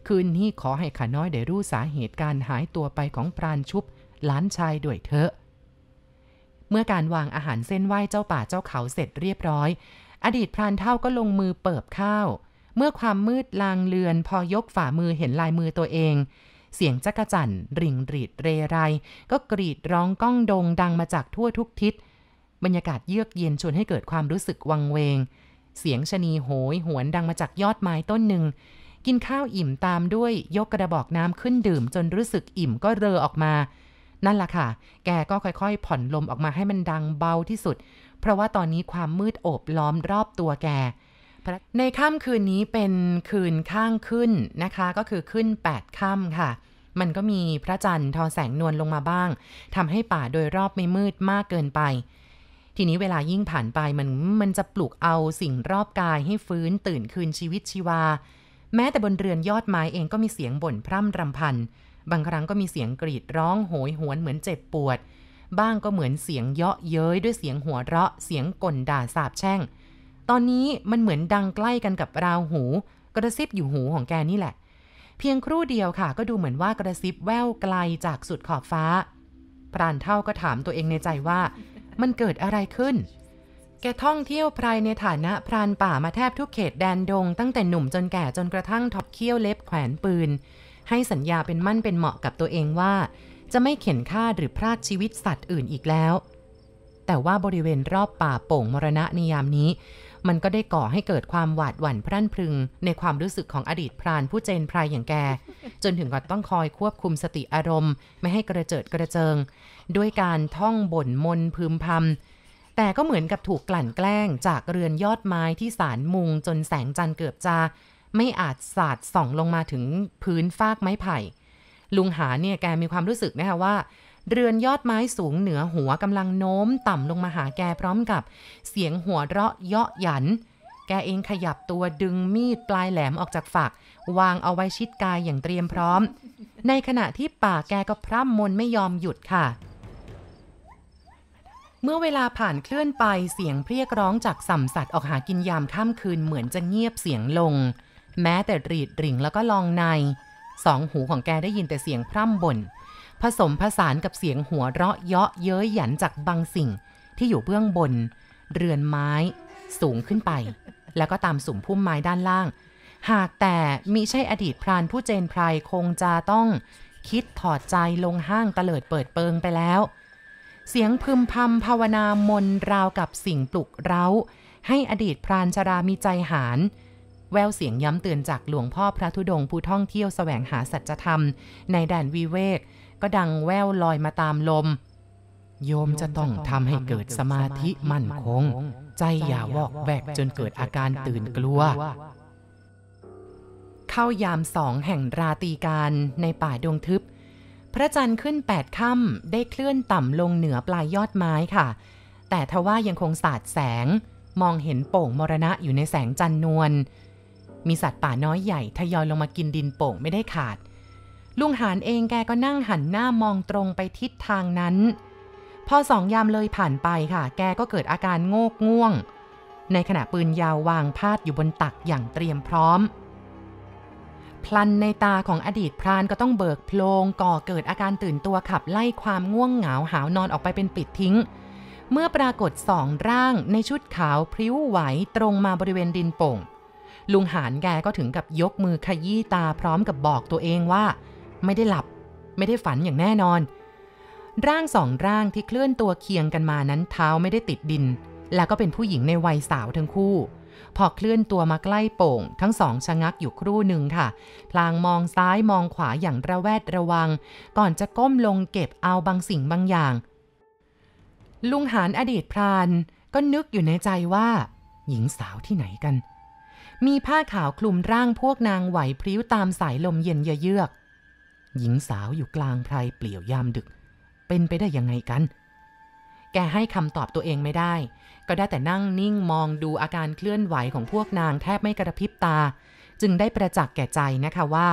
คืนนี้ขอให้ขาน้อยได้รู้สาเหตุการหายตัวไปของพรานชุบหลานชายด้วยเถอะ เมื่อการวางอาหารเส้นไหว้ เจ้าป่า เจ้าเขาเสร็จเรียบร้อย อดีตพรานเท่าก็ลงมือเปิบข้าว เมื่อความมืดลางเลือนพอยกฝ่ามือเห็นลายมือตัวเองเสียงจักจั่นริงรีดเรไร ก็กรีดร้องก้อง ดงดังมาจากทั่วทุกทิศ บรรยากาศเยือกเย็น ชวนให้เกิดความรู้สึกวังเวง เสียง ชนีโหย หวนดังมาจากยอดไม้ต้นหนึ่ง กินข้าวอิ่มตามด้วย ยกกระบอก น้ำขึ้นดื่มจนรู้สึกอิ่มก็เรอ ออกมา นั่นล่ะค่ะ แกก็ค่อยๆ ผ่อนลมออกมาให้มันดังเบาที่สุด เพราะว่าตอนนี้ความมืดโอบล้อมรอบตัวแกในค่ำคืนนี้เป็นคืนข้างขึ้นนะคะก็คือขึ้น8ค่ำค่ะ มันก็มีพระจันทร์ทอแสงนวลลงมาบ้างทำให้ป่าโดยรอบไม่มืดมากเกินไป ทีนี้เวลายิ่งผ่านไปมันมันจะปลุกเอาสิ่งรอบกายให้ฟื้นตื่นคืนชีวิตชีวา แม้แต่บนเรือนยอดไม้เองก็มีเสียงบ่นพร่ำรำพันบางครั้งก็มีเสียงกรีดร้อง โหยหวนเหมือนเจ็บปวด บ้างก็เหมือนเสียงเยาะเย้ยด้วยเสียงหัวเราะ เสียงก่นด่าสาบแช่งตอนนี้มันเหมือนดังใกล้กันกับราวหู กระซิบอยู่หู ของแกนี่แหละ เพียงครู่เดียวค่ะ ก็ดูเหมือนว่ากระซิบแววไกลจากสุดขอบฟ้า พรานเท่าก็ถามตัวเองในใจว่า มันเกิดอะไรขึ้น แกท่องเที่ยวพรายในฐานะพรานป่ามาแทบทุกเขตแดนดง ตั้งแต่หนุ่มจนแก่จนกระทั่งทอบเขี้ยวเล็บแขวนปืน ให้สัญญาเป็นมั่นเป็นเหมาะกับตัวเองว่า จะไม่เข็นฆ่าหรือพรากชีวิตสัตว์อื่นอีกแล้ว แต่ว่าบริเวณรอบป่าโป่งมรณะในยามนี้มันก็ได้ก่อให้เกิดความหวาดหวั่นพรั่นพรึง ในความรู้สึกของอดีตพรานผู้เจนพรายอย่างแก จนถึงกับต้องคอยควบคุมสติอารมณ์ ไม่ให้กระเจิดกระเจิงด้วยการท่องบ่นมนพึมพำแต่ก็เหมือนกับถูกกลั่นแกล้งจากเรือนยอดไม้ที่สารมุง จนแสงจันทร์เกือบจะไม่อาจสาดส่องลงมาถึงพื้นฟากไม้ไผ่ ลุงหาเนี่ยแกมีความรู้สึกนะคะว่าเรือนยอดไม้สูงเหนือหัวกำลังโน้ม ต่ำลงมาหาแกพร้อมกับ เสียงหัวเราะเยาะหยัน แกเองขยับตัวดึงมีดปลายแหลมออกจากฝัก วางเอาไว้ชิดกายอย่างเตรียมพร้อม ในขณะที่ป่าแกก็พร่ำมนไม่ยอมหยุดค่ะ เมื่อเวลาผ่านเคลื่อนไปเสียงเพรียกร้องจากสัมสัตว์ออกหากินยามค่ำคืนเหมือนจะเงียบเสียงลง แม้แต่รีดริ่งแล้วก็ลองในสองหูของแกได้ยินแต่เสียงพร่ำบ่นผสมผสานกับเสียงหัวเราะเยาะเย้ยหยันจากบางสิ่งที่อยู่เบื้องบนเรือนไม้สูงขึ้นไปแล้วก็ตามสุ่มพุ่มไม้ด้านล่าง หากแต่มิใช่อดีตพรานผู้เจนไพรคงจะต้องคิดถอดใจลงห้างตะเลิดเปิดเปิงไปแล้ว เสียงพึมพำภาวนามนราวกับสิ่งปลุกเร้าให้อดีตพรานชรามีใจหารแววเสียงย้ำเตือนจากหลวงพ่อพระธุดงค์ผู้ท่องเที่ยวสแสวงหาสัจธรรมในแดนวิเวกก็ดังแววลอยมาตามลม โยมจะต้องทำให้เกิดสมาธิมั่นคง ใจอย่าวอกแวกจนเกิดอาการตื่นกลัว เข้ายามสองแห่งราตีการในป่าดงทึบ พระจันทร์ขึ้นแปดค่ำได้เคลื่อนต่ำลงเหนือปลายยอดไม้ค่ะ แต่ทว่ายังคงสาดแสงมองเห็นโป่งมรณะอยู่ในแสงจันนวลมีสัตว์ป่าน้อยใหญ่ทยอยลงมากินดินโป่งไม่ได้ขาดลุงหานเองแกก็นั่งหันหน้ามองตรงไปทิศทางนั้น พอสองยามเลยผ่านไปค่ะ แกก็เกิดอาการโงกง่วง ในขณะปืนยาววางพาดอยู่บนตักอย่างเตรียมพร้อม พลันในตาของอดีตพรานก็ต้องเบิกโพลงก่อเกิดอาการตื่นตัวขับไล่ความง่วงเหงาหาวนอนออกไปเป็นปิดทิ้ง เมื่อปรากฏสองร่างในชุดขาวพริ้วไหวตรงมาบริเวณดินโป่ง ลุงหานแกก็ถึงกับยกมือขยี้ตาพร้อมกับบอกตัวเองว่าไม่ได้หลับไม่ได้ฝันอย่างแน่นอน ร่างสองร่างที่เคลื่อนตัวเคียงกันมานั้น เท้าไม่ได้ติดดิน แล้วก็เป็นผู้หญิงในวัยสาวทั้งคู่ พอเคลื่อนตัวมาใกล้โป่ง ทั้งสองชะงักอยู่ครู่หนึ่งค่ะ พลางมองซ้ายมองขวาอย่างระแวดระวัง ก่อนจะก้มลงเก็บเอาบางสิ่งบางอย่าง ลุงหานอดีตพรานก็นึกอยู่ในใจว่า หญิงสาวที่ไหนกัน มีผ้าขาวคลุมร่างพวกนางไหวพริ้วตามสายลมเย็นเยือกหญิงสาวอยู่กลางไพรเปลี่ยวยามดึก เป็นไปได้ยังไงกัน แกให้คำตอบตัวเองไม่ได้ ก็ได้แต่นั่งนิ่งมองดูอาการเคลื่อนไหวของพวกนางแทบไม่กระพริบตา จึงได้ประจักษ์แก่ใจนะคะว่า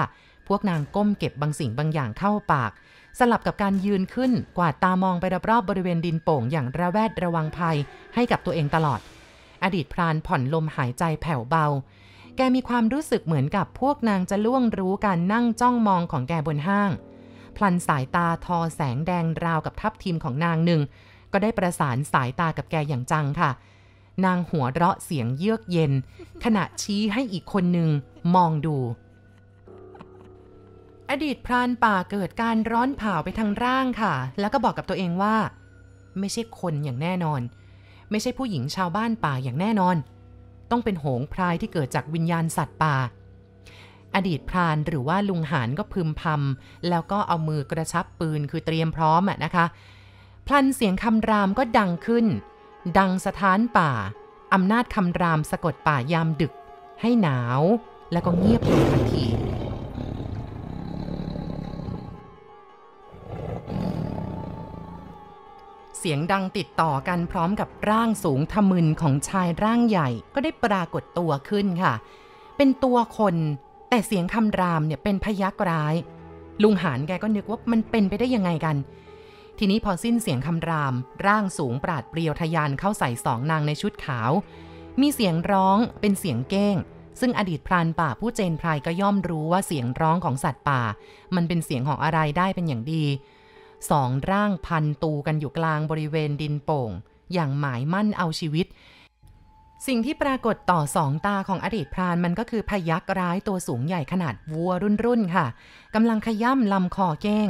พวกนางก้มเก็บบางสิ่งบางอย่างเข้าปาก สลับกับการยืนขึ้นกวาดตามองไปรอบๆบริเวณดินโป่งอย่างระแวดระวังภัยให้กับตัวเองตลอด อดีตพรานผ่อนลมหายใจแผ่วเบาแกมีความรู้สึกเหมือนกับพวกนางจะล่วงรู้การนั่งจ้องมองของแกบนห้าง พลันสายตาทอแสงแดงราวกับทัพทีมของนางหนึ่ง ก็ได้ประสานสายตากับแกอย่างจังค่ะ นางหัวเราะเสียงเยือกเย็น ขณะชี้ให้อีกคนหนึ่งมองดู อดีตพรานป่าเกิดการร้อนเผาไปทางร่างค่ะ แล้วก็บอกกับตัวเองว่า ไม่ใช่คนอย่างแน่นอน ไม่ใช่ผู้หญิงชาวบ้านป่าอย่างแน่นอนต้องเป็นหงพรายที่เกิดจากวิญญาณสัตว์ป่า อดีตพรานหรือว่าลุงหานก็พึมพำแล้วก็เอามือกระชับปืนคือเตรียมพร้อมอะนะคะ พลันเสียงคำรามก็ดังขึ้น ดังสถานป่า อำนาจคำรามสะกดป่ายามดึกให้หนาวแล้วก็เงียบลงทันทีสียงดังติดต่อกันพร้อมกับร่างสูงทะมึนของชายร่างใหญ่ก็ได้ปรากฏตัวขึ้นค่ะ เป็นตัวคน แต่เสียงคำรามเนี่ยเป็นพยักร้าย ลุงหานแกก็นึกว่ามันเป็นไปได้ยังไงกัน ทีนี้พอสิ้นเสียงคำราม ร่างสูงปราดเปรียวทยานเข้าใส่สองนางในชุดขาว มีเสียงร้องเป็นเสียงเก้ง ซึ่งอดีตพรานป่าผู้เจนพรายก็ย่อมรู้ว่าเสียงร้องของสัตว์ป่า มันเป็นเสียงของอะไรได้เป็นอย่างดีสองร่างพันตูกันอยู่กลางบริเวณดินโป่ง อย่างหมายมั่นเอาชีวิต สิ่งที่ปรากฏต่อสองตาของอดีตพรานมันก็คือพยักร้ายตัวสูงใหญ่ขนาดวัวรุ่นๆค่ะกำลังขย่ำลำคอแก้ง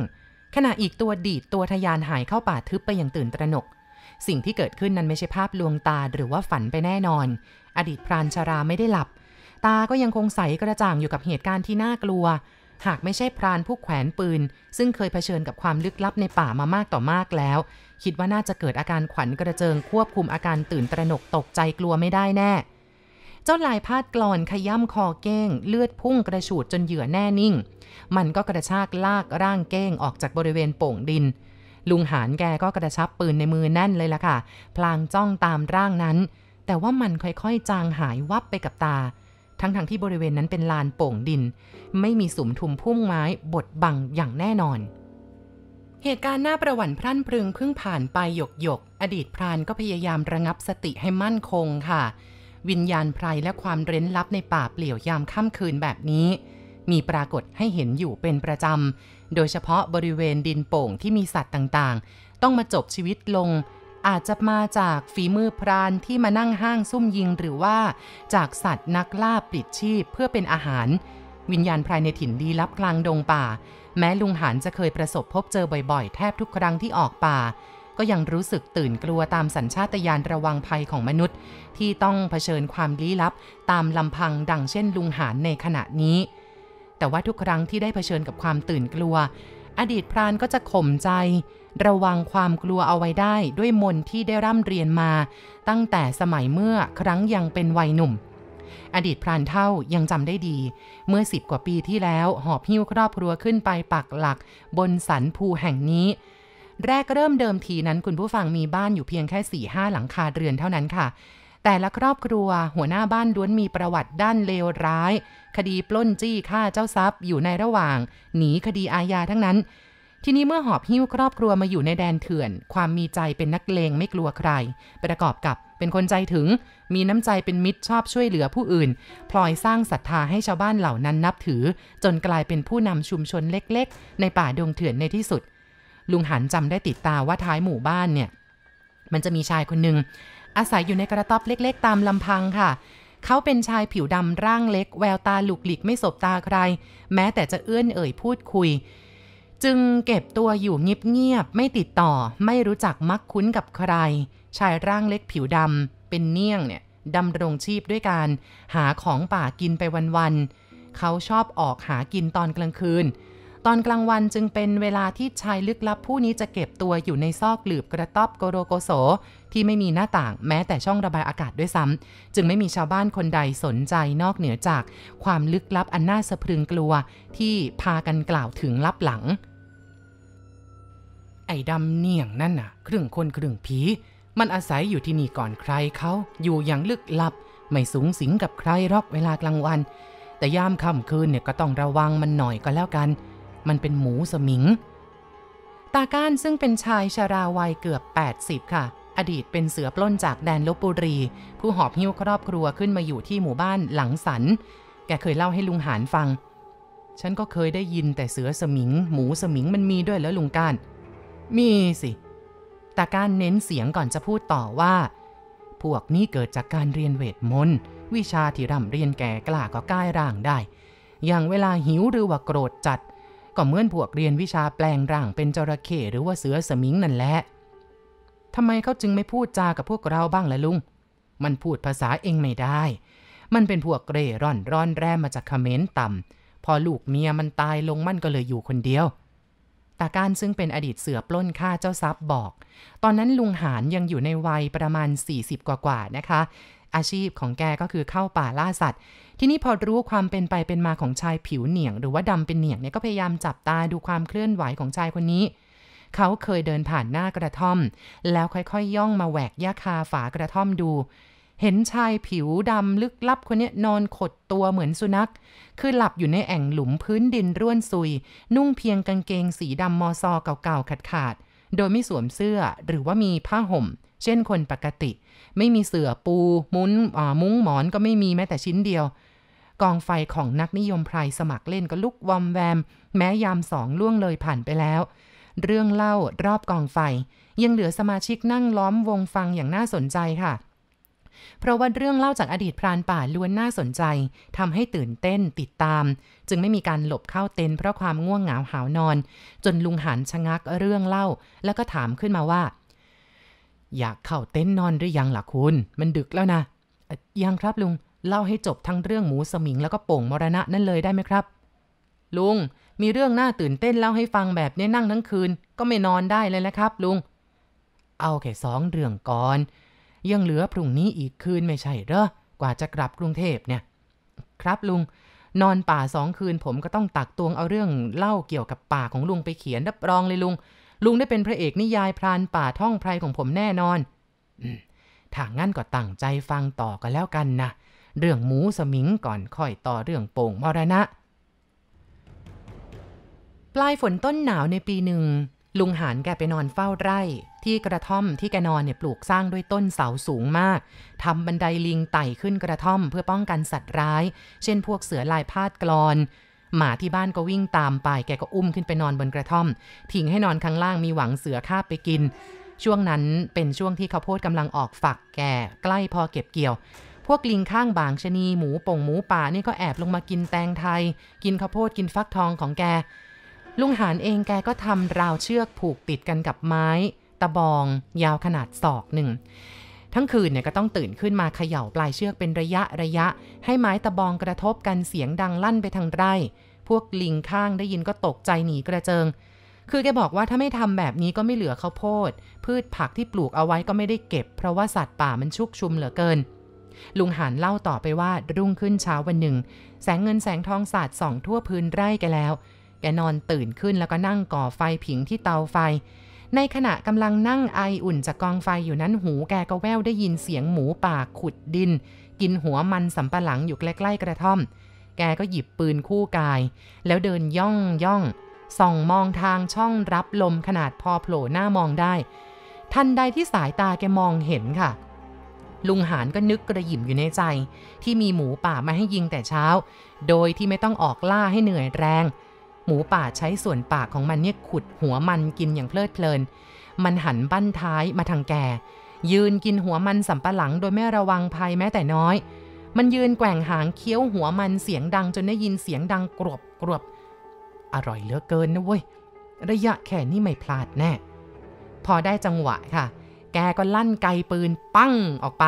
ขณะอีกตัวดีดตัวทยานหายเข้าป่าทึบไปอย่างตื่นตระหนก สิ่งที่เกิดขึ้นนั้นไม่ใช่ภาพลวงตาหรือว่าฝันไปแน่นอน อดีตพรานชาราไม่ได้หลับ ตา ก็ยังคงใสกระจ่างอยู่กับเหตุการณ์ที่น่ากลัวหากไม่ใช่พรานผู้แขวนปืน ซึ่งเคยเผชิญกับความลึกลับในป่ามามากต่อมากแล้ว คิดว่าน่าจะเกิดอาการขวัญกระเจิงควบคุมอาการตื่นตระหนกตกใจกลัวไม่ได้แน่ เจ้าลายพาดกรอนขย่ำคอเก้ง เลือดพุ่งกระฉูดจนเหยื่อแน่นิ่ง มันก็กระชากลากร่างเก้งออกจากบริเวณโป่งดิน ลุงหานแกก็กระชับปืนในมือแน่นเลยล่ะค่ะ พลางจ้องตามร่างนั้น แต่ว่ามันค่อยๆ จางหายวับไปกับตาทั้งๆทที่บริเวณนั้นเป็นลานโป่งดิน ไม่มีสุมทุมพุ่มไม้บดบังอย่างแน่นอน เหตุการณ์หน้าประวัติพรั่นพรึงเพิ่งผ่านไปหยกหยกอดีตพรานก็พยายามระงับสติให้มั่นคงค่ะ วิญญาณไพรและความเร้นลับในป่าเปลี่ยวยามค่ำคืนแบบนี้ มีปรากฏให้เห็นอยู่เป็นประจำ โดยเฉพาะบริเวณดินโป่งที่มีสัตว์ต่างๆ ต้องมาจบชีวิตลงอาจจะมาจากฝีมือพรานที่มานั่งห้างซุ่มยิงหรือว่า จากสัตว์นักล่าปลิดชีพเพื่อเป็นอาหาร วิญญาณพรายในถิ่นลี้ลับกลางดงป่า แม้ลุงหานจะเคยประสบพบเจอบ่อยๆ แทบทุกครั้งที่ออกป่า ก็ยังรู้สึกตื่นกลัวตามสัญชาตญาณระวังภัยของมนุษย์ ที่ต้องเผชิญความลี้ลับตามลำพังดังเช่นลุงหานในขณะนี้ แต่ว่าทุกครั้งที่ได้เผชิญกับความตื่นกลัว อดีตพรานก็จะข่มใจระวังความกลัวเอาไว้ได้ด้วยมนที่ได้ร่ำเรียนมา ตั้งแต่สมัยเมื่อครั้งยังเป็นวัยหนุ่ม อดีตพรานเท่ายังจำได้ดี เมื่อสิบกว่าปีที่แล้ว หอบหิ้วครอบครัวขึ้นไปปักหลัก บนสันภูแห่งนี้ แรกเริ่มเดิมทีนั้น คุณผู้ฟังมีบ้านอยู่เพียงแค่สี่ห้าหลังคาเรือนเท่านั้นค่ะ แต่ละครอบครัว หัวหน้าบ้านล้วนมีประวัติด้านเลวร้าย คดีปล้นจี้ฆ่าเจ้าทรัพย์อยู่ในระหว่าง หนีคดีอาญาทั้งนั้นทีนี้เมื่อหอบหิ้วครอบครัวมาอยู่ในแดนเถื่อน ความมีใจเป็นนักเลงไม่กลัวใคร ประกอบกับ เป็นคนใจถึง มีน้ำใจเป็นมิตรชอบช่วยเหลือผู้อื่น พลอยสร้างศรัทธาให้ชาวบ้านเหล่านั้นนับถือจนกลายเป็นผู้นำชุมชนเล็กๆ ในป่าดงเถื่อนในที่สุด ลุงหันจำได้ติดตาว่าท้ายหมู่บ้านเนี่ย มันจะมีชายคนหนึ่งอาศัยอยู่ในกระต๊อบเล็ก ๆ ตามลำพังค่ะ เขาเป็นชายผิวดำร่างเล็ก แววตาหลุกหลิกไม่สบตาใคร แม้แต่จะเอื้อนเอ่ยพูดคุยจึงเก็บตัวอยู่เงียบๆ ไม่ติดต่อ ไม่รู้จักมักคุ้นกับใคร ชายร่างเล็กผิวดำ เป็นเนียงเนี่ย ดำรงชีพด้วยการหาของป่ากินไปวัน ๆ เขาชอบออกหากินตอนกลางคืนตอนกลางวันจึงเป็นเวลาที่ชายลึกลับผู้นี้จะเก็บตัวอยู่ในซอกหลืบกระต๊อบโกโรโกโส ที่ไม่มีหน้าต่างแม้แต่ช่องระบายอากาศด้วยซ้ำจึงไม่มีชาวบ้านคนใดสนใจนอกเหนือจากความลึกลับอันน่าสะพรึงกลัวที่พากันกล่าวถึงลับหลัง ไอ้ดำเนียงนั่นน่ะ ครึ่งคนครึ่งผีมันอาศัยอยู่ที่นี่ก่อนใครเขาอยู่อย่างลึกลับไม่สูงสิงกับใครรอกเวลากลางวันแต่ยามค่ำคืนเนี่ยก็ต้องระวังมันหน่อยก็แล้วกันมันเป็นหมูสมิง ตาการซึ่งเป็นชายชาราวัยเกือบ 80 ค่ะ อดีตเป็นเสือปล้นจากแดนลบบุรี ผู้หอบหิ้วครอบครัวขึ้นมาอยู่ที่หมู่บ้านหลังสัน แกเคยเล่าให้ลุงหานฟัง ฉันก็เคยได้ยินแต่เสือสมิง หมูสมิงมันมีด้วยแล้วลุงการ มีสิ ตาการเน้นเสียงก่อนจะพูดต่อว่า พวกนี้เกิดจากการเรียนเวทมนต์วิชาที่ร่ำเรียนแก่กล้าก็กล้ายร่างได้ อย่างเวลาหิวหรือว่าโกรธจัดก็เหมือนพวกเรียนวิชาแปลงร่างเป็นจระเข้หรือว่าเสือสมิงนั่นแหละทำไมเขาจึงไม่พูดจากับพวกเราบ้างล่ะลุง มันพูดภาษาเองไม่ได้ มันเป็นพวกเร่ร่อนร่อนแร่มาจากเขมรต่ำพอลูกเมียมันตายลงมันก็เลยอยู่คนเดียวตาการซึ่งเป็นอดีตเสือปล้นฆ่าเจ้าทรัพย์บอก ตอนนั้นลุงหานยังอยู่ในวัยประมาณ 40 กว่าๆนะคะ อาชีพของแกก็คือเข้าป่าล่าสัตว์ทีนี้พอรู้ความเป็นไปเป็นมาของชายผิวเหนียงหรือว่าดำเป็นเหนียงเนี่ยก็พยายามจับตาดูความเคลื่อนไหวของชายคนนี้ เขาเคยเดินผ่านหน้ากระท่อม แล้วค่อยๆยย่องมาแหวกหญ้าคาฝากระท่อมดู เห็นชายผิวดำลึกลับคนนี้นอนขดตัวเหมือนสุนัข คือหลับอยู่ในแอ่งหลุมพื้นดินร่วนซุย นุ่งเพียงกางเกงสีดำมอซอเก่าๆขาดๆ โดยไม่สวมเสื้อหรือว่ามีผ้าห่ม เช่นคนปกติ ไม่มีเสือปู มุ้นมุ้งหมอนก็ไม่มีแม้แต่ชิ้นเดียวกองไฟของนักนิยมไพรสมัครเล่นก็ลุกวอมแวม แม้ยามสองล่วงเลยผ่านไปแล้ว เรื่องเล่ารอบกองไฟ ยังเหลือสมาชิกนั่งล้อมวงฟังอย่างน่าสนใจค่ะ เพราะว่าเรื่องเล่าจากอดีตพรานป่าล้วนน่าสนใจทำให้ตื่นเต้นติดตาม จึงไม่มีการหลบเข้าเต็นเพราะความง่วงเหงาหาวนอน จนลุงหันชะงักเรื่องเล่า แล้วก็ถามขึ้นมาว่า อยากเข้าเต็นนอนหรือยังล่ะคุณมันดึกแล้วนะยังครับลุงเล่าให้จบทั้งเรื่องหมูสมิงแล้วก็โป่งมรณะนั่นเลยได้ไหมครับ ลุงมีเรื่องน่าตื่นเต้นเล่าให้ฟังแบบนี้นั่งทั้งคืนก็ไม่นอนได้เลยละครับ ลุง เอาแค่สองเรื่องก่อนยังเหลือพรุ่งนี้อีกคืนไม่ใช่เหรอกว่าจะกลับกรุงเทพเนี่ย ครับลุงนอนป่าสองคืนผมก็ต้องตักตวงเอาเรื่อง เล่าเกี่ยวกับป่าของลุงไปเขียนรับรองเลยลุง ลุงได้เป็นพระเอกนิยายพรานป่าท่องไพรของผมแน่นอนถ้างั้นก็ตั้งใจฟังต่อกันแล้วกันนะเรื่องหมูสมิงก่อนค่อยต่อเรื่องโป่งมรณะ ปลายฝนต้นหนาวในปีหนึ่ง ลุงหานแกไปนอนเฝ้าไร่ที่กระท่อมที่แกนอนเนี่ยปลูกสร้างด้วยต้นเสาสูงมากทำบันไดลิงไต่ขึ้นกระท่อมเพื่อป้องกันสัตว์ร้าย เช่นพวกเสือลายพาดกรอน หมาที่บ้านก็วิ่งตามไปแกก็อุ้มขึ้นไปนอนบนกระท่อมทิ้งให้นอนข้างล่างมีหวังเสือคาบไปกิน ช่วงนั้นเป็นช่วงที่ข้าวโพดกำลังออกฝักแก่ใกล้พอเก็บเกี่ยวพวกลิงข้างบางชนีหมูป่งหมูป่านี่ ก็แอบลงมากินแตงไทย กินข้าวโพดกินฟักทองของแก ลุงหานเองแกก็ทำราวเชือกผูกติดกันกับไม้ ตะบอง ยาวขนาดศอกหนึ่ง ทั้งคืนเนี่ยก็ต้องตื่นขึ้นมาเขย่าปลายเชือกเป็นระยะระยะ ให้ไม้ตะบองกระทบกันเสียงดังลั่นไปทางไร่พวกลิงข้างได้ยินก็ตกใจหนีกระเจิง คือแกบอกว่าถ้าไม่ทำแบบนี้ก็ไม่เหลือข้าวโพด พืชผักที่ปลูกเอาไว้ก็ไม่ได้เก็บเพราะว่าสัตว์ป่ามันชุกชุมเหลือเกินลุงหานเล่าต่อไปว่ารุ่งขึ้นเช้าวันหนึ่ง แสงเงินแสงทองสาดส่องทั่วพื้นไร่แกแล้ว แกนอนตื่นขึ้นแล้วก็นั่งก่อไฟผิงที่เตาไฟ ในขณะกำลังนั่งไออุ่นจากกองไฟอยู่นั้นหูแกก็แว่วได้ยินเสียงหมูป่าขุดดิน กินหัวมันสำปะหลังอยู่ใกล้ๆกระท่อม แกก็หยิบปืนคู่กาย แล้วเดินย่องย่องส่องมองทางช่องรับลม ขนาดพอโผล่หน้ามองได้ทันใดที่สายตาแกมองเห็นค่ะลุงหานก็นึกกระหยิมอยู่ในใจ ที่มีหมูป่ามาให้ยิงแต่เช้า โดยที่ไม่ต้องออกล่าให้เหนื่อยแรง หมูป่าใช้ส่วนปากของมันเนี่ยขุดหัวมันกินอย่างเพลิดเพลิน มันหันบั้นท้ายมาทางแก่ ยืนกินหัวมันสัมปะหลังโดยไม่ระวังภัยแม้แต่น้อย มันยืนแกว่งหางเคี้ยวหัวมันเสียงดังจนได้ยินเสียงดังกรบกรบอร่อยเหลือเกินนะเว้ยระยะแค่นี้ไม่พลาดแน่พอได้จังหวะค่ะแกก็ลั่นไกปืนปั้งออกไป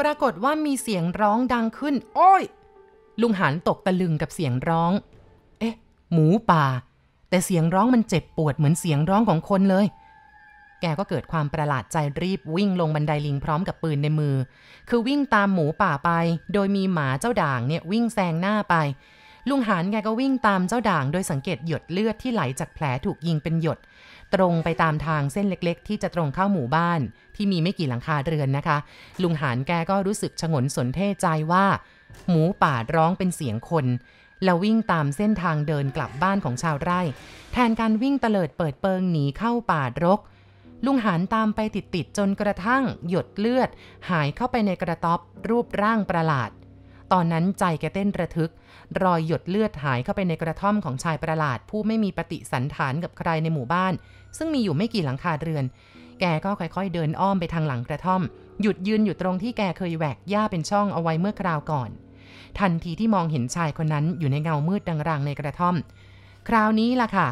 ปรากฏว่ามีเสียงร้องดังขึ้น โอ้ย ลุงหานตกตะลึงกับเสียงร้อง เอ๊ะหมูป่า แต่เสียงร้องมันเจ็บปวดเหมือนเสียงร้องของคนเลย แกก็เกิดความประหลาดใจรีบวิ่งลงบันไดลิงพร้อมกับปืนในมือ คือวิ่งตามหมูป่าไป โดยมีหมาเจ้าด่างเนี่ยวิ่งแซงหน้าไป ลุงหานแกก็วิ่งตามเจ้าด่าง โดยสังเกตหยดเลือดที่ไหลจากแผลถูกยิงเป็นหยดตรงไปตามทางเส้นเล็กๆ ที่จะตรงเข้าหมู่บ้าน ที่มีไม่กี่หลังคาเรือนนะคะ ลุงหานแกก็รู้สึกชงนสนเท่ใจว่า หมูป่าร้องเป็นเสียงคน แล้ววิ่งตามเส้นทางเดินกลับบ้านของชาวไร่ แทนการวิ่งเตลิดเปิดเปิงหนีเข้าป่ารก ลุงหานตามไปติดๆจนกระทั่ง หยดเลือด หายเข้าไปในกระต๊อบรูปร่างประหลาด ตอนนั้นใจแกเต้นระทึกเรอยหยดเลือดหายเข้าไปในกระท่อมของชายประหลาด ผู้ไม่มีปฏิสันฐานกับใครในหมู่บ้าน ซึ่งมีอยู่ไม่กี่หลังคาเรือน แกก็ค่อยๆเดินอ้อมไปทางหลังกระท่อม หยุดยืนอยู่ตรงที่แกเคยแหวกหญ้าเป็นช่องเอาไว้เมื่อคราวก่อน ทันทีที่มองเห็นชายคนนั้นอยู่ในเงามืดดังงในกระท่อม คราวนี้ล่ะค่ะ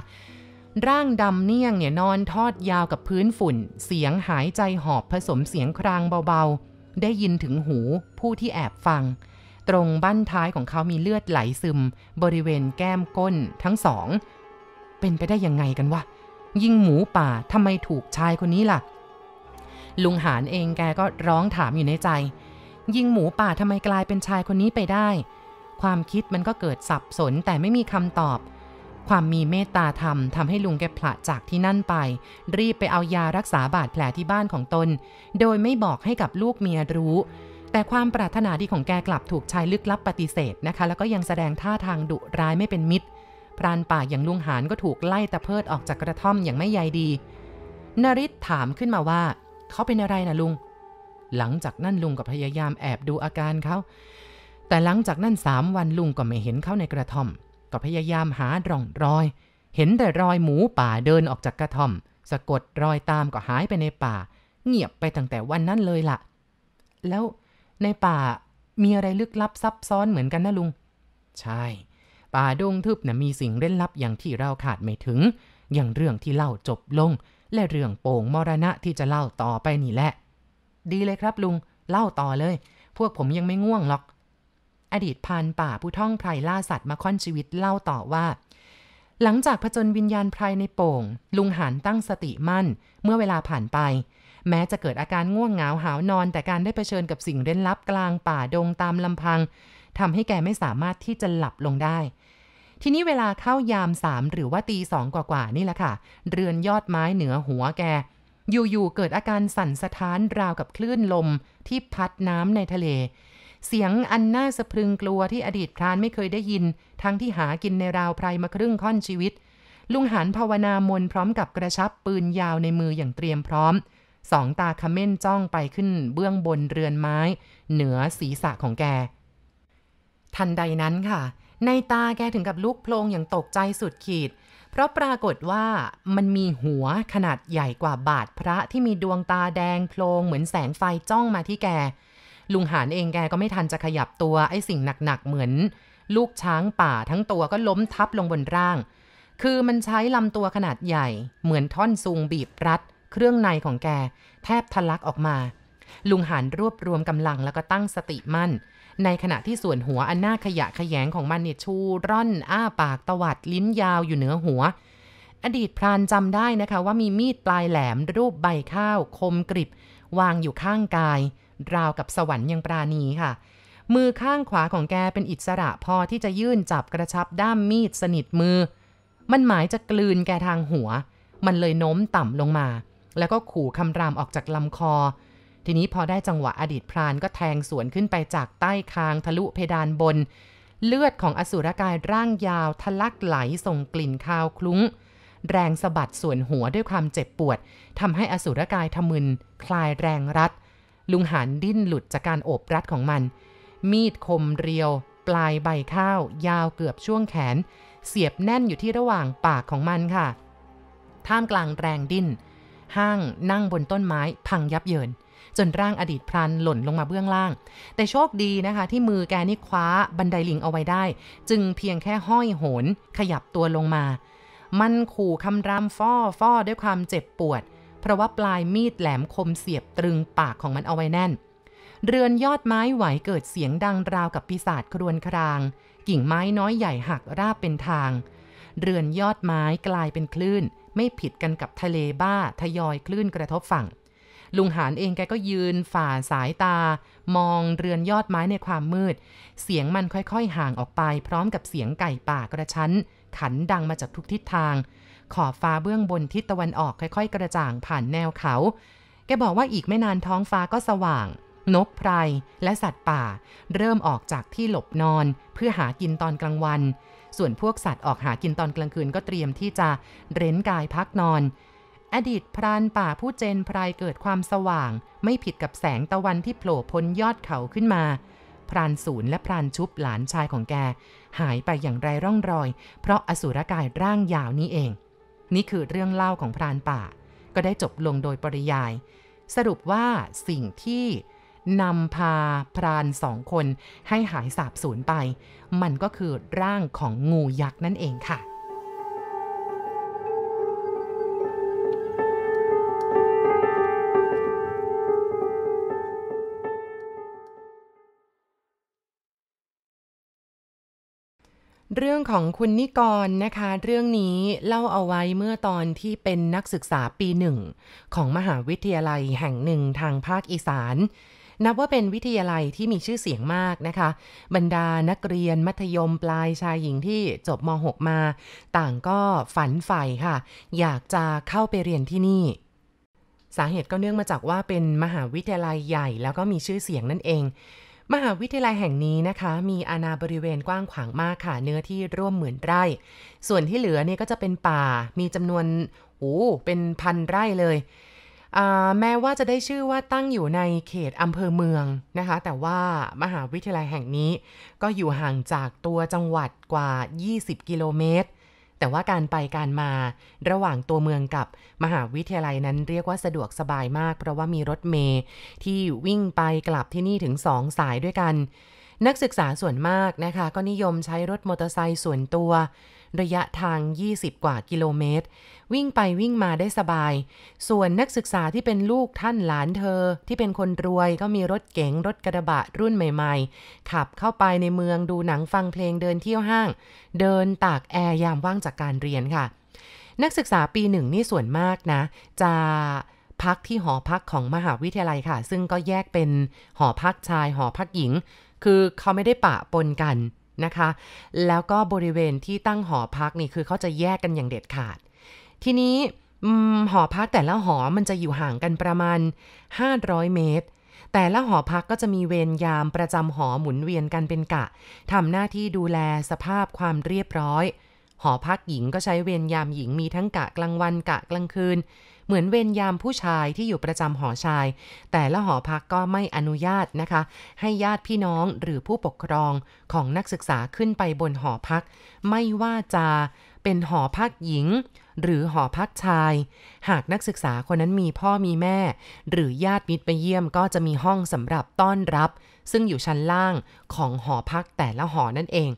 ร่างดำเนียงเนี่ยนอนทอดยาวกับพื้นฝุ่น เสียงหายใจหอบผสมเสียงครางเบาๆ ได้ยินถึงหู ผู้ที่แอบฟังตรงบั้นท้ายของเขามีเลือดไหลซึม บริเวณแก้มก้นทั้งสอง เป็นไปได้ยังไงกันวะยิงหมูป่าทำไมถูกชายคนนี้ล่ะ ลุงหานเองแกก็ร้องถามอยู่ในใจ ยิงหมูป่าทำไมกลายเป็นชายคนนี้ไปได้ ความคิดมันก็เกิดสับสนแต่ไม่มีคำตอบ ความมีเมตตาธรรมทำให้ลุงแกผละจากที่นั่นไป รีบไปเอายารักษาบาดแผลที่บ้านของตนโดยไม่บอกให้กับลูกเมียรู้แต่ความปรารถนาดีของแกกลับถูกชายลึกลับปฏิเสธนะคะ แล้วก็ยังแสดงท่าทางดุร้ายไม่เป็นมิตรพรานป่าอย่างลุงหานก็ถูกไล่ตะเพิดออกจากกระท่อมอย่างไม่ใยดีนริศถามขึ้นมาว่าเขาเป็นอะไรนะลุง หลังจากนั้นลุงก็พยายามแอบดูอาการเขาแต่หลังจากนั้นสามวันลุงก็ไม่เห็นเขาในกระท่อมก็พยายามหาร่องรอย เห็นแต่รอยหมูป่าเดินออกจากกระท่อม สะกดรอยตามก็หายไปในป่า เงียบไปตั้งแต่วันนั้นเลยละ่ะแล้วในป่ามีอะไรลึกลับซับซ้อนเหมือนกันนะ ลุง ใช่ ป่าดงทึบนะ่ะ มีสิ่งเร้นลับอย่างที่เราขาดไม่ถึง อย่างเรื่องที่เล่าจบลง และเรื่องโป่งมรณะที่จะเล่าต่อไปนี่แหละ ดีเลยครับลุงเล่าต่อเลย พวกผมยังไม่ง่วงหรอก อดีตพานป่าผู้ท่องไพรล่าสัตว์มาค่อนชีวิตเล่าต่อว่า หลังจากผจญวิญญาณไพรในโป่ง ลุงหานตั้งสติมั่น เมื่อเวลาผ่านไปแม้จะเกิดอาการง่วงเหงาหาวนอนแต่การได้เผชิญกับสิ่งเร้นลับกลางป่าดงตามลำพังทำให้แกไม่สามารถที่จะหลับลงได้ ทีนี้เวลาเข้ายามสามหรือว่าตีสองกว่าๆ นี่แหละค่ะเรือนยอดไม้เหนือหัวแกอยู่ๆ เกิดอาการสั่นสะท้านราวกับคลื่นลมที่พัดน้ำในทะเล เสียงอันน่าสะพรึงกลัวที่อดีตพรานไม่เคยได้ยิน ทั้งที่หากินในราวไพรมาครึ่งค่อนชีวิต ลุงหันภาวนามนพร้อมกับกระชับปืนยาวในมืออย่างเตรียมพร้อมสองตาขม้นจ้องไปขึ้น เบื้องบนเรือนไม้ เหนือศีรษะของแก ทันใดนั้นค่ะ ในตาแก ถึงกับลุกโพลงอย่างตกใจสุดขีด เพราะปรากฏว่ามันมีหัวขนาดใหญ่กว่าบาท พระที่มีดวงตาแดงโพลงเหมือนแสงไฟจ้องมาที่แก ลุงหานเองแกก็ไม่ทันจะขยับตัวไอ้สิ่งหนักๆเหมือน ลูกช้างป่าทั้งตัวก็ล้มทับลงบนร่าง คือมันใช้ลำตัวขนาดใหญ่ เหมือนท่อนซุงบีบรัดเครื่องในของแก แทบทะลักออกมา ลุงหานรวบรวมกำลังแล้วก็ตั้งสติมั่น ในขณะที่ส่วนหัวอันน่าขยะขยงของมันเนี่ยชูร่อนอ้าปากตวัดลิ้นยาวอยู่เหนือหัว อดีตพรานจำได้นะคะว่ามีมีดปลายแหลม รูปใบข้าว คมกริบ วางอยู่ข้างกาย ราวกับสวรรค์ยังปราณีค่ะ มือข้างขวาของแกเป็นอิสระพอที่จะยื่นจับกระชับด้ามมีดสนิทมือ มันหมายจะกลืนแกทางหัว มันเลยโน้มต่ำลงมาแล้วก็ขู่คำรามออกจากลำคอ ทีนี้พอได้จังหวะอดีตพรานก็แทงสวนขึ้นไปจากใต้คางทะลุเพดานบน เลือดของอสุรกายร่างยาว ทะลักไหลส่งกลิ่นคาวคลุ้ง แรงสะบัดส่วนหัวด้วยความเจ็บปวดทำให้อสุรกายทะมึน คลายแรงรัด ลุงหานดิ้นหลุดจากการโอบรัดของมัน มีดคมเรียว ปลายใบข้าว ยาวเกือบช่วงแขน เสียบแน่นอยู่ที่ระหว่างปากของมันค่ะ ท่ามกลางแรงดิ้นห้างนั่งบนต้นไม้พังยับเยิน จนร่างอดีตพรานหล่นลงมาเบื้องล่าง แต่โชคดีนะคะ ที่มือแกนี่คว้าบันไดลิงเอาไว้ได้ จึงเพียงแค่ห้อยโหน ขยับตัวลงมา มันขู่คำรามฟ้อฟ้อด้วยความเจ็บปวด เพราะว่าปลายมีดแหลมคมเสียบตรึงปากของมันเอาไว้แน่น เรือนยอดไม้ไหวเกิดเสียงดังราวกับปีศาจครวนคราง กิ่งไม้น้อยใหญ่หักราบเป็นทาง เรือนยอดไม้กลายเป็นคลื่นไม่ผิดกันกับทะเลบ้าทยอยคลื่นกระทบฝั่ง ลุงหานเองแกก็ยืนฝ่าสายตา มองเรือนยอดไม้ในความมืด เสียงมันค่อยๆห่างออกไป พร้อมกับเสียงไก่ป่ากระชั้น ขันดังมาจากทุกทิศทาง ขอบฟ้าเบื้องบนทิศตะวันออกค่อยๆกระจ่างผ่านแนวเขา แกบอกว่าอีกไม่นานท้องฟ้าก็สว่าง นกไพรและสัตว์ป่า เริ่มออกจากที่หลบนอน เพื่อหากินตอนกลางวันส่วนพวกสัตว์ออกหากินตอนกลางคืนก็เตรียมที่จะเร้นกายพักนอน อดีตพรานป่าผู้เจนพรายเกิดความสว่าง ไม่ผิดกับแสงตะวันที่โผล่พ้นยอดเขาขึ้นมา พรานศูนย์ และพรานชุบหลานชายของแก หายไปอย่างไรร่องรอย เพราะอสุรกายร่างยาวนี้เอง นี่คือเรื่องเล่าของพรานป่า ก็ได้จบลงโดยปริยาย สรุปว่าสิ่งที่นำพาพรานสองคนให้หายสาบสูญไป มันก็คือร่างของงูยักษ์นั่นเองค่ะ เรื่องของคุณนิกรนะคะ เรื่องนี้เล่าเอาไว้เมื่อตอนที่เป็นนักศึกษาปีหนึ่ง ของมหาวิทยาลัยแห่งหนึ่งทางภาคอีสานนับว่าเป็นวิทยาลัยที่มีชื่อเสียงมากนะคะ บรรดานักเรียน มัธยมปลายชายหญิงที่จบม .6 มา ต่างก็ฝันใฝ่ค่ะ อยากจะเข้าไปเรียนที่นี่ สาเหตุก็เนื่องมาจากว่าเป็นมหาวิทยาลัยใหญ่แล้วก็มีชื่อเสียงนั่นเอง มหาวิทยาลัยแห่งนี้นะคะ มีอาณาบริเวณกว้างขวางมากค่ะ เนื้อที่ร่วมหมื่นไร่ส่วนที่เหลือเนี่ยก็จะเป็นป่า มีจำนวนโอ้เป็นพันไร่เลยแม้ว่าจะได้ชื่อว่าตั้งอยู่ในเขตอำเภอเมืองนะคะ แต่ว่ามหาวิทยาลัยแห่งนี้ก็อยู่ห่างจากตัวจังหวัดกว่า 20 กิโลเมตร แต่ว่าการไปการมาระหว่างตัวเมืองกับมหาวิทยาลัยนั้นเรียกว่าสะดวกสบายมาก เพราะว่ามีรถเมย์ที่วิ่งไปกลับที่นี่ถึง2สายด้วยกัน นักศึกษาส่วนมากนะคะ ก็นิยมใช้รถมอเตอร์ไซค์ส่วนตัวระยะทาง 20 กว่ากิโลเมตร วิ่งไปวิ่งมาได้สบาย ส่วนนักศึกษาที่เป็นลูกท่านหลานเธอที่เป็นคนรวยก็มีรถเก๋งรถกระบะรุ่นใหม่ๆ ขับเข้าไปในเมืองดูหนังฟังเพลงเดินเที่ยวห้าง เดินตากแอร์ยามว่างจากการเรียนค่ะ นักศึกษาปีหนึ่งนี่ส่วนมากนะ จะพักที่หอพักของมหาวิทยาลัยค่ะ ซึ่งก็แยกเป็นหอพักชาย หอพักหญิง คือเขาไม่ได้ปะปนกันนะคะ แล้วก็บริเวณที่ตั้งหอพักนี่คือเขาจะแยกกันอย่างเด็ดขาด ทีนี้หอพักแต่ละหอมันจะอยู่ห่างกันประมาณ 500 เมตร แต่ละหอพักก็จะมีเวรยามประจำหอหมุนเวียนกันเป็นกะทำหน้าที่ดูแลสภาพความเรียบร้อย หอพักหญิงก็ใช้เวรยามหญิงมีทั้งกะกลางวันกะกลางคืนเหมือนเวรยามผู้ชายที่อยู่ประจำหอชาย แต่ละหอพักก็ไม่อนุญาตนะคะ ให้ญาติพี่น้องหรือผู้ปกครองของนักศึกษาขึ้นไปบนหอพัก ไม่ว่าจะเป็นหอพักหญิง หรือหอพักชาย หากนักศึกษาคนนั้นมีพ่อมีแม่ หรือญาติมิตรไปเยี่ยมก็จะมีห้องสำหรับต้อนรับ ซึ่งอยู่ชั้นล่างของหอพักแต่ละหอนั่นเอง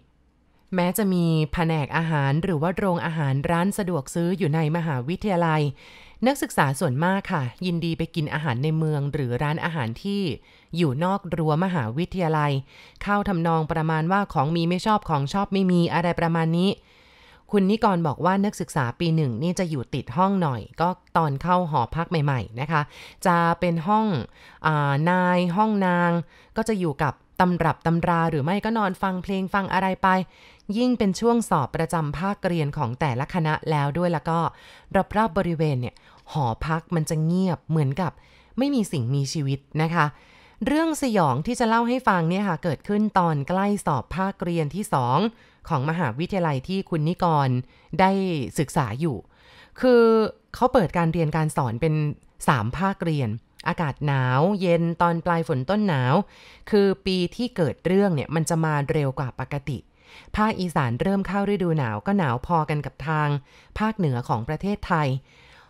แม้จะมีแผนกอาหารหรือว่าโรงอาหารร้านสะดวกซื้ออยู่ในมหาวิทยาลัยนักศึกษาส่วนมากค่ะ ยินดีไปกินอาหารในเมืองหรือร้านอาหารที่อยู่นอกรั้วมหาวิทยาลัย เข้าทำนองประมาณว่าของมีไม่ชอบของชอบไม่มีอะไรประมาณนี้ คุณนิกรบอกว่านักศึกษาปีหนึ่ง นี่จะอยู่ติดห้องหน่อย ก็ตอนเข้าหอพักใหม่ๆ นะคะ จะเป็นห้องอนายห้องนาง ก็จะอยู่กับตำรับตำราหรือไม่ก็นอนฟังเพลงฟังอะไรไป ยิ่งเป็นช่วงสอบประจำภาคเรียนของแต่ละคณะแล้วด้วยแล้วก็รอบๆบบริเวณเนี่ยหอพักมันจะเงียบเหมือนกับไม่มีสิ่งมีชีวิตนะคะ เรื่องสยองที่จะเล่าให้ฟังเนี่ยค่ะเกิดขึ้นตอนใกล้สอบภาคเรียนที่2ของมหาวิทยาลัยที่คุณนิกรได้ศึกษาอยู่ คือเขาเปิดการเรียนการสอนเป็น3ภาคเรียนอากาศหนาวเย็นตอนปลายฝนต้นหนาว คือปีที่เกิดเรื่องเนี่ยมันจะมาเร็วกว่าปกติ ภาคอีสานเริ่มเข้าฤดูหนาวก็หนาวพอกันกับทาง ภาคเหนือของประเทศไทย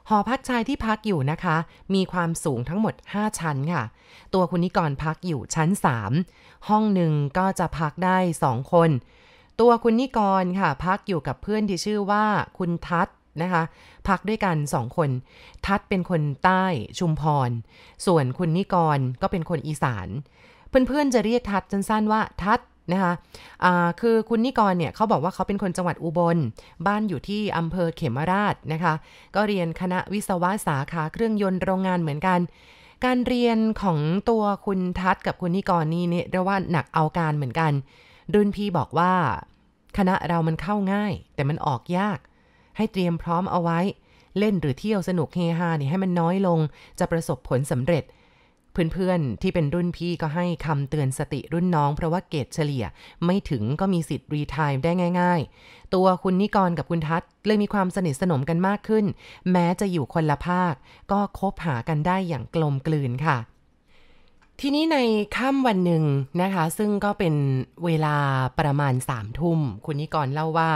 หอพักชายที่พักอยู่นะคะ มีความสูงทั้งหมด 5 ชั้นค่ะตัวคุณนิกรพักอยู่ชั้น 3 ห้องหนึ่งก็จะพักได้ 2 คน ตัวคุณนิกรค่ะพักอยู่กับเพื่อนที่ชื่อว่าคุณทัศนะคะพักด้วยกันสองคน ทัดเป็นคนใต้ชุมพร ส่วนคุณนิกรก็เป็นคนอีสานเพื่อนๆจะเรียกทัดสั้นๆว่าทัดนะคะะคือคุณนิกรเนี่ยเขาบอกว่าเขาเป็นคนจังหวัดอุบลบ้านอยู่ที่อำเภอเขมราชนะคะก็เรียนคณะวิศวะสาขาเครื่องยนต์โรงงานเหมือนกัน การเรียนของตัวคุณทัศกับคุณนิกรนี่เนี่ยเรียกว่าหนักเอาการเหมือนกันรุ่นพี่บอกว่าคณะเรามันเข้าง่าย แต่มันออกยากให้เตรียมพร้อมเอาไว้ เล่นหรือเที่ยวสนุกเฮฮาเนี่ยให้มันน้อยลง จะประสบผลสำเร็จ เพื่อนๆ ที่เป็นรุ่นพี่ก็ให้คำเตือนสติรุ่นน้อง เพราะว่าเกรดเฉลี่ย ไม่ถึงก็มีสิทธิ์รีทายได้ง่ายๆ ตัวคุณนิกรกับคุณทัศเลยมีความสนิทสนมกันมากขึ้น แม้จะอยู่คนละภาค ก็คบหากันได้อย่างกลมกลืนค่ะ ทีนี้ในค่ำวันหนึ่งนะคะซึ่งก็เป็นเวลาประมาณสามทุ่มคุณนิกรเล่าว่า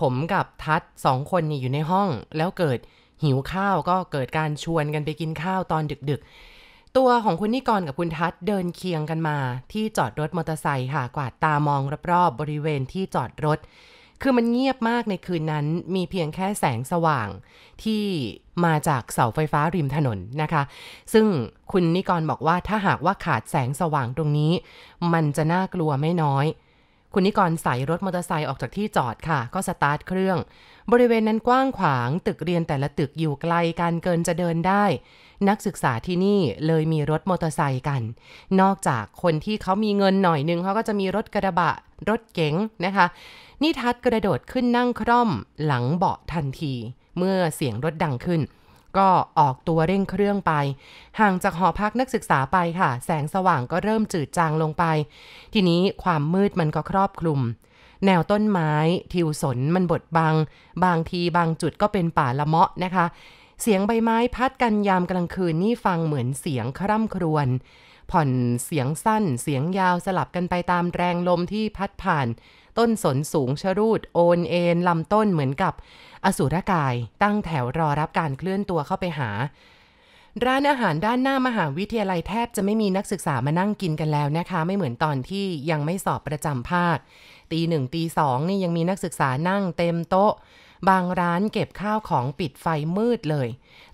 ผมกับทัศสองคนนี่อยู่ในห้อง แล้วเกิดหิวข้าวก็เกิดการชวนกันไปกินข้าวตอนดึกๆ ตัวของคุณนิกรกับคุณทัศเดินเคียงกันมา ที่จอดรถมอเตอร์ไซค์ค่ะ กวาดตามองรอบๆบริเวณที่จอดรถ คือมันเงียบมากในคืนนั้นมีเพียงแค่แสงสว่างที่มาจากเสาไฟฟ้าริมถนนนะคะ ซึ่งคุณนิกรบอกว่าถ้าหากว่าขาดแสงสว่างตรงนี้ มันจะน่ากลัวไม่น้อยคุณนิกรใส่รถมอเตอร์ไซค์ออกจากที่จอดค่ะ ก็สตาร์ทเครื่อง บริเวณนั้นกว้างขวาง ตึกเรียนแต่ละตึกอยู่ไกลกันเกินจะเดินได้ นักศึกษาที่นี่เลยมีรถมอเตอร์ไซค์กัน นอกจากคนที่เขามีเงินหน่อยนึงเขาก็จะมีรถกระบะ รถเก๋งนะคะนิทัศกระโดดขึ้นนั่งคร่อม หลังเบาะทันที เมื่อเสียงรถดังขึ้นก็ออกตัวเร่งเครื่องไป ห่างจากหอพักนักศึกษาไปค่ะ แสงสว่างก็เริ่มจืดจางลงไป ทีนี้ความมืดมันก็ครอบคลุมแนวต้นไม้ ทิวสนมันบดบัง บางทีบางจุดก็เป็นป่าละเมาะนะคะ เสียงใบไม้พัดกันยามกลางคืนนี่ฟังเหมือนเสียงคร่ำครวญผ่อนเสียงสั้น เสียงยาวสลับกันไปตามแรงลมที่พัดผ่าน ต้นสนสูงชรูด โอนเอ็นลำต้นเหมือนกับอสูรกายตั้งแถวรอรับการเคลื่อนตัวเข้าไปหา ร้านอาหารด้านหน้ามหาวิทยาลัยแทบจะไม่มีนักศึกษามานั่งกินกันแล้วนะคะ ไม่เหมือนตอนที่ยังไม่สอบประจำภาค ตีหนึ่งตีสองนี่ยังมีนักศึกษานั่งเต็มโต๊ะ บางร้านเก็บข้าวของปิดไฟมืดเลย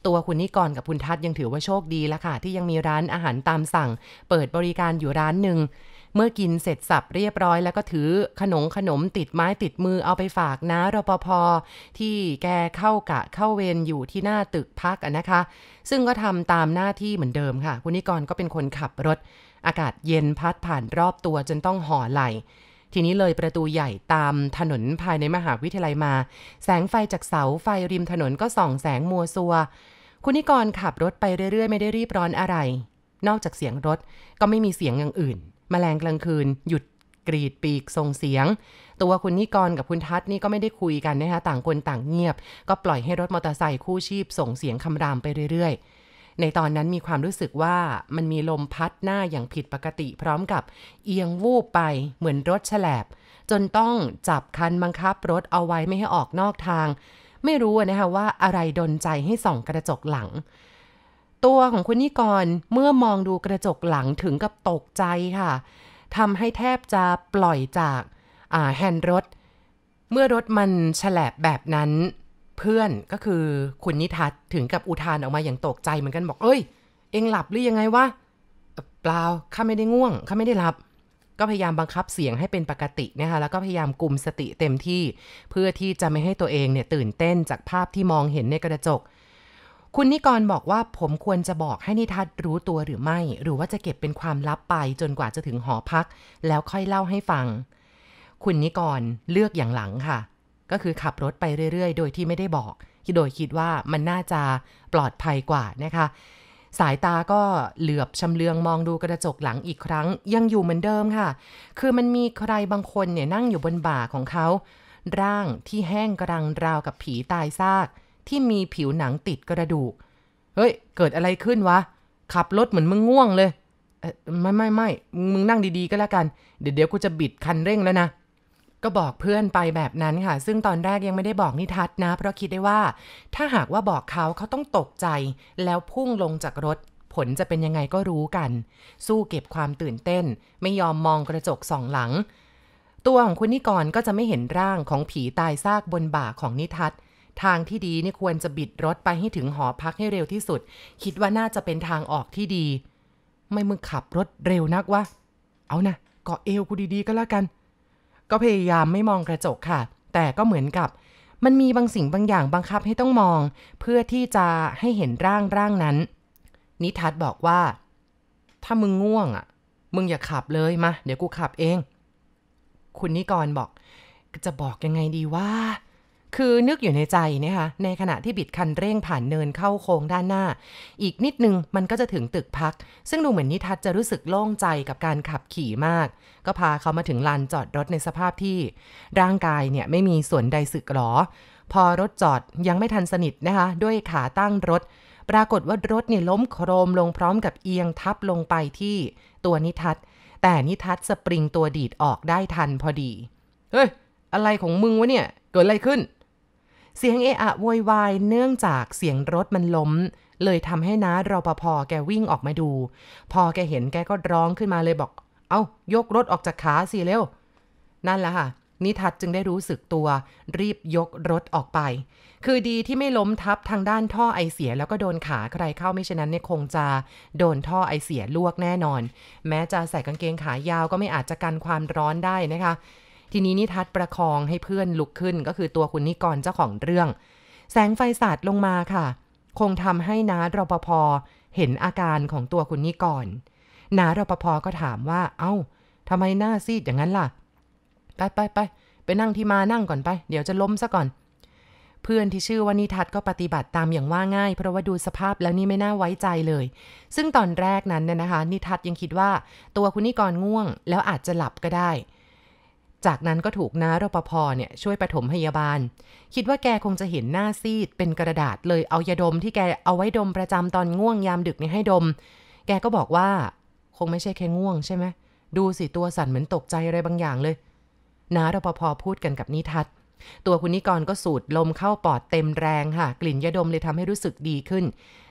ตัวคุณนิกรกับคุณทัศยังถือว่าโชคดีละค่ะที่ยังมีร้านอาหารตามสั่ง เปิดบริการอยู่ร้านหนึ่งเมื่อกินเสร็จสับเรียบร้อยแล้วก็ถือขนมขนมติดไม้ติดมือเอาไปฝากนะรปภที่แกเข้ากะเข้าเวรอยู่ที่หน้าตึกพักนะคะ ซึ่งก็ทำตามหน้าที่เหมือนเดิมค่ะ คุณนิกรก็เป็นคนขับรถ อากาศเย็นพัดผ่านรอบตัวจนต้องห่อไหลทีนี้เลยประตูใหญ่ตามถนนภายในมหาวิทยาลัยมา แสงไฟจากเสาไฟริมถนนก็ส่องแสงมัวซัวคุณนิกรขับรถไปเรื่อย ๆไม่ได้รีบร้อนอะไร นอกจากเสียงรถก็ไม่มีเสียงอย่างอื่นมแมลงกลางคืนหยุดกรีดปีกส่งเสียง ตัวคุณนิกรกับคุณทัศนี่ก็ไม่ได้คุยกันนะคะต่างคนต่างเงียบ ก็ปล่อยให้รถมอเตอร์ไซค์คู่ชีพส่งเสียงคำรามไปเรื่อยๆ ในตอนนั้นมีความรู้สึกว่ามันมีลมพัดหน้าอย่างผิดปกติ พร้อมกับเอียงวูบไปเหมือนรถแฉลบ จนต้องจับคันบังคับรถเอาไว้ไม่ให้ออกนอกทาง ไม่รู้นะคะว่าอะไรดนใจให้ส่อง กระจกหลังตัวของคุณนิกรเมื่อมองดูกระจกหลังถึงกับตกใจค่ะทำให้แทบจะปล่อยจากแฮนด์รถเมื่อรถมันฉลบแบบนั้นเพื่อนก็คือคุณนิทัศถึงกับอุทานออกมาอย่างตกใจเหมือนกันบอกเอ้ย เองหลับหรือยังไงวะเปล่าข้าไม่ได้ง่วงข้าไม่ได้หลับ ก็พยายามบังคับเสียงให้เป็นปกตินะคะแล้วก็พยายามกลุมสติเต็มที่ เพื่อที่จะไม่ให้ตัวเองเนี่ยตื่นเต้นจากภาพที่มองเห็นในกระจกคุณนิกรบอกว่าผมควรจะบอกให้นิทัศรู้ตัวหรือไม่ หรือว่าจะเก็บเป็นความลับไปจนกว่าจะถึงหอพัก แล้วค่อยเล่าให้ฟัง คุณนิกร เลือกอย่างหลังค่ะ ก็คือขับรถไปเรื่อยๆ โดยที่ไม่ได้บอก โดยคิดว่ามันน่าจะปลอดภัยกว่านะคะ สายตาก็เหลือบชำเลืองมองดูกระจกหลังอีกครั้ง ยังอยู่เหมือนเดิมค่ะ คือมันมีใครบางคนเนี่ยนั่งอยู่บนบ่าของเขา ร่างที่แห้งกรังราวกับผีตายซากที่มีผิวหนังติดกระดูก เฮ้ย เกิดอะไรขึ้นวะ ขับรถเหมือนมึงง่วงเลย ไม่ไม่ไม่ มึงนั่งดีๆก็แล้วกัน เดี๋ยวเดี๋ยวกูจะบิดคันเร่งแล้วนะ ก็บอกเพื่อนไปแบบนั้นค่ะ ซึ่งตอนแรกยังไม่ได้บอกนิทัศนะ เพราะคิดได้ว่า ถ้าหากว่าบอกเขาเขาต้องตกใจ แล้วพุ่งลงจากรถ ผลจะเป็นยังไงก็รู้กัน สู้เก็บความตื่นเต้น ไม่ยอมมองกระจกสองหลัง ตัวของคุณนิกรก็จะไม่เห็นร่างของผีตายซากบนบ่าของนิทัศน์ทางที่ดีนี่ควรจะบิดรถไปให้ถึงหอพักให้เร็วที่สุด คิดว่าน่าจะเป็นทางออกที่ดี ไม่มึงขับรถเร็วนักวะ เอานะเกาะเอวกูดี ๆ ก็แล้วกัน ก็พยายามไม่มองกระจกค่ะ แต่ก็เหมือนกับ มันมีบางสิ่งบางอย่างบังคับให้ต้องมอง เพื่อที่จะให้เห็นร่างร่างนั้น นิทัศบอกว่า ถ้ามึงง่วงอ่ะมึงอย่าขับเลยมา เดี๋ยวกูขับเอง คุณนิกรบอกจะบอกยังไงดีว่าคือนึกอยู่ในใจนะคะในขณะที่บิดคันเร่งผ่านเนินเข้าโค้งด้านหน้า อีกนิดนึงมันก็จะถึงตึกพัก ซึ่งดูเหมือนนิทัศจะรู้สึกโล่งใจกับการขับขี่มาก ก็พาเขามาถึงลานจอดรถในสภาพที่ ร่างกายเนี่ยไม่มีส่วนใดสึกหรอ พอรถจอดยังไม่ทันสนิทนะคะด้วยขาตั้งรถ ปรากฏว่ารถเนี่ยล้มโครมลงพร้อมกับเอียงทับลงไปที่ตัวนิทัศแต่นิทัศสปริงตัวดีดออกได้ทันพอดีเฮ้ยอะไรของมึงวะเนี่ยเกิดอะไรขึ้นเสียงเอะอะโวยวายเนื่องจากเสียงรถมันล้ม เลยทำให้น้ารอปภแกวิ่งออกมาดู พอแกเห็นแกก็ร้องขึ้นมาเลยบอก เอา้ายกรถออกจากขาสิเร็ว นั่นแหละค่ะ นิทัศจึงได้รู้สึกตัวรีบยกรถออกไป คือดีที่ไม่ล้มทับทางด้านท่อไอเสียแล้วก็โดนขาใครเข้าไม่ฉะนั้นเนี่ยคงจะโดนท่อไอเสียลวกแน่นอน แม้จะใส่กางเกงขายาวก็ไม่อาจจะกันความร้อนได้นะคะทีนี้ นิทัศประคองให้เพื่อนลุกขึ้นก็คือตัวคุณนิกรเจ้าของเรื่อง แสงไฟสาดลงมาค่ะ คงทำให้น้ารปภเห็นอาการของตัวคุณนิกรน้ารปภก็ถามว่า เอา้าทำไมหน้าซีดอย่างนั้นล่ะ ไปไปไปไปนั่งที่มานั่งก่อนไป เดี๋ยวจะล้มซะก่อน เพื่อนที่ชื่อว่านิทัศก็ปฏิบัติตามอย่างว่าง่าย เพราะว่าดูสภาพแล้วนี่ไม่น่าไว้ใจเลย ซึ่งตอนแรกนั้นเนี่ยนะคะ นิทัศยังคิดว่า ตัวคุณนิกรง่วง แล้วอาจจะหลับก็ได้จากนั้นก็ถูกน้ารปภเนี่ยช่วยปฐมพยาบาล คิดว่าแกคงจะเห็นหน้าซีดเป็นกระดาษเลยเอายาดมที่แกเอาไว้ดมประจำตอนง่วงยามดึกนี่ให้ดม แกก็บอกว่าคงไม่ใช่แค่ง่วงใช่ไหมดูสิตัวสั่นเหมือนตกใจอะไรบางอย่างเลยน้ารปภพูดกันกับนิทัศตัวคุณนิกรก็สูดลมเข้าปอดเต็มแรงค่ะกลิ่นยาดมเลยทำให้รู้สึกดีขึ้น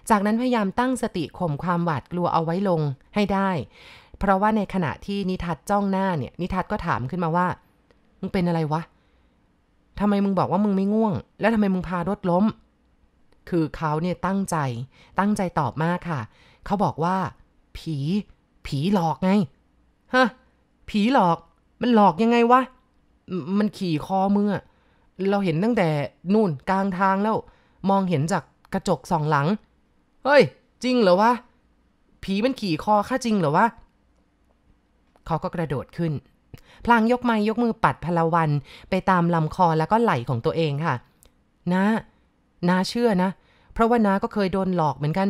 จากนั้นพยายามตั้งสติข่มความหวาดกลัวเอาไว้ลงให้ได้เพราะว่าในขณะที่นิทัศจ้องหน้าเนี่ยนิทัศก็ถามขึ้นมาว่า มึงเป็นอะไรวะทำไมมึงบอกว่ามึงไม่ง่วง แล้วทำไมมึงพารถล้ม คือเขาเนี่ยตั้งใจตั้งใจตอบมากค่ะเขาบอกว่า ผี ผีหลอกไงฮะผีหลอกมันหลอกยังไงวะมันขี่คอมืงอะเราเห็นตั้งแต่นู่นกลางทางแล้ว มองเห็นจากกระจกสองหลังเฮ้ย จริงเหรอวะผีมันขี่คอข้าจริงเหรอวะเขาก็กระโดดขึ้น พลางยกไม้ยกมือปัดพลวัน ไปตามลำคอแล้วก็ไหล่ของตัวเองค่ะ นะนาเชื่อนะ เพราะว่านาก็เคยโดนหลอกเหมือนกัน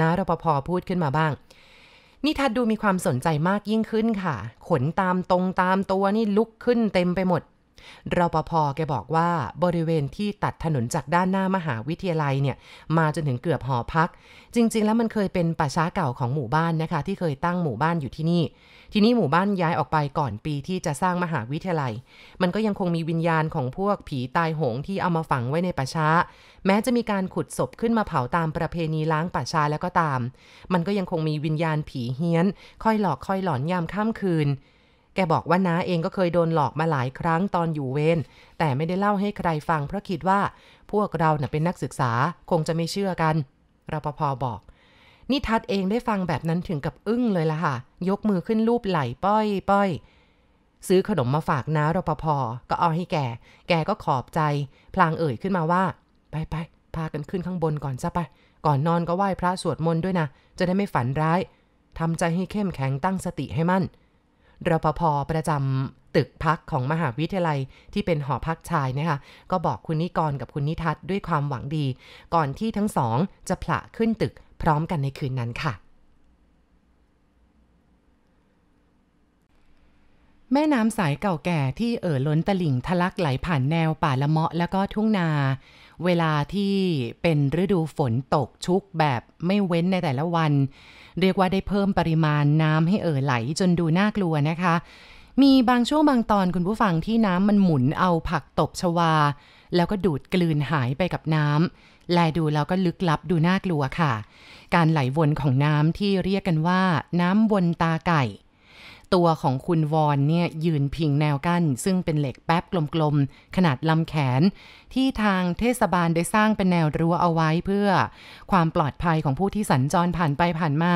นารปภพูดขึ้นมาบ้าง นี่ทัดดูมีความสนใจมากยิ่งขึ้นค่ะ ขนตามตรงตามตัวนี่ลุกขึ้นเต็มไปหมดรปภ แกบอกว่าบริเวณที่ตัดถนนจากด้านหน้ามหาวิทยาลัยเนี่ย มาจนถึงเกือบหอพัก จริงๆ แล้วมันเคยเป็นป่าช้าเก่าของหมู่บ้านนะคะที่เคยตั้งหมู่บ้านอยู่ที่นี่ ทีนี้หมู่บ้านย้ายออกไปก่อนปีที่จะสร้างมหาวิทยาลัย มันก็ยังคงมีวิญญาณของพวกผีตายโหงที่เอามาฝังไว้ในป่าช้า แม้จะมีการขุดศพขึ้นมาเผาตามประเพณีล้างป่าช้าแล้วก็ตาม มันก็ยังคงมีวิญญาณผีเฮี้ยนคอยหลอกคอยหลอนยามค่ำคืนแกบอกว่าน้าเองก็เคยโดนหลอกมาหลายครั้งตอนอยู่เวรแต่ไม่ได้เล่าให้ใครฟัง เพราะคิดว่าพวกเราเน่ะเป็นนักศึกษาคงจะไม่เชื่อกัน รปภบอกนี่ทัศเองได้ฟังแบบนั้นถึงกับอึ้งเลยละค่ะยกมือขึ้นรูปไหล่ป้อยป้อยซื้อขนมมาฝากน้ารปภก็เอาให้แกแกก็ขอบใจ พลางเอ่ยขึ้นมาว่า ไปไปพากันขึ้นข้างบนก่อนซะไปก่อนนอนก็ไหว้พระสวดมนต์ด้วยนะจะได้ไม่ฝันร้ายทำใจให้เข้มแข็งตั้งสติให้มั่นรปภ ประจำตึกพักของมหาวิทยาลัยที่เป็นหอพักชายนะคะก็บอกคุณนิกรกับคุณนิทัศด้วยความหวังดี ก่อนที่ทั้งสองจะผละขึ้นตึกพร้อมกันในคืนนั้นค่ะ แม่น้ำสายเก่าแก่ที่เอ่อล้นตลิ่งทะลักไหลผ่านแนวป่าละเมาะแล้วก็ทุ่งนา เวลาที่เป็นฤดูฝนตกชุกแบบไม่เว้นในแต่ละวันเรียกว่าได้เพิ่มปริมาณน้ำให้เอ่อไหลจนดูน่ากลัวนะคะ มีบางช่วงบางตอนคุณผู้ฟังที่น้ำมันหมุนเอาผักตบชวา แล้วก็ดูดกลืนหายไปกับน้ำ แลดูแล้วก็ลึกลับดูน่ากลัวค่ะ การไหลวนของน้ำที่เรียกกันว่าน้ำวนตาไก่ตัวของคุณวอนเนี่ยยืนพิงแนวกั้นซึ่งเป็นเหล็กแป๊บกลมๆ ขนาดลำแขน ที่ทางเทศบาลได้สร้างเป็นแนวรั้วเอาไว้เพื่อ ความปลอดภัยของผู้ที่สัญจรผ่านไปผ่านมา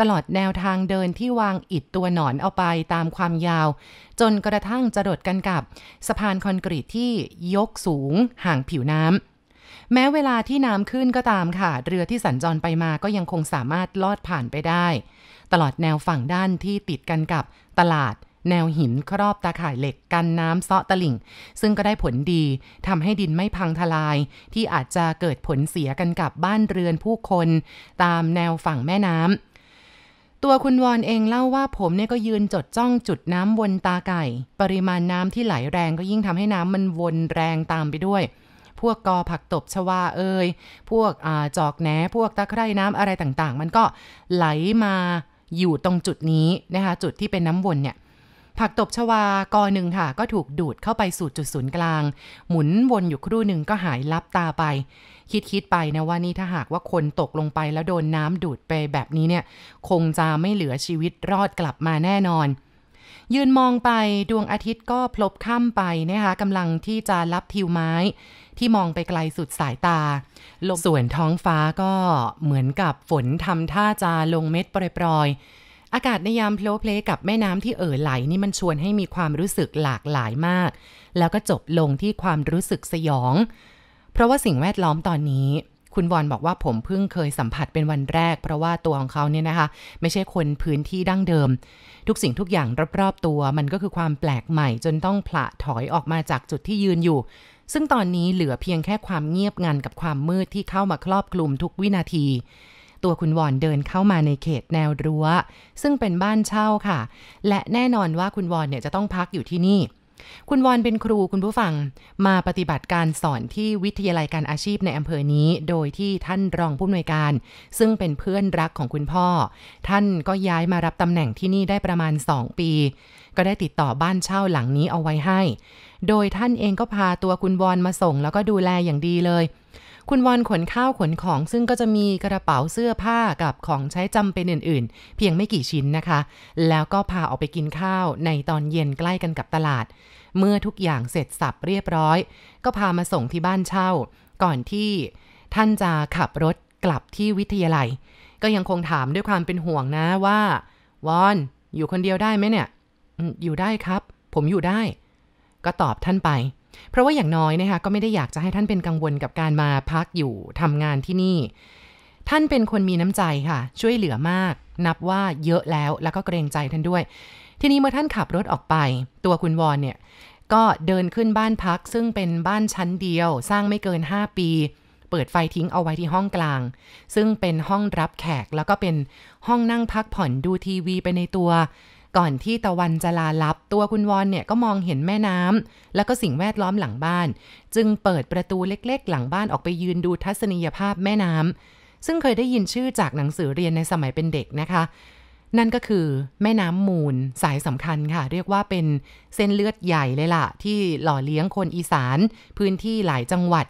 ตลอดแนวทางเดินที่วางอิดตัวหนอนเอาไปตามความยาว จนกระทั่งจะดดกันกับสะพานคอนกรีตที่ยกสูงห่างผิวน้ำแม้เวลาที่น้ำขึ้นก็ตามค่ะ เรือที่สัญจรไปมาก็ยังคงสามารถลอดผ่านไปได้ตลอดแนวฝั่งด้านที่ติดกันกับตลาดแนวหินครอบตาข่ายเหล็ก กันน้ำเซาะตลิ่ง ซึ่งก็ได้ผลดีทำให้ดินไม่พังทลาย ที่อาจจะเกิดผลเสียกันกับบ้านเรือนผู้คนตามแนวฝั่งแม่น้ำตัวคุณวอนเองเล่าว่า ผมเนี่ยก็ยืนจดจ้องจุดน้ำวนตาไก่ ปริมาณน้ำที่ไหลแรงก็ยิ่งทำให้น้ำมันวนแรงตามไปด้วย พวกกอผักตบชวาเอ้ยพวกอจอกแหนพวกตะไคร่น้ำอะไรต่างๆ มันก็ไหลมาอยู่ตรงจุดนี้นะคะจุดที่เป็นน้ำวนเนี่ยผักตบชวากอหนึ่งค่ะก็ถูกดูดเข้าไปสู่จุดศูนย์กลาง หมุนวนอยู่ครู่หนึ่งก็หายลับตาไป คิดคิดไปนะว่านี่ถ้าหากว่าคนตกลงไปแล้วโดนน้ำดูดไปแบบนี้เนี่ยคงจะไม่เหลือชีวิตรอดกลับมาแน่นอน ยืนมองไปดวงอาทิตย์ก็พลบค่ำไปนะคะกำลังที่จะรับทิวไม้ที่มองไปไกลสุดสายตาลมส่วนท้องฟ้าก็เหมือนกับฝนทำท่าจะลงเม็ดปล่อยๆ อากาศในยามโพลเพลกับแม่น้ำที่เอ่อไหลนี่มันชวนให้มีความรู้สึกหลากหลายมาก แล้วก็จบลงที่ความรู้สึกสยอง เพราะว่าสิ่งแวดล้อมตอนนี้ คุณวอนบอกว่าผมเพิ่งเคยสัมผัสเป็นวันแรก เพราะว่าตัวของเขาเนี่ยนะคะ ไม่ใช่คนพื้นที่ดั้งเดิม ทุกสิ่งทุกอย่างรอบๆตัว มันก็คือความแปลกใหม่ จนต้องผละถอยออกมาจากจุดที่ยืนอยู่ซึ่งตอนนี้เหลือเพียงแค่ความเงียบงันกับความมืดที่เข้ามาครอบคลุมทุกวินาที ตัวคุณวอนเดินเข้ามาในเขตแนวรัว้ว ซึ่งเป็นบ้านเช่าค่ะ และแน่นอนว่าคุณวอนเนี่ยจะต้องพักอยู่ที่นี่ คุณวอนเป็นครูคุณผู้ฟัง มาปฏิบัติการสอนที่วิทยาลัยการอาชีพในอำเภอนี้ โดยที่ท่านรองผู้อำนวยการ ซึ่งเป็นเพื่อนรักของคุณพ่อ ท่านก็ย้ายมารับตำแหน่งที่นี่ได้ประมาณ2ปี ก็ได้ติดต่อบ้านเช่าหลังนี้เอาไว้ให้โดยท่านเองก็พาตัวคุณวอนมาส่งแล้วก็ดูแลอย่างดีเลย คุณวอนขนข้าวขนของซึ่งก็จะมีกระเป๋าเสื้อผ้ากับของใช้จำเป็นอื่นๆ เพียงไม่กี่ชิ้นนะคะ แล้วก็พาออกไปกินข้าวในตอนเย็นใกล้กันกับตลาด เมื่อทุกอย่างเสร็จสับเรียบร้อย ก็พามาส่งที่บ้านเช่า ก่อนที่ท่านจะขับรถกลับที่วิทยาลัย ก็ยังคงถามด้วยความเป็นห่วงนะว่า วอน อยู่คนเดียวได้ไหมเนี่ย อยู่ได้ครับ ผมอยู่ได้ก็ตอบท่านไป เพราะว่าอย่างน้อยนะคะก็ไม่ได้อยากจะให้ท่านเป็นกังวลกับการมาพักอยู่ทำงานที่นี่ ท่านเป็นคนมีน้ำใจค่ะ ช่วยเหลือมาก นับว่าเยอะแล้วแล้วก็เกรงใจท่านด้วย ทีนี้เมื่อท่านขับรถออกไป ตัวคุณวอนเนี่ยก็เดินขึ้นบ้านพัก ซึ่งเป็นบ้านชั้นเดียว สร้างไม่เกิน 5 ปี เปิดไฟทิ้งเอาไว้ที่ห้องกลาง ซึ่งเป็นห้องรับแขกแล้วก็เป็นห้องนั่งพักผ่อนดูทีวี ไปในตัวก่อนที่ตะวันจะลาลับ ตัวคุณวอนเนี่ยก็มองเห็นแม่น้ำแล้วก็สิ่งแวดล้อมหลังบ้าน จึงเปิดประตูเล็กๆหลังบ้านออกไปยืนดูทัศนียภาพแม่น้ำซึ่งเคยได้ยินชื่อจากหนังสือเรียนในสมัยเป็นเด็กนะคะ นั่นก็คือแม่น้ำมูลสายสำคัญค่ะ เรียกว่าเป็นเส้นเลือดใหญ่เลยละ่ะ ที่หล่อเลี้ยงคนอีสาน พื้นที่หลายจังหวัด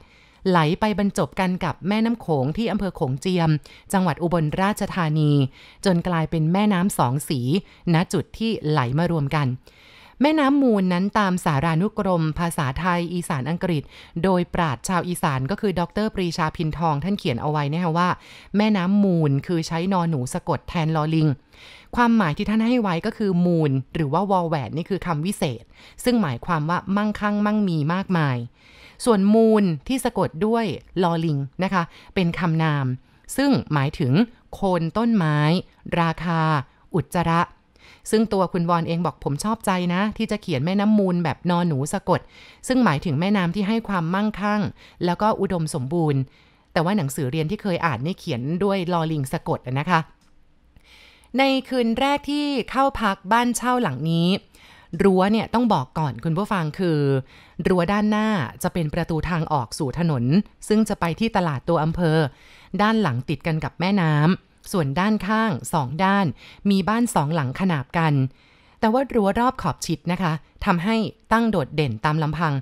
ไหลไปบรรจบกันกับแม่น้ำโขงที่อำเภอโขงเจียม จังหวัดอุบลราชธานี จนกลายเป็นแม่น้ำสองสี ณ จุดที่ไหลมารวมกัน แม่น้ำมูลนั้นตามสารานุกรมภาษาไทยอีสานอังกฤษ โดยปราชชาวอีสานก็คือดรปรีชาพินทองท่านเขียนเอาไว้นะฮะว่า แม่น้ำมูลคือใช้นอนหนูสะกดแทนลอลิง ความหมายที่ท่านให้ไว้ก็คือมูลหรือว่าวอลแหวนนี่คือคำวิเศษ ซึ่งหมายความว่ามั่งคั่งมั่งมีมากมายส่วนมูลที่สะกดด้วยลอลิงนะคะ เป็นคำนาม ซึ่งหมายถึงโคนต้นไม้ ราคาอุจจระ ซึ่งตัวคุณวอนเองบอกผมชอบใจนะ ที่จะเขียนแม่น้ำมูลแบบนอนหนูสะกด ซึ่งหมายถึงแม่น้ำที่ให้ความมั่งคั่ง แล้วก็อุดมสมบูรณ์ แต่ว่าหนังสือเรียนที่เคยอ่านนี่เขียนด้วยลอลิงสะกดนะคะ ในคืนแรกที่เข้าพักบ้านเช่าหลังนี้รั้วเนี่ยต้องบอกก่อนคุณผู้ฟังคือ รั้วด้านหน้าจะเป็นประตูทางออกสู่ถนน ซึ่งจะไปที่ตลาดตัวอำเภอ ด้านหลังติดกันกับแม่น้ำส่วนด้านข้างสองด้าน มีบ้านสองหลังขนาบกัน แต่ว่ารั้วรอบขอบชิดนะคะทำให้ตั้งโดดเด่นตามลำพัง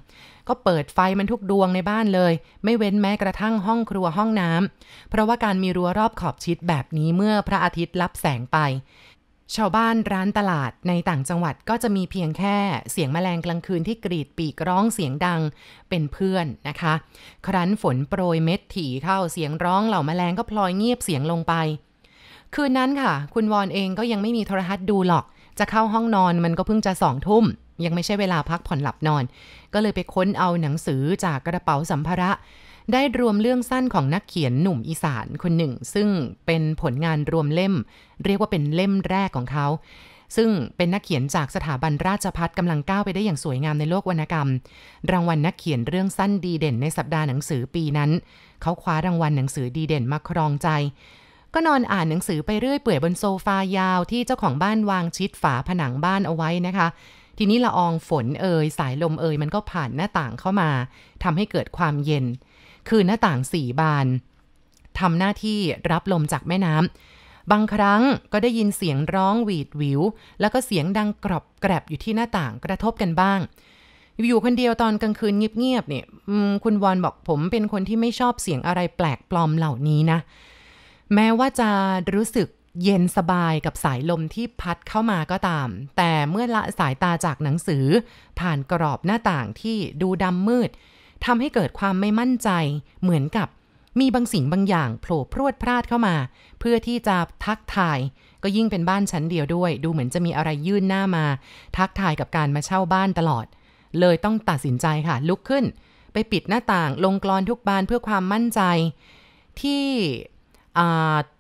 ก็เปิดไฟมันทุกดวงในบ้านเลย ไม่เว้นแม้กระทั่งห้องครัวห้องน้ำเพราะว่าการมีรั้วรอบขอบชิดแบบนี้เมื่อพระอาทิตย์รับแสงไปชาวบ้านร้านตลาดในต่างจังหวัดก็จะมีเพียงแค่ เสียงแมลงกลางคืนที่กรีดปีกร้องเสียงดังเป็นเพื่อนนะคะ ครั้นฝนโปรยเม็ดถี่เข้า เสียงร้องเหล่าแมลงก็พลอยเงียบเสียงลงไป คืนนั้นค่ะคุณวอนเองก็ยังไม่มีโทรทัศน์ดูหรอกจะเข้าห้องนอนมันก็เพิ่งจะสองทุ่ม ยังไม่ใช่เวลาพักผ่อนหลับนอน ก็เลยไปค้นเอาหนังสือจากกระเป๋าสัมภาระได้รวมเรื่องสั้นของนักเขียนหนุ่มอีสานคนหนึ่ง ซึ่งเป็นผลงานรวมเล่ม เรียกว่าเป็นเล่มแรกของเขา ซึ่งเป็นนักเขียนจากสถาบันราชพัฒกำลังก้าวไปได้อย่างสวยงามในโลกวรรณกรรม รางวัลนักเขียนเรื่องสั้นดีเด่นในสัปดาห์หนังสือปีนั้น เขาคว้ารางวัลหนังสือดีเด่นมาครองใจ ก็นอนอ่านหนังสือไปเรื่อยเปื่อยบนโซฟายาวที่เจ้าของบ้านวางชิดฝาผนังบ้านเอาไว้นะคะ ทีนี้ละอองฝนเอ่ยสายลมเอ่ยมันก็ผ่านหน้าต่างเข้ามาทำให้เกิดความเย็นคือหน้าต่างสี่บานทำหน้าที่รับลมจากแม่น้ำบางครั้งก็ได้ยินเสียงร้องหวีด หวิว แล้วก็เสียงดังกรอบแกรบอยู่ที่หน้าต่างกระทบกันบ้าง อยู่คนเดียวตอนกลางคืนเงียบๆเนี่ยคุณวอนบอกผมเป็นคนที่ไม่ชอบเสียงอะไรแปลกปลอมเหล่านี้นะ แม้ว่าจะรู้สึกเย็นสบายกับสายลมที่พัดเข้ามาก็ตาม แต่เมื่อละสายตาจากหนังสือ ผ่านกรอบหน้าต่างที่ดูดำมืดทำให้เกิดความไม่มั่นใจเหมือนกับมีบางสิ่งบางอย่าง โผล่พรวดพลาดเข้ามา เพื่อที่จะทักทายก็ยิ่งเป็นบ้านชั้นเดียวด้วย ดูเหมือนจะมีอะไรยื่นหน้ามา ทักทายกับการมาเช่าบ้านตลอด เลยต้องตัดสินใจค่ะ ลุกขึ้น ไปปิดหน้าต่างลงกรอนทุกบานเพื่อความมั่นใจ ที่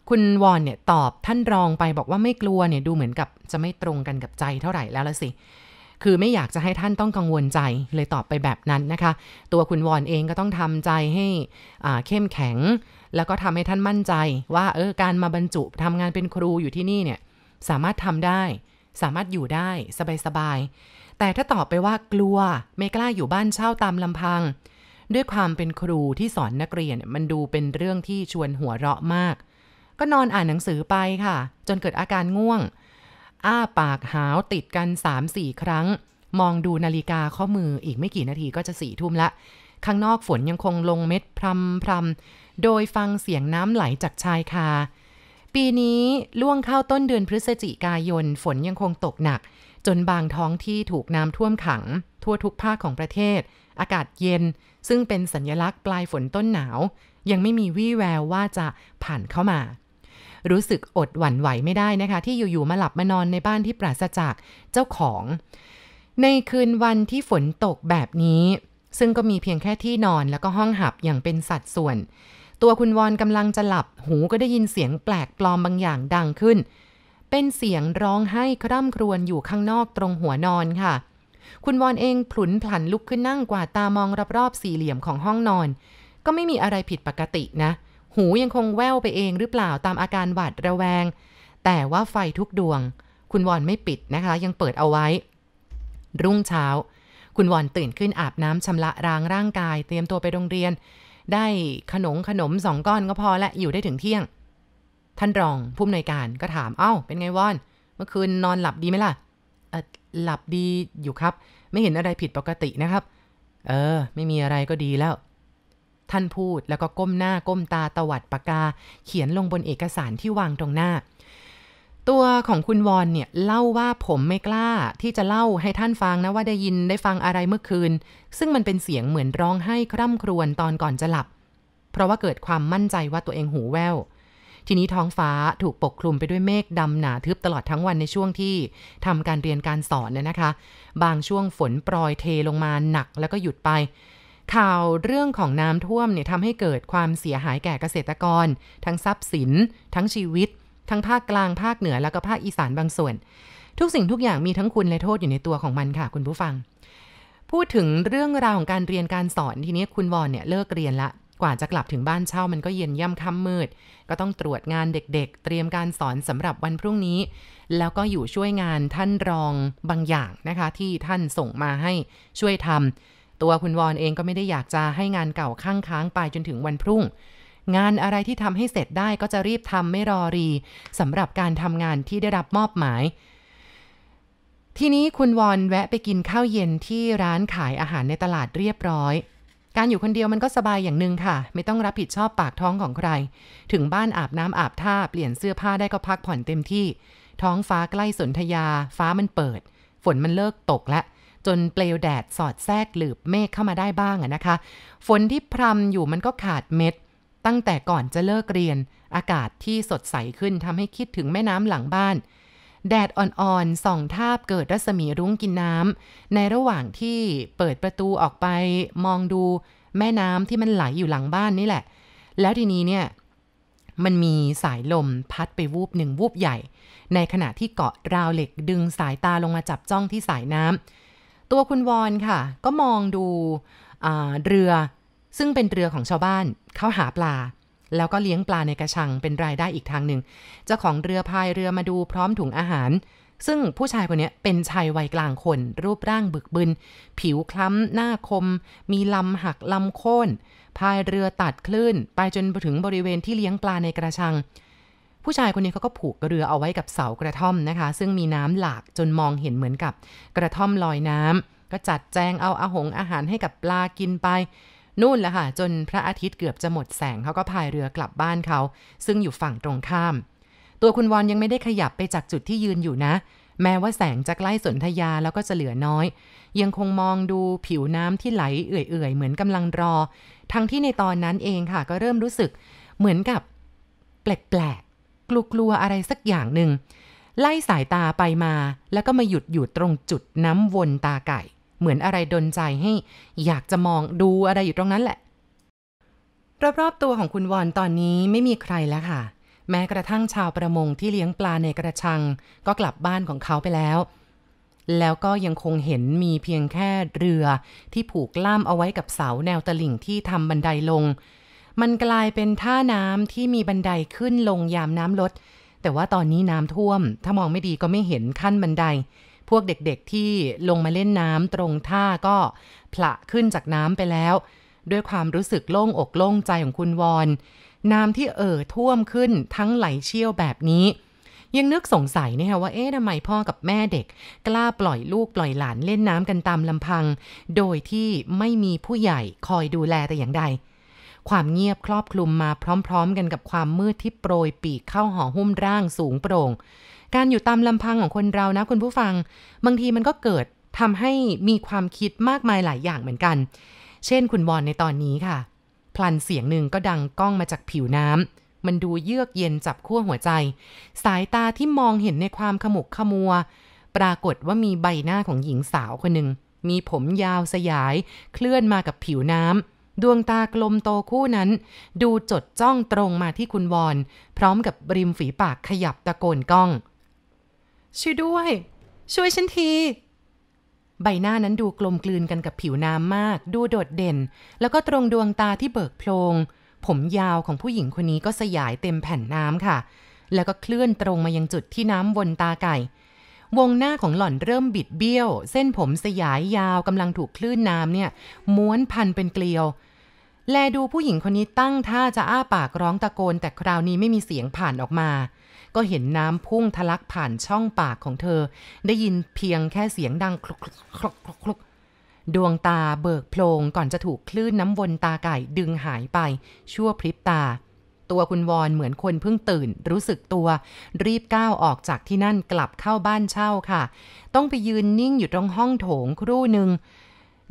คุณวอนเนี่ยตอบท่านรองไปบอกว่าไม่กลัวเนี่ยดูเหมือนกับจะไม่ตรงกันกับใจ เท่าไหร่แล้วละสิคือไม่อยากจะให้ท่านต้องกังวลใจ เลยตอบไปแบบนั้นนะคะ ตัวคุณวอนเองก็ต้องทำใจให้เข้มแข็ง แล้วก็ทำให้ท่านมั่นใจ ว่าเออการมาบรรจุทำงานเป็นครูอยู่ที่นี่เนี่ยสามารถทำได้ สามารถอยู่ได้ สบายๆ แต่ถ้าตอบไปว่ากลัวไม่กล้าอยู่บ้านเช่าตามลำพัง ด้วยความเป็นครูที่สอนนักเรียนมันดูเป็นเรื่องที่ชวนหัวเราะมาก ก็นอนอ่านหนังสือไปค่ะ จนเกิดอาการง่วงอ้าปากหาวติดกัน 3-4 ครั้ง มองดูนาฬิกาข้อมือ อีกไม่กี่นาทีก็จะสี่ทุ่มละข้างนอกฝนยังคงลงเม็ดพรำพรำโดยฟังเสียงน้ำไหลจากชายคา ปีนี้ล่วงเข้าต้นเดือนพฤศจิกายนฝนยังคงตกหนัก จนบางท้องที่ถูกน้ำท่วมขัง ทั่วทุกภาคของประเทศ อากาศเย็นซึ่งเป็นสัญลักษณ์ปลายฝนต้นหนาวยังไม่มีวี่แววว่าจะผ่านเข้ามารู้สึกอดหวั่นไหวไม่ได้นะคะ ที่อยู่ๆมาหลับมานอนในบ้านที่ปราศจากเจ้าของ ในคืนวันที่ฝนตกแบบนี้ ซึ่งก็มีเพียงแค่ที่นอนแล้วก็ห้องหับอย่างเป็นสัดส่วน ตัวคุณวอนกำลังจะหลับหูก็ได้ยินเสียงแปลกปลอมบางอย่างดังขึ้น เป็นเสียงร้องไห้คร่ำครวญอยู่ข้างนอกตรงหัวนอนค่ะ คุณวอนเองผลุนผันลุกขึ้นนั่งกวาดตามองรอบๆสี่เหลี่ยมของห้องนอน ก็ไม่มีอะไรผิดปกตินะเหูยังคงแว่วไปเองหรือเปล่าตามอาการหวาดระแวง แต่ว่าไฟทุกดวง คุณวอนไม่ปิดนะคะ ยังเปิดเอาไว้ รุ่งเช้า คุณวอนตื่นขึ้นอาบน้ำชำระร้างร่างกายเตรียมตัวไปโรงเรียน ได้ขนมขนมสองก้อนก็พอและอยู่ได้ถึงเที่ยง ท่านรองผู้อำนวยการก็ถามเอา้าเป็นไงวอน เมื่อคืนนอนหลับดีไหมล่ะ หลับดีอยู่ครับ ไม่เห็นอะไรผิดปกตินะครับ เออ ไม่มีอะไรก็ดีแล้วท่านพูดแล้วก็ก้มหน้าก้มตาตวัดปากกา เขียนลงบนเอกสารที่วางตรงหน้า ตัวของคุณวอนเนี่ย เล่าว่าผมไม่กล้าที่จะเล่าให้ท่านฟังนะว่าได้ยินได้ฟังอะไรเมื่อคืน ซึ่งมันเป็นเสียงเหมือนร้องไห้คร่ำครวญตอนก่อนจะหลับ เพราะว่าเกิดความมั่นใจว่าตัวเองหูแว่วทีนี้ท้องฟ้าถูกปกคลุมไปด้วยเมฆดำหนา ทึบตลอดทั้งวันในช่วงที่ทำการเรียนการสอนเนี่ยนะคะ บางช่วงฝนปรอยเทลงมาหนักแล้วก็หยุดไปข่าวเรื่องของน้ำท่วมเนี่ยทำให้เกิดความเสียหายแก่เกษตรกร ทั้งทรัพย์สิน ทั้งชีวิต ทั้งภาคกลางภาคเหนือแล้วก็ภาคอีสานบางส่วน ทุกสิ่งทุกอย่างมีทั้งคุณและโทษอยู่ในตัวของมันค่ะ คุณผู้ฟัง พูดถึงเรื่องราวของการเรียนการสอนทีนี้คุณวอนเนี่ยเลิกเรียนละ กว่าจะกลับถึงบ้านเช่ามันก็เย็นย่ำค่ำมืด ก็ต้องตรวจงานเด็กๆ เตรียมการสอนสำหรับวันพรุ่งนี้ แล้วก็อยู่ช่วยงานท่านรองบางอย่างนะคะ ที่ท่านส่งมาให้ช่วยทำตัวคุณวอนเองก็ไม่ได้อยากจะให้งานเก่าค้างค้างไปจนถึงวันพรุ่ง งานอะไรที่ทำให้เสร็จได้ก็จะรีบทำไม่รอรีสำหรับการทำงานที่ได้รับมอบหมาย ทีนี้คุณวอนแวะไปกินข้าวเย็นที่ร้านขายอาหารในตลาดเรียบร้อย การอยู่คนเดียวมันก็สบายอย่างหนึ่งค่ะ ไม่ต้องรับผิดชอบปากท้องของใคร ถึงบ้านอาบน้ำอาบท่าเปลี่ยนเสื้อผ้าได้ก็พักผ่อนเต็มที่ ท้องฟ้าใกล้สนธยา ฟ้ามันเปิด ฝนมันเลิกตกแล้วจนเปลวแดดสอดแทรกหลืบเมฆเข้ามาได้บ้างนะคะ ฝนที่พรำอยู่มันก็ขาดเม็ด ตั้งแต่ก่อนจะเลิกเรียน อากาศที่สดใสขึ้นทำให้คิดถึงแม่น้ำหลังบ้าน แดดอ่อนๆ ส่องทาบเกิดรัศมีรุ้งกินน้ำ ในระหว่างที่เปิดประตูออกไปมองดูแม่น้ำที่มันไหลอยู่หลังบ้านนี่แหละ แล้วทีนี้เนี่ย มันมีสายลมพัดไปวูบหนึ่งวูบใหญ่ ในขณะที่เกาะราวเหล็กดึงสายตาลงมาจับจ้องที่สายน้ำตัวคุณวอนค่ะ ก็มองดูเรือซึ่งเป็นเรือของชาวบ้าน เขาหาปลา แล้วก็เลี้ยงปลาในกระชังเป็นรายได้อีกทางหนึ่งเจ้าของเรือพายเรือมาดูพร้อมถุงอาหาร ซึ่งผู้ชายคนนี้เป็นชายวัยกลางคน รูปร่างบึกบึนผิวคล้ำหน้าคม มีลำหักลำโค่นพายเรือตัดคลื่น ไปจนถึงบริเวณที่เลี้ยงปลาในกระชังผู้ชายคนนี้เขาก็ผูกเรือเอาไว้กับเสากระท่อมนะคะ ซึ่งมีน้ำหลากจนมองเห็นเหมือนกับกระท่อมลอยน้ำ ก็จัดแจงเอาอาหงอาหารให้กับปลากินไป นู่นแหละค่ะจนพระอาทิตย์เกือบจะหมดแสงเขาก็พายเรือกลับบ้านเขา ซึ่งอยู่ฝั่งตรงข้าม ตัวคุณวอนยังไม่ได้ขยับไปจากจุดที่ยืนอยู่นะ แม้ว่าแสงจะใกล้สนธยาแล้วก็จะเหลือน้อย ยังคงมองดูผิวน้ำที่ไหล เอื่อย ๆ เหมือนกำลังรอ ทั้งที่ในตอนนั้นเองค่ะก็เริ่มรู้สึกเหมือนกับแปลกกลัวๆอะไรสักอย่างหนึ่งไล่สายตาไปมา แล้วก็มาหยุดอยู่ตรงจุดน้ำวนตาไก่ เหมือนอะไรดนใจให้ อยากจะมองดูอะไรอยู่ตรงนั้นแหละ รอบๆตัวของคุณวอนตอนนี้ไม่มีใครแล้วค่ะ แม้กระทั่งชาวประมงที่เลี้ยงปลาในกระชัง ก็กลับบ้านของเขาไปแล้ว แล้วก็ยังคงเห็นมีเพียงแค่เรือที่ผูกล่ามเอาไว้กับเสาแนวตลิ่งที่ทำบันไดลงมันกลายเป็นท่าน้ำที่มีบันไดขึ้นลงยามน้ำลด แต่ว่าตอนนี้น้ำท่วม ถ้ามองไม่ดีก็ไม่เห็นขั้นบันได พวกเด็กๆที่ลงมาเล่นน้ำตรงท่าก็ผละขึ้นจากน้ำไปแล้ว ด้วยความรู้สึกโล่งอกโล่งใจของคุณวอน น้ำที่เอ่อท่วมขึ้นทั้งไหลเชี่ยวแบบนี้ ยังนึกสงสัยนะคะว่า เอ๊ะทำไมพ่อกับแม่เด็ก กล้าปล่อยลูกปล่อยหลานเล่นน้ำกันตามลำพัง โดยที่ไม่มีผู้ใหญ่คอยดูแลแต่อย่างใดความเงียบครอบคลุมมาพร้อม ๆ กันกับความมืดที่โปรยปีกเข้าห่อหุ้มร่างสูงโปร่ง การอยู่ตามลำพังของคนเรานะคุณผู้ฟัง บางทีมันก็เกิดทำให้มีความคิดมากมายหลายอย่างเหมือนกัน เช่นคุณบอลในตอนนี้ค่ะ พลันเสียงหนึ่งก็ดังก้องมาจากผิวน้ำมันดูเยือกเย็นจับขั้วหัวใจ สายตาที่มองเห็นในความขมุกขมัว ปรากฏว่ามีใบหน้าของหญิงสาวคนหนึ่งมีผมยาวสยาย เคลื่อนมากับผิวน้ำดวงตากลมโตคู่นั้นดูจดจ้องตรงมาที่คุณวอนพร้อมกับริมฝีปากขยับตะโกนก้องช่วยด้วย ช่วยฉันที ใบหน้านั้นดูกลมกลืนกันกับผิวน้ำมาก ดูโดดเด่น แล้วก็ตรงดวงตาที่เบิกโพลงผมยาวของผู้หญิงคนนี้ก็สยายเต็มแผ่นน้ำค่ะ แล้วก็เคลื่อนตรงมายังจุดที่น้ำวนตาไก่วงหน้าของหล่อนเริ่มบิดเบี้ยว เส้นผมสยายยาว กำลังถูกคลื่นน้ำเนี่ย ม้วนพันเป็นเกลียว แลดูผู้หญิงคนนี้ตั้งท่าจะอ้าปากร้องตะโกนแต่คราวนี้ไม่มีเสียงผ่านออกมา ก็เห็นน้ำพุ่งทะลักผ่านช่องปากของเธอ ได้ยินเพียงแค่เสียงดังคลุกคลกคลกคลกดวงตาเบิกโพลงก่อนจะถูกคลื่นน้ำวนตาไก่ดึงหายไป ชั่วพริบตาตัวคุณวอนเหมือนคนเพิ่งตื่น รู้สึกตัวรีบก้าวออกจากที่นั่นกลับเข้าบ้านเช่าค่ะ ต้องไปยืนนิ่งอยู่ตรงห้องโถงครู่หนึ่ง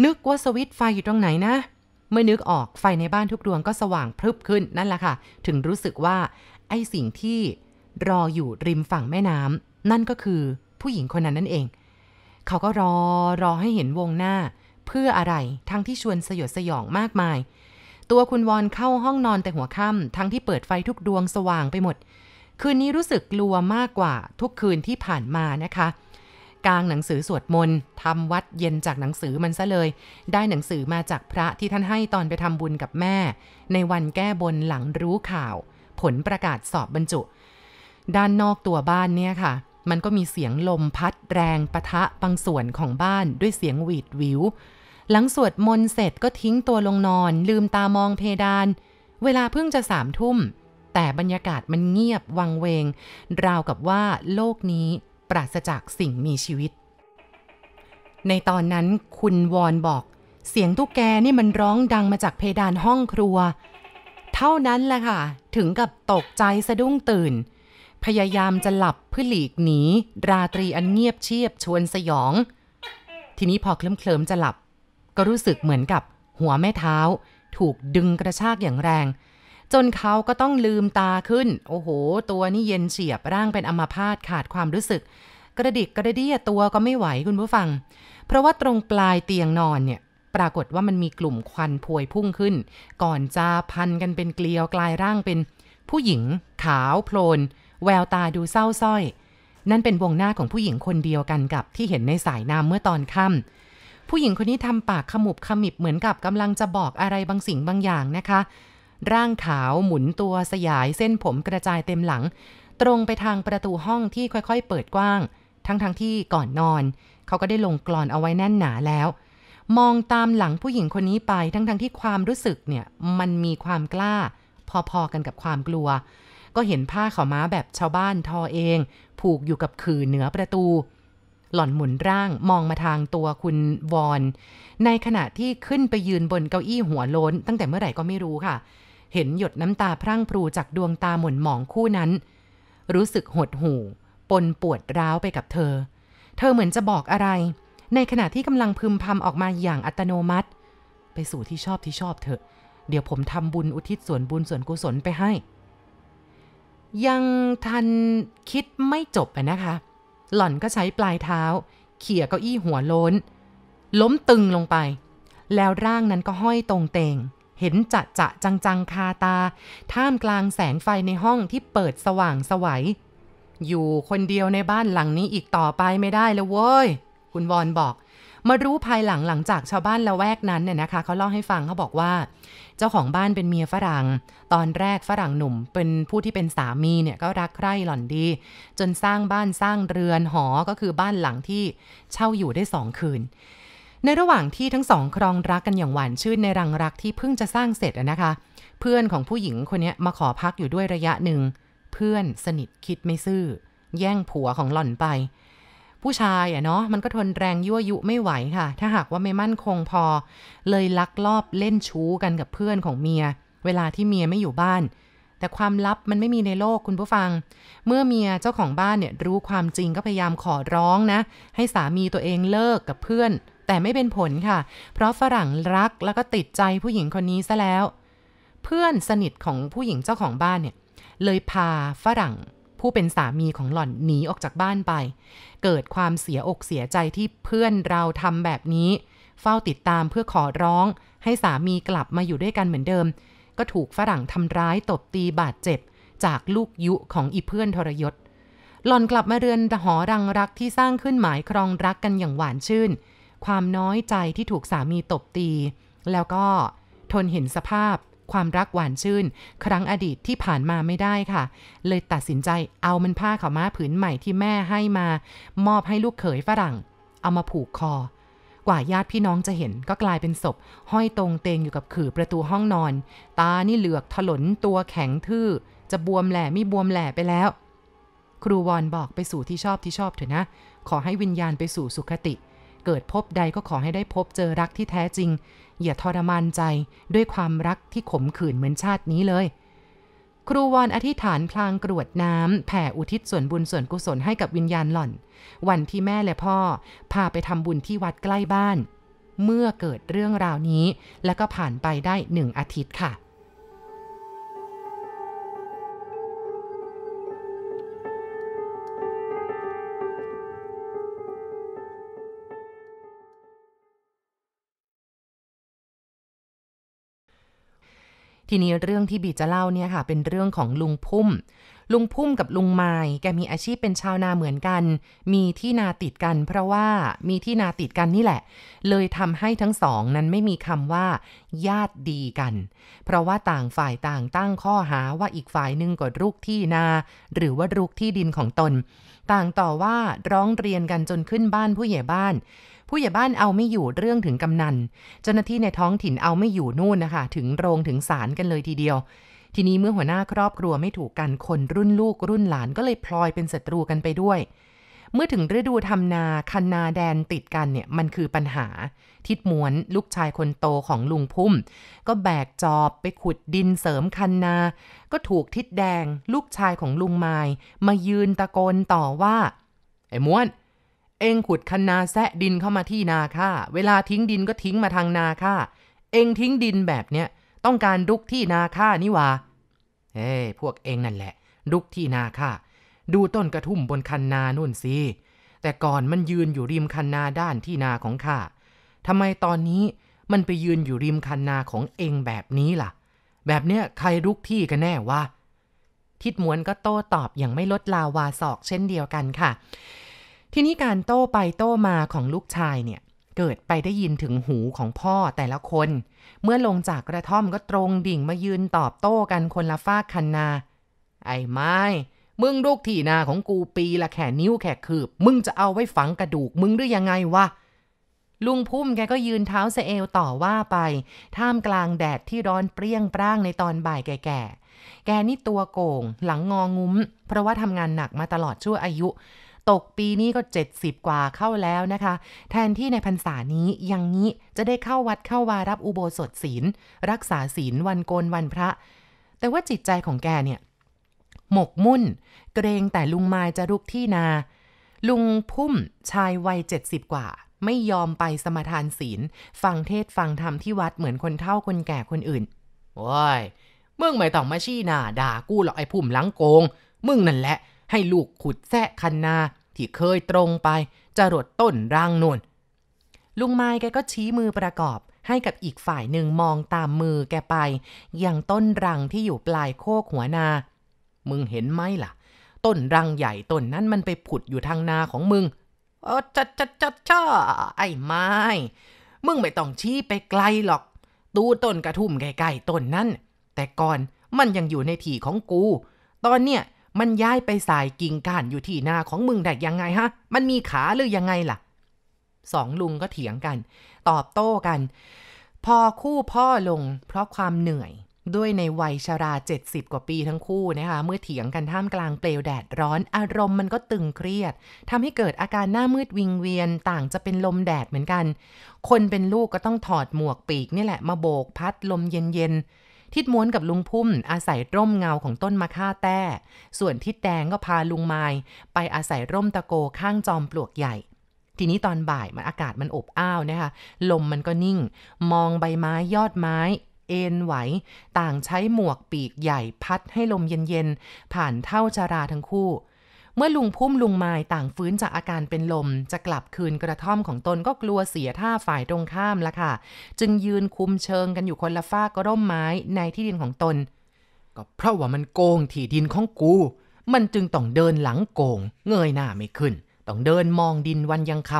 นึกว่าสวิตไฟอยู่ตรงไหนนะ เมื่อนึกออกไฟในบ้านทุกดวงก็สว่างพรึบขึ้นนั่นแหละค่ะถึงรู้สึกว่าไอ้สิ่งที่รออยู่ริมฝั่งแม่น้ำนั่นก็คือผู้หญิงคนนั้นนั่นเองเขาก็รอรอให้เห็นวงหน้า เพื่ออะไรทั้งที่ชวนสยดสยองมากมายตัวคุณวอนเข้าห้องนอนแต่หัวค่ำทั้งที่เปิดไฟทุกดวงสว่างไปหมด คืนนี้รู้สึกกลัวมากกว่า ทุกคืนที่ผ่านมานะคะกางหนังสือสวดมนต์ทำวัดเย็นจากหนังสือมันซะเลย ได้หนังสือมาจากพระที่ท่านให้ตอนไปทำบุญกับแม่ ในวันแก้บนหลังรู้ข่าว ผลประกาศสอบบรรจุ ด้านนอกตัวบ้านเนี่ยค่ะ มันก็มีเสียงลม พัด แรงปะทะบางส่วนของบ้านด้วยเสียงหวีดวิวหลังสวดมนต์เสร็จก็ทิ้งตัวลงนอนลืมตามองเพดาน เวลาเพิ่งจะสามทุ่ม แต่บรรยากาศมันเงียบวังเวง ราวกับว่าโลกนี้ปราศจากสิ่งมีชีวิต ในตอนนั้นคุณวอนบอก เสียงตุ๊กแกนี่มันร้องดังมาจากเพดานห้องครัว เท่านั้นแหละค่ะ ถึงกับตกใจสะดุ้งตื่น พยายามจะหลับเพื่อหลีกหนี ราตรีอันเงียบเชียบชวนสยอง ทีนี้พอเคลิ้มๆจะหลับก็รู้สึกเหมือนกับหัวแม่เท้า ถูกดึงกระชากอย่างแรง จนเขาก็ต้องลืมตาขึ้น โอ้โห ตัวนี่เย็นเฉียบร่างเป็นอมาพาตขาดความรู้สึก กระดิกกระเดียตัวก็ไม่ไหวคุณผู้ฟัง เพราะว่าตรงปลายเตียงนอนเนี่ยปรากฏว่ามันมีกลุ่มควันพวยพุ่งขึ้น ก่อนจะพันกันเป็นเกลียวกลายร่างเป็น ผู้หญิง ขาวโพลนแววตาดูเศร้าส้อย นั่นเป็นวงหน้าของผู้หญิงคนเดียวกันกับ ที่เห็นในสายน้ำเมื่อตอนค่ำผู้หญิงคนนี้ทำปากขมุบขมิบเหมือนกับกำลังจะบอกอะไรบางสิ่งบางอย่างนะคะ ร่างขาวหมุนตัวสยายเส้นผมกระจายเต็มหลัง ตรงไปทางประตูห้องที่ค่อยๆเปิดกว้าง ทั้งๆทที่ก่อนนอนเขาก็ได้ลงกรอนเอาไว้แน่นหนาแล้ว มองตามหลังผู้หญิงคนนี้ไป ทั้งๆทที่ความรู้สึกเนี่ยมันมีความกล้า พอๆ กันกับความกลัว ก็เห็นผ้าขาวม้าแบบชาวบ้านทอเอง ผูกอยู่กับขื่อเหนือประตูหล่อนหมุนร่างมองมาทางตัวคุณวอน ในขณะที่ขึ้นไปยืนบนเก้าอี้หัวโล้น ตั้งแต่เมื่อไหร่ก็ไม่รู้ค่ะ เห็นหยดน้ำตาพรั่งพรูจากดวงตาหม่นหมองคู่นั้น รู้สึกหดหู่ปนปวดร้าวไปกับเธอ เธอเหมือนจะบอกอะไร ในขณะที่กำลังพึมพำออกมาอย่างอัตโนมัติ ไปสู่ที่ชอบที่ชอบเถอะ เดี๋ยวผมทำบุญอุทิศส่วนบุญส่วนกุศลไปให้ ยังทันคิดไม่จบนะคะหล่อนก็ใช้ปลายเท้า เขี่ยเก้าอี้หัวโล้น ล้มตึงลงไป แล้วร่างนั้นก็ห้อยตรงเตงเห็นจะจะจังจังคาตา ท่ามกลางแสงไฟในห้องที่เปิดสว่างสวัยอยู่คนเดียวในบ้านหลังนี้อีกต่อไปไม่ได้แล้วเว้ยคุณวอนบอก มารู้ภายหลังหลังจากชาวบ้านละแวกนั้นเนี่ยนะคะเขาเล่าให้ฟังเขาบอกว่าเจ้าของบ้านเป็นเมียฝรั่ง ตอนแรกฝรั่งหนุ่มเป็นผู้ที่เป็นสามีเนี่ยก็รักใคร่หล่อนดี จนสร้างบ้านสร้างเรือนหอ ก็คือบ้านหลังที่เช่าอยู่ได้สองคืน ในระหว่างที่ทั้งสองครองรักกันอย่างหวานชื่นในรังรักที่เพิ่งจะสร้างเสร็จนะคะ เพื่อนของผู้หญิงคนนี้มาขอพักอยู่ด้วยระยะหนึ่งเพื่อนสนิทคิดไม่ซื่อ แย่งผัวของหล่อนไปผู้ชายอะเนาะมันก็ทนแรงยั่วยุไม่ไหวค่ะ ถ้าหากว่าไม่มั่นคงพอ เลยลักลอบเล่นชู้กันกับเพื่อนของเมีย เวลาที่เมียไม่อยู่บ้าน แต่ความลับมันไม่มีในโลกคุณผู้ฟัง เมื่อเมียเจ้าของบ้านเนี่ยรู้ความจริงก็พยายามขอร้องนะ ให้สามีตัวเองเลิกกับเพื่อน แต่ไม่เป็นผลค่ะ เพราะฝรั่งรักแล้วก็ติดใจผู้หญิงคนนี้ซะแล้ว เพื่อนสนิทของผู้หญิงเจ้าของบ้านเนี่ยเลยพาฝรั่งผู้เป็นสามีของหล่อนหนีออกจากบ้านไป เกิดความเสียอกเสียใจที่เพื่อนเราทำแบบนี้ เฝ้าติดตามเพื่อขอร้อง ให้สามีกลับมาอยู่ด้วยกันเหมือนเดิม ก็ถูกฝรั่งทำร้ายตบตีบาดเจ็บ จากลูกยุของอีเพื่อนทรยศหล่อนกลับมาเรือนหอรังรักที่สร้างขึ้นหมายครองรักกันอย่างหวานชื่น ความน้อยใจที่ถูกสามีตบตี แล้วก็ทนเห็นสภาพความรักหวานชื่นครั้งอดีตที่ผ่านมาไม่ได้ค่ะ เลยตัดสินใจเอามันผ้าขาม้าผืนใหม่ที่แม่ให้มา มอบให้ลูกเขยฝรั่ง เอามาผูกคอ กว่าญาติพี่น้องจะเห็นก็กลายเป็นศพ ห้อยตรงเตงอยู่กับขื่อประตูห้องนอน ตานี่เหลือกถลนตัวแข็งทื่อ จะบวมแหล่ไม่บวมแหล่ไปแล้ว ครูวอนบอกไปสู่ที่ชอบที่ชอบเถอะนะขอให้วิญญาณไปสู่สุคติ เกิดพบใดก็ขอให้ได้พบเจอรักที่แท้จริงอย่าทรมานใจด้วยความรักที่ขมขื่นเหมือนชาตินี้เลย ครูวอนอธิษฐานพลางกรวดน้ำแผ่อุทิศส่วนบุญส่วนกุศลให้กับวิญญาณหล่อน วันที่แม่และพ่อ พาไปทำบุญที่วัดใกล้บ้าน เมื่อเกิดเรื่องราวนี้ แล้วก็ผ่านไปได้หนึ่งอาทิตย์ค่ะทีนี้เรื่องที่บีจะเล่าเนี่ยค่ะเป็นเรื่องของลุงพุ่มลุงพุ่มกับลุงไม้แกมีอาชีพเป็นชาวนาเหมือนกัน มีที่นาติดกัน เพราะว่ามีที่นาติดกันนี่แหละ เลยทำให้ทั้งสองนั้นไม่มีคำว่า ญาติดีกัน เพราะว่าต่างฝ่ายต่างตั้งข้อหาว่าอีกฝ่ายหนึ่งกดรุกที่นา หรือว่ารุกที่ดินของตน ต่างต่อว่าร้องเรียนกันจนขึ้นบ้านผู้ใหญ่บ้านผู้ใหญ่บ้านเอาไม่อยู่เรื่องถึงกำนันเจ้าหน้าที่ในท้องถิ่นเอาไม่อยู่นู่นนะคะถึงโรงถึงศาลกันเลยทีเดียว ทีนี้เมื่อหัวหน้าครอบครัวไม่ถูกกันคนรุ่นลูกรุ่นหลานก็เลยพลอยเป็นศัตรูกันไปด้วย เมื่อถึงฤดูทำนาคันนาแดนติดกันเนี่ยมันคือปัญหา ทิดม้วน ลูกชายคนโตของลุงพุ่ม ก็แบกจอบไปขุดดินเสริมคันนา ก็ถูกทิดแดง ลูกชายของลุงไม้มายืนตะโกนต่อว่าไอ้ม้วนเองขุดคันนาแซะดินเข้ามาที่นาข้า เวลาทิ้งดินก็ทิ้งมาทางนาข้า เองทิ้งดินแบบเนี้ยต้องการดุกที่นาข้านี่วะเฮ้พวกเองนั่นแหละดุกที่นาข้า ดูต้นกระทุ่มบนคันนานุ่นสิ แต่ก่อนมันยืนอยู่ริมคันนาด้านที่นาของข้าทำไมตอนนี้มันไปยืนอยู่ริมคันนาของเองแบบนี้ล่ะ แบบเนี้ยใครรุกที่กันแน่วะ ทิดมวนก็โต้ตอบอย่างไม่ลดลาวาศอกเช่นเดียวกันค่ะทีนี้การโต้ไปโต้มาของลูกชายเนี่ยเกิดไปได้ยินถึงหูของพ่อแต่ละคน เมื่อลงจากกระท่อมก็ตรงดิ่งมายืนตอบโต้กันคนละฟากคันนา ไอ้ไม้มึงลูกที่นาของกูปีละแข่นิ้วแขกคืบ มึงจะเอาไว้ฝังกระดูกมึงหรือยังไงวะลุงพุ่มแกก็ยืนเท้าเซเอลต่อว่าไปท่ามกลางแดดที่ร้อนเปรี้ยงปร้างในตอนบ่ายแก่แกนี่ตัวโก่งหลังงองุ้ม เพราะว่าทำงานหนักมาตลอดชั่วอายุตกปีนี้ก็70กว่าเข้าแล้วนะคะ แทนที่ในพรรษานี้ยังงนี้จะได้เข้าวัดเข้าวารับอุโบสถศีล รักษาศีลวันโกนวันพระ แต่ว่าจิตใจของแกเนี่ย หมกมุ่น เกรงแต่ลุงมายจะรุกที่นา ลุงพุ่มชายวัย70กว่า ไม่ยอมไปสมาทานศีล ฟังเทศฟังธรรมที่วัดเหมือนคนเฒ่าคนแก่คนอื่นโอ้ยมึงไม่ต้องมาชี้หน้าด่ากูหรอกไอ้พุ่มลังโกง มึงนั่นแหละให้ลูกขุดแซะคันนา ที่เคยตรงไปจรดต้นรังนวลนลุงไม้แกก็ชี้มือประกอบ ให้กับอีกฝ่ายหนึ่งมองตามมือแกไป ยังต้นรังที่อยู่ปลายโคกหัวนา มึงเห็นไหมล่ะ ต้นรังใหญ่ต้นนั้นมันไปผุดอยู่ทางนาของมึงออ้ัดชัดชัดช้ไอ้ไม้ มึงไม่ต้องชี้ไปไกลหรอก ตูต้นกระทุ่มใกล้ๆต้นนั้น แต่ก่อนมันยังอยู่ในที่ของกู ตอนเนี้ยมันย้ายไปสายกิ่งก้านอยู่ที่นาของมึงได้ยังไงฮะ มันมีขาหรือยังไงล่ะ สองลุงก็เถียงกัน ตอบโต้กัน พอคู่พ่อลง เพราะความเหนื่อย ด้วยในวัยชารา 70 กว่าปีทั้งคู่นะคะ เมื่อเถียงกันท่ามกลางเปลวแดดร้อน อารมณ์มันก็ตึงเครียด ทำให้เกิดอาการหน้ามืดวิงเวียน ต่างจะเป็นลมแดดเหมือนกัน คนเป็นลูกก็ต้องถอดหมวกปีกนี่แหละมาโบกพัดลมเย็นนทิดม้วนกับลุงพุ่มอาศัยร่มเงาของต้นมะค่าแต้ ส่วนทิดแดงก็พาลุงไม้ไปอาศัยร่มตะโกข้างจอมปลวกใหญ่ ทีนี้ตอนบ่ายมันอากาศมันอบอ้าวนะคะลมมันก็นิ่ง มองใบไม้ยอดไม้เอ็นไหว ต่างใช้หมวกปีกใหญ่พัดให้ลมเย็นๆ ผ่านเท่าชาราทั้งคู่เมื่อลุงพุ่มลุงไม้ต่างฟื้นจากอาการเป็นลม จะกลับคืนกระท่อมของตนก็กลัวเสียท่าฝ่ายตรงข้ามละค่ะ จึงยืนคุมเชิงกันอยู่คนละฝ้าก็ร่มไม้ในที่ดินของตน ก็เพราะว่ามันโกงที่ดินของกู มันจึงต้องเดินหลังโกง เงยหน้าไม่ขึ้น ต้องเดินมองดินวันยังค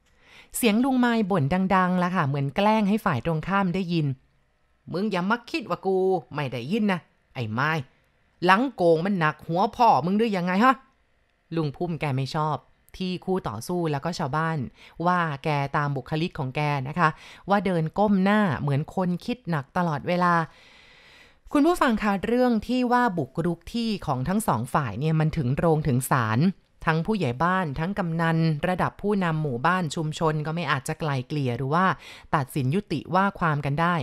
ำเสียงลุงไม้บ่นดังๆละค่ะเหมือนแกล้งให้ฝ่ายตรงข้ามได้ยินมึงอย่ามักคิดว่ากูไม่ได้ยินนะไอ้ไม้หลังโกงมันหนักหัวพ่อมึงด้วยยังไงฮะลุงพุ่มแกไม่ชอบ ที่คู่ต่อสู้แล้วก็ชาวบ้าน ว่าแกตามบุคลิกของแกนะคะ ว่าเดินก้มหน้าเหมือนคนคิดหนักตลอดเวลา คุณผู้ฟังคะเรื่องที่ว่าบุกรุกที่ของทั้งสองฝ่ายเนี่ยมันถึงโรงถึงศาลทั้งผู้ใหญ่บ้านทั้งกำนันระดับผู้นำหมู่บ้านชุมชนก็ไม่อาจจะไกลเกลี่ยหรือว่า ตัดสินยุติว่าความกันได้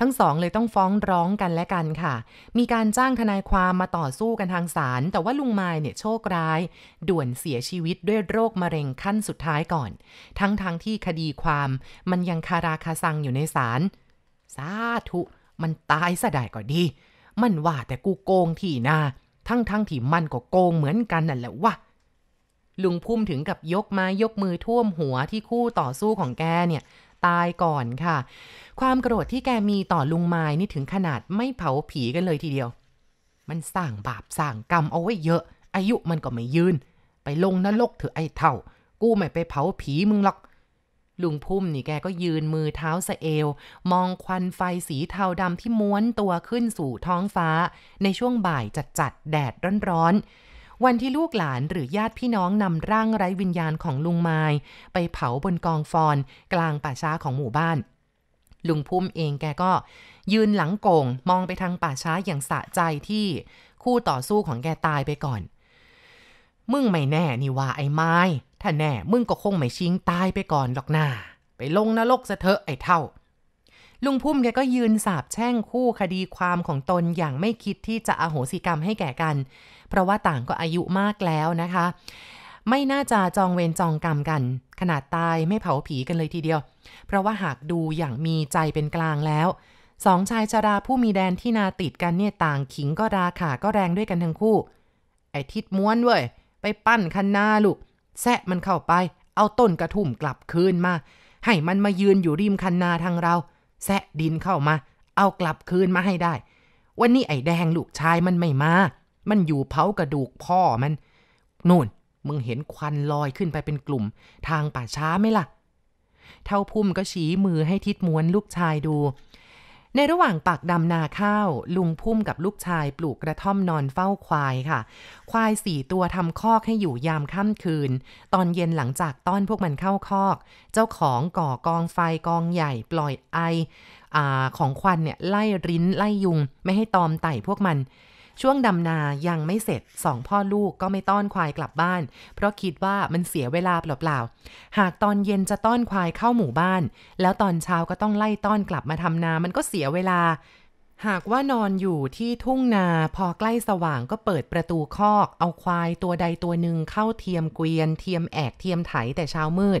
ทั้งสองเลยต้องฟ้องร้องกันและกันค่ะ มีการจ้างทนายความมาต่อสู้กันทางศาลแต่ว่าลุงไม้เนี่ยโชคร้าย ด่วนเสียชีวิตด้วยโรคมะเร็งขั้นสุดท้ายก่อน ทั้งทางที่คดีความมันยังคาราคาซังอยู่ในศาลสาธุมันตายสะได้ก็ดี มันว่าแต่กูโกงที่นาทั้งทั้งที่มันก็โกงเหมือนกันนั่นแหละวะลุงพุ่มถึงกับยกไม้ยกมือท่วมหัวที่คู่ต่อสู้ของแกเนี่ยตายก่อนค่ะ ความโกรธที่แกมีต่อลุงไม้นี่ถึงขนาดไม่เผาผีกันเลยทีเดียว มันสร้างบาปสร้างกรรมเอาไว้เยอะ อายุมันก็ไม่ยืน ไปลงนรกเถอะไอ้เท่า กูไม่ไปเผาผีมึงหรอก ลุงพุ่มนี่แกก็ยืนมือเท้าสะเอว มองควันไฟสีเทาดำที่ม้วนตัวขึ้นสู่ท้องฟ้า ในช่วงบ่ายจัดจัดแดดร้อนๆวันที่ลูกหลานหรือญาติพี่น้องนำร่างไร้วิญญาณของลุงไม้ไปเผาบนกองฟอนกลางป่าช้าของหมู่บ้าน ลุงพุ่มเองแก ก็ยืนหลังโกงมองไปทางป่าช้าอย่างสะใจที่คู่ต่อสู้ของแกตายไปก่อน มึงไม่แน่นี่ว่าไอ้ไม้ถ้าแน่มึงก็คงไม่ชิงตายไปก่อนหรอกนาไปลงนรกซะเถอะไอ้เท่า ลุงพุ่มแกก็ยืนสาบแช่งคู่คดีความของตนอย่างไม่คิดที่จะอโหสิกรรมให้แก่กันเพราะว่าต่างก็อายุมากแล้วนะคะ ไม่น่าจะจองเวรจองกรรมกัน ขนาดตายไม่เผาผีกันเลยทีเดียว เพราะว่าหากดูอย่างมีใจเป็นกลางแล้ว สองชายชราผู้มีแดนที่นาติดกันเนี่ยต่างขิงก็ราขาก็แรงด้วยกันทั้งคู่ ไอทิดม้วนเว้ยไปปั้นคันนาลูก แซะมันเข้าไป เอาต้นกระทุ่มกลับคืนมา ให้มันมายืนอยู่ริมคันนาทางเรา แซะดินเข้ามา เอากลับคืนมาให้ได้ วันนี้ไอแดงลูกชายมันไม่มามันอยู่เผากระดูกพ่อมันนู่นมึงเห็นควันลอยขึ้นไปเป็นกลุ่ม ทางป่าช้าไหมล่ะเท่าพุ่มก็ชี้มือให้ทิดม้วนลูกชายดู ในระหว่างปักดำนาข้าว ลุงพุ่มกับลูกชายปลูกกระท่อมนอนเฝ้าควายค่ะ ควายสี่ตัวทำคอกให้อยู่ยามค่ำคืน ตอนเย็นหลังจากต้อนพวกมันเข้าคอก เจ้าของก่อกองไฟกองใหญ่ปล่อยไออของควันเนี่ยไล่ริ้นไล่ยุง ไม่ให้ตอมไต่พวกมันช่วงดำนายังไม่เสร็จ สองพ่อลูกก็ไม่ต้อนควายกลับบ้าน เพราะคิดว่ามันเสียเวลาเปล่าๆ หากตอนเย็นจะต้อนควายเข้าหมู่บ้าน แล้วตอนเช้าก็ต้องไล่ต้อนกลับมาทำนา มันก็เสียเวลา หากว่านอนอยู่ที่ทุ่งนา พอใกล้สว่างก็เปิดประตูคอก เอาควายตัวใดตัวหนึ่งเข้าเทียมเกวียน เทียมแอก เทียมไถแต่เช้ามืด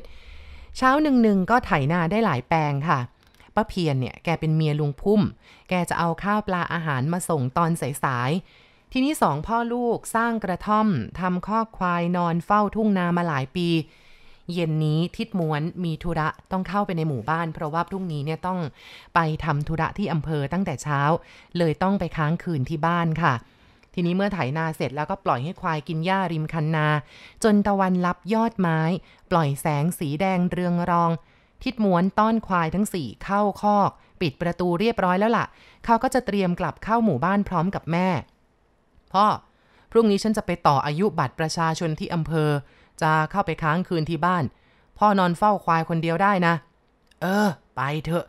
เช้าหนึ่งๆก็ไถนาได้หลายแปลงค่ะ้าเพียรเนี่ยแกเป็นเมียลุงพุ่ม แกจะเอาข้าวปลาอาหารมาส่งตอนสายๆ ทีนี้สองพ่อลูกสร้างกระท่อมทำข้อควายนอนเฝ้าทุ่งนามาหลายปี เย็นนี้ทิดม้วนมีธุระต้องเข้าไปในหมู่บ้าน เพราะว่าพรุ่งนี้เนี่ยต้องไปทำธุระที่อำเภอตั้งแต่เช้า เลยต้องไปค้างคืนที่บ้านค่ะ ทีนี้เมื่อไถนาเสร็จแล้วก็ปล่อยให้ควายกินหญ้าริมคันนา จนตะวันลับยอดไม้ ปล่อยแสงสีแดงเรืองรองทิดม้วนต้อนควายทั้งสี่เข้าคอก ปิดประตูเรียบร้อยแล้วละ่ะ เขาก็จะเตรียมกลับเข้าหมู่บ้านพร้อมกับแม่ พ่อ พรุ่งนี้ฉันจะไปต่ออายุบัตรประชาชนที่อำเภอ จะเข้าไปค้างคืนที่บ้าน พ่อนอนเฝ้าควายคนเดียวได้นะ เออ ไปเถอะ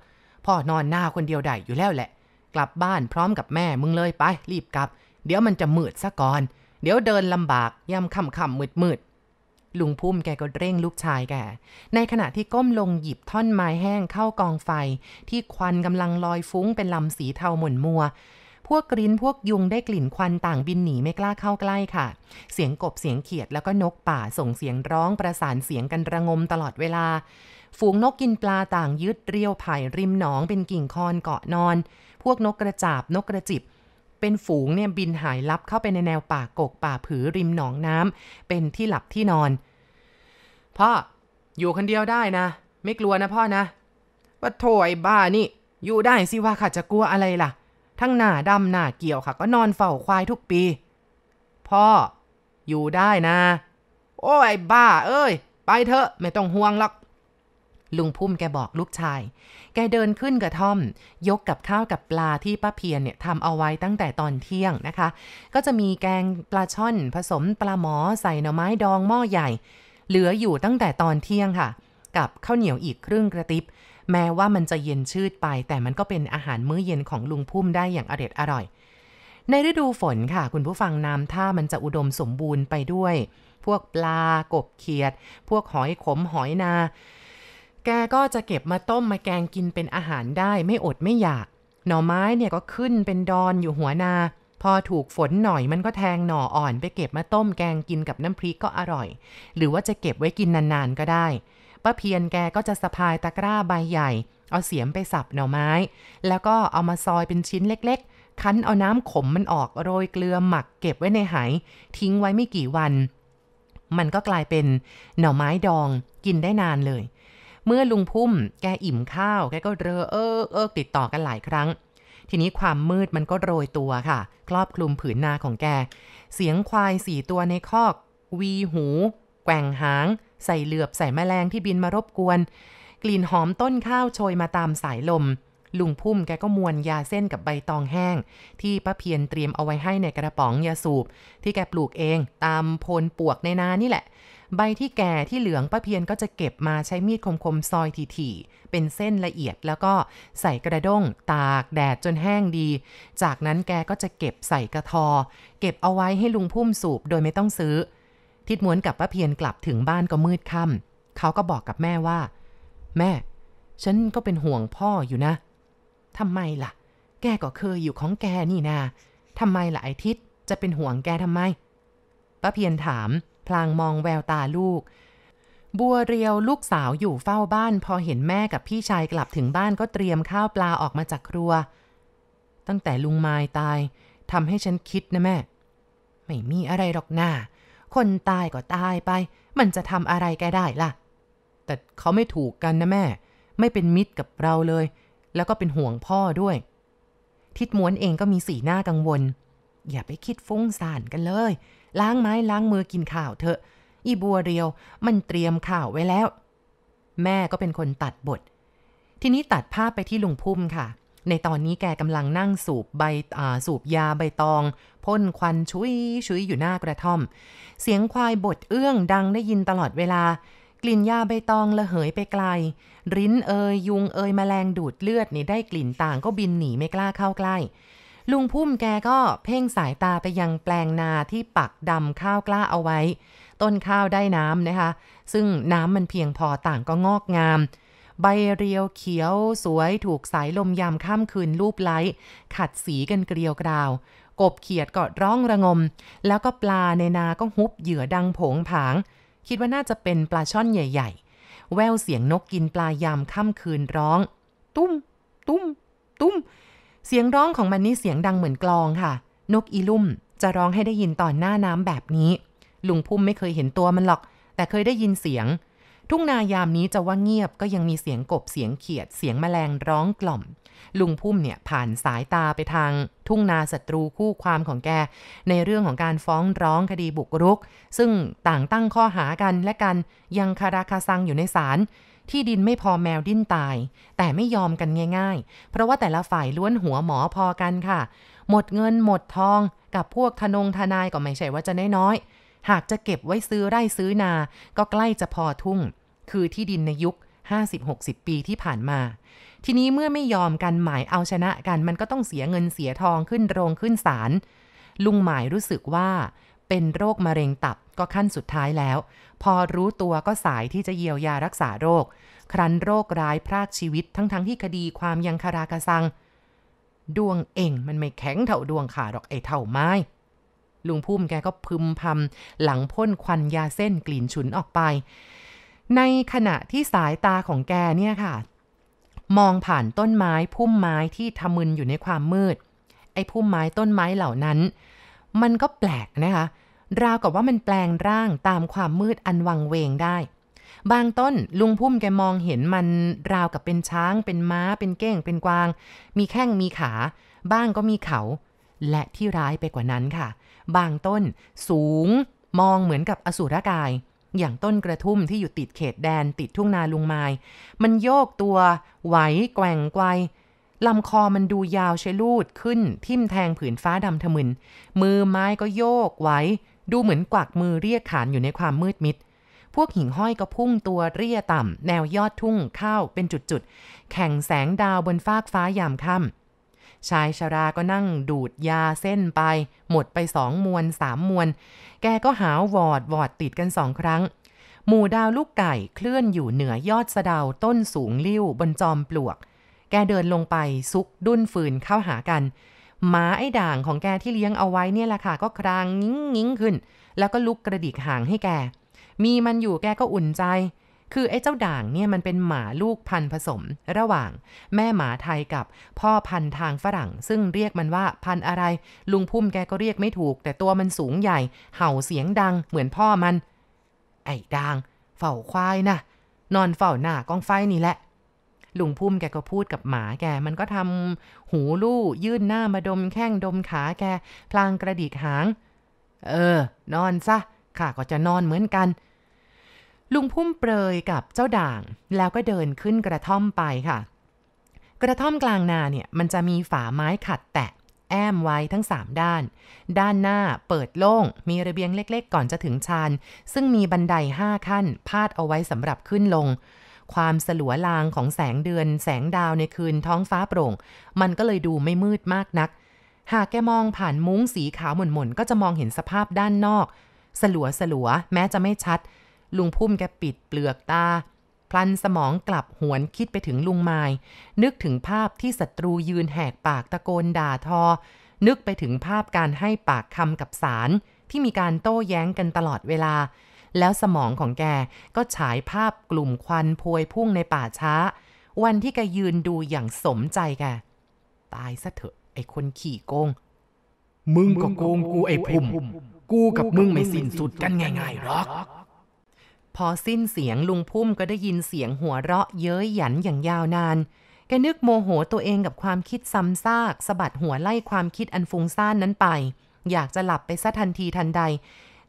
พ่อนอนหน้าคนเดียวได้อยู่แล้วแหละ กลับบ้านพร้อมกับแม่มึงเลยไปรีบกลับ เดี๋ยวมันจะมืดซะก่อนเดี๋ยวเดินลำบากย่ำคำคำมืดมืดลุงพุ่มแกก็เร่งลูกชายแก ในขณะที่ก้มลงหยิบท่อนไม้แห้งเข้ากองไฟ ที่ควันกำลังลอยฟุ้งเป็นลำสีเทาหม่นมัว พวกกริ้นพวกยุงได้กลิ่นควันต่างบินหนี ไม่กล้าเข้าใกล้ค่ะ เสียงกบเสียงเขียดแล้วก็นกป่าส่งเสียงร้องประสานเสียงกันระงมตลอดเวลา ฝูงนกกินปลาต่างยึดเรียวไผ่ริมหนองเป็นกิ่งคอนเกาะนอน พวกนกกระจาบนกกระจิบเป็นฝูงเนี่ยบินหายลับเข้าไปในแนวป่ากกป่าผือริมหนองน้ำเป็นที่หลับที่นอน พ่ออยู่คนเดียวได้นะ ไม่กลัวนะพ่อนะว่าโถยบ้านี่ อยู่ได้สิว่าข้าจะกลัวอะไรล่ะ ทั้งหน้าดำหน้าเกี่ยวค่ะก็นอนเฝ้าควายทุกปีพ่ออยู่ได้นะ โอ้ยบ้า เอ้ยไปเถอะไม่ต้องห่วงหรอกลุงพุ่มแกบอกลูกชาย แกเดินขึ้นกระท่อม ยกกับข้าวกับปลาที่ป้าเพียรเนี่ยทำเอาไว้ตั้งแต่ตอนเที่ยงนะคะ ก็จะมีแกงปลาช่อนผสมปลาหมอใส่หน่อไม้ดองหม้อใหญ่ เหลืออยู่ตั้งแต่ตอนเที่ยงค่ะ กับข้าวเหนียวอีกครึ่งกระติบ แม้ว่ามันจะเย็นชืดไป แต่มันก็เป็นอาหารมื้อเย็นของลุงพุ่มได้อย่างอร็ดอร่อย ในฤดูฝนค่ะ คุณผู้ฟังน้ำท่ามันจะอุดมสมบูรณ์ไปด้วย พวกปลากบเขียด พวกหอยขมหอยนาแกก็จะเก็บมาต้ม มาแกงกินเป็นอาหารได้ ไม่อดไม่อยาก หน่อไม้เนี่ยก็ขึ้นเป็นดอนอยู่หัวนา พอถูกฝนหน่อย มันก็แทงหน่ออ่อน ไปเก็บมาต้มแกงกินกับน้ำพริกก็อร่อย หรือว่าจะเก็บไว้กินนานๆก็ได้ ป้าเพียนแกก็จะสะพายตะกร้าใบใหญ่ เอาเสียมไปสับหน่อไม้ แล้วก็เอามาซอยเป็นชิ้นเล็ก ๆ คั้นเอาน้ำขมมันออกโรยเกลือหมักเก็บไว้ในไห ทิ้งไว้ไม่กี่วัน มันก็กลายเป็น หน่อไม้ดองกินได้นานเลยเมื่อลุงพุ่มแกอิ่มข้าวแกก็เรอเออเออติดต่อกันหลายครั้ง ทีนี้ความมืดมันก็โรยตัวค่ะ ครอบคลุมผืนนาของแก เสียงควายสี่ตัวในคอก วีหู แกว่งหาง ใส่เหลือบใส่แมลงที่บินมารบกวน กลิ่นหอมต้นข้าวโชยมาตามสายลม ลุงพุ่มแกก็มวนยาเส้นกับใบตองแห้ง ที่ป้าเพียรเตรียมเอาไว้ให้ในกระป๋องยาสูบที่แกปลูกเองตามโพนปวกในนานี่แหละใบที่แก่ที่เหลืองป้าเพียนก็จะเก็บมาใช้มีดคมๆ ซอยถี่ๆเป็นเส้นละเอียดแล้วก็ใส่กระด้งตากแดดจนแห้งดี จากนั้นแกก็จะเก็บใส่กระทอ เก็บเอาไว้ให้ลุงพุ่มสูบโดยไม่ต้องซื้อ ทิดม้วนกับป้าเพียนกลับถึงบ้านก็มืดค่ำเขาก็บอกกับแม่ว่า แม่ ฉันก็เป็นห่วงพ่ออยู่นะทำไมล่ะ แกก็เคยอยู่ของแกนี่นาทำไมล่ะไอทิดจะเป็นห่วงแกทำไมป้าเพียนถามพลางมองแววตาลูก บัวเรียวลูกสาวอยู่เฝ้าบ้านพอเห็นแม่กับพี่ชายกลับถึงบ้านก็เตรียมข้าวปลาออกมาจากครัว ตั้งแต่ลุงมายตายทำให้ฉันคิดนะแม่ ไม่มีอะไรหรอกหน้า คนตายก็ตายไป มันจะทำอะไรแกได้ล่ะ แต่เขาไม่ถูกกันนะแม่ ไม่เป็นมิตรกับเราเลย แล้วก็เป็นห่วงพ่อด้วย ทิดม้วนเองก็มีสีหน้ากังวล อย่าไปคิดฟุ้งซ่านกันเลยล้างไม้ล้างมือกินข้าวเถอะ อีบัวเรียว มันเตรียมข้าวไว้แล้ว แม่ก็เป็นคนตัดบท ทีนี้ตัดภาพไปที่ลุงพุ่มค่ะ ในตอนนี้แกกำลังนั่งสูบใบสูบยาใบตองพ่นควันชุยชุยอยู่หน้ากระท่อม เสียงควายบดเอื้องดังได้ยินตลอดเวลา กลิ่นยาใบตอง ระเหยไปไกล ริ้นเอย ยุงเอยมแมลงดูดเลือดนี่ได้กลิ่นต่างก็บินหนีไม่กล้าเข้าใกล้ลุงพุ่มแกก็เพ่งสายตาไปยังแปลงนาที่ปักดำข้าวกล้าเอาไว้ ต้นข้าวได้น้ำนะคะ ซึ่งน้ำมันเพียงพอต่างก็งอกงาม ใบเรียวเขียวสวยถูกสายลมยามค่ำคืนลูบไล้ ขัดสีกันเกลียวกราว กบเขียดก็ร้องระงม แล้วก็ปลาในนาก็ฮุบเหยื่อดังผงผาง คิดว่าน่าจะเป็นปลาช่อนใหญ่ ๆ แววเสียงนกกินปลายามค่ำคืนร้อง ตุ้ม ตุ้ม ตุ้มเสียงร้องของมันนี่เสียงดังเหมือนกลองค่ะ นกอีลุ่มจะร้องให้ได้ยินตอนหน้าน้ำแบบนี้ ลุงพุ่มไม่เคยเห็นตัวมันหรอก แต่เคยได้ยินเสียง ทุ่งนายามนี้จะว่าเงียบก็ยังมีเสียงกบเสียงเขียด เสียงแมลงร้องกล่อม ลุงพุ่มเนี่ยผ่านสายตาไปทางทุ่งนาศัตรูคู่ความของแก ในเรื่องของการฟ้องร้องคดีบุกรุก ซึ่งต่างตั้งข้อหากันและกันยังคาราคาซังอยู่ในศาลที่ดินไม่พอแมวดิ้นตาย แต่ไม่ยอมกันง่ายๆ เพราะว่าแต่ละฝ่ายล้วนหัวหมอพอกันค่ะ หมดเงินหมดทองกับพวกทนงทนายก็ไม่ใช่ว่าจะน้อยๆหากจะเก็บไว้ซื้อไร่ซื้อนา ก็ใกล้จะพอทุ่ง คือที่ดินในยุค 50-60 ปีที่ผ่านมา ทีนี้เมื่อไม่ยอมกันหมายเอาชนะกัน มันก็ต้องเสียเงินเสียทองขึ้นโรงขึ้นศาลลุงหมายรู้สึกว่า เป็นโรคมะเร็งตับก็ขั้นสุดท้ายแล้วพอรู้ตัวก็สายที่จะเยียวยารักษาโรค ครั้นโรคร้ายพรากชีวิตทั้งๆทที่คดีความยังคารากระซังดวงเองมันไม่แข็งเท่าดวงขาดอกไอเท่าไม้ลุงพุ่มแกก็พึมพำหลังพ่นควันยาเส้นกลิ่นฉุนออกไป ในขณะที่สายตาของแกเนี่ยค่ะ มองผ่านต้นไม้พุ่มไม้ที่ทะมึนอยู่ในความมืด ไอ้พุ่มไม้ต้นไม้เหล่านั้น มันก็แปลกนะคะราวกับว่ามันแปลงร่างตามความมืดอันวังเวงได้ บางต้นลุงพุ่มแกมองเห็นมัน ราวกับเป็นช้างเป็นม้าเป็นเก้งเป็นกวาง มีแข้งมีขา บ้างก็มีเขา และที่ร้ายไปกว่านั้นค่ะ บางต้นสูงมองเหมือนกับอสุรกาย อย่างต้นกระทุ่ม ที่อยู่ติดเขตแดนติดทุ่งนาลุงไม้มันโยกตัว ไหว แกว่งไกวลำคอมันดูยาวเชลูดขึ้นทิ่มแทงผืนฟ้าดำทะมึนมือไม้ก็โยกไหวดูเหมือนกวักมือเรียกขานอยู่ในความมืดมิด พวกหิ่งห้อยก็พุ่งตัวเรียต่ำแนวยอดทุ่งเข้าเป็นจุดๆ แข่งแสงดาวบนฟากฟ้ายามค่ำชายชาราก็นั่งดูดยาเส้นไป หมดไปสองมวนสามมวน แกก็หาวอดวอดติดกันสองครั้ง หมู่ดาวลูกไก่เคลื่อนอยู่เหนือยอดสะดาวต้นสูงลิ้วบนจอมปลวก แกเดินลงไปซุกดุ้นฟืนเข้าหากันหมาไอ้ด่างของแกที่เลี้ยงเอาไว้เนี่ยแหละค่ะก็ครางงิ้งงิ้งขึ้น แล้วก็ลุกกระดิกหางให้แก มีมันอยู่แกก็อุ่นใจ คือไอ้เจ้าด่างเนี่ย มันเป็นหมาลูกพันธุ์ผสมระหว่าง แม่หมาไทยกับพ่อพันธุ์ทางฝรั่ง ซึ่งเรียกมันว่าพันธุ์อะไร ลุงพุ่มแกก็เรียกไม่ถูก แต่ตัวมันสูงใหญ่ เห่าเสียงดังเหมือนพ่อมัน ไอ้ด่างเฝ้าควายนะนอนเฝ้าหน้ากองไฟนี่แหละลุงพุ่มแกก็พูดกับหมาแก มันก็ทำหูลู่ยื่นหน้ามาดมแข้งดมขาแกพลางกระดิกหาง เออ นอนซะ ข้าก็จะนอนเหมือนกัน ลุงพุ่มเปรยกับเจ้าด่างแล้วก็เดินขึ้นกระท่อมไปค่ะ กระท่อมกลางนาเนี่ยมันจะมีฝาไม้ขัดแตะแอมไว้ทั้ง 3 ด้าน ด้านหน้าเปิดโล่งมีระเบียงเล็กๆก่อนจะถึงชานซึ่งมีบันได 5 ขั้นพาดเอาไว้สำหรับขึ้นลงความสลัวลางของแสงเดือน แสงดาวในคืนท้องฟ้าโปร่ง มันก็เลยดูไม่มืดมากนัก หากแกมองผ่านมุ้งสีขาวหม่นๆ ก็จะมองเห็นสภาพด้านนอกสลัวสลัวแม้จะไม่ชัด ลุงพุ่มแกปิดเปลือกตาพลันสมองกลับหวนคิดไปถึงลุงไม้นึกถึงภาพที่ศัตรูยืนแหกปากตะโกนด่าทอ นึกไปถึงภาพการให้ปากคำกับสารที่มีการโต้แย้งกันตลอดเวลาแล้วสมองของแกก็ฉายภาพกลุ่มควันพวยพุ่งในป่าช้า วันที่แกยืนดูอย่างสมใจแกตายซะเถอะ ไอ้คนขี่โกง มึงก็โกงกูไอ้พุ่ม กูกับมึงไม่สิ้นสุดกันง่ายๆหรอก พอสิ้นเสียงลุงพุ่มก็ได้ยินเสียงหัวเราะ เย้ยหยันอย่างยาวนาน แกนึกโมโหตัวเองกับความคิดซ้ำซากสะบัดหัวไล่ความคิดอันฟุ้งซ่านนั้นไป อยากจะหลับไปซะทันทีทันใด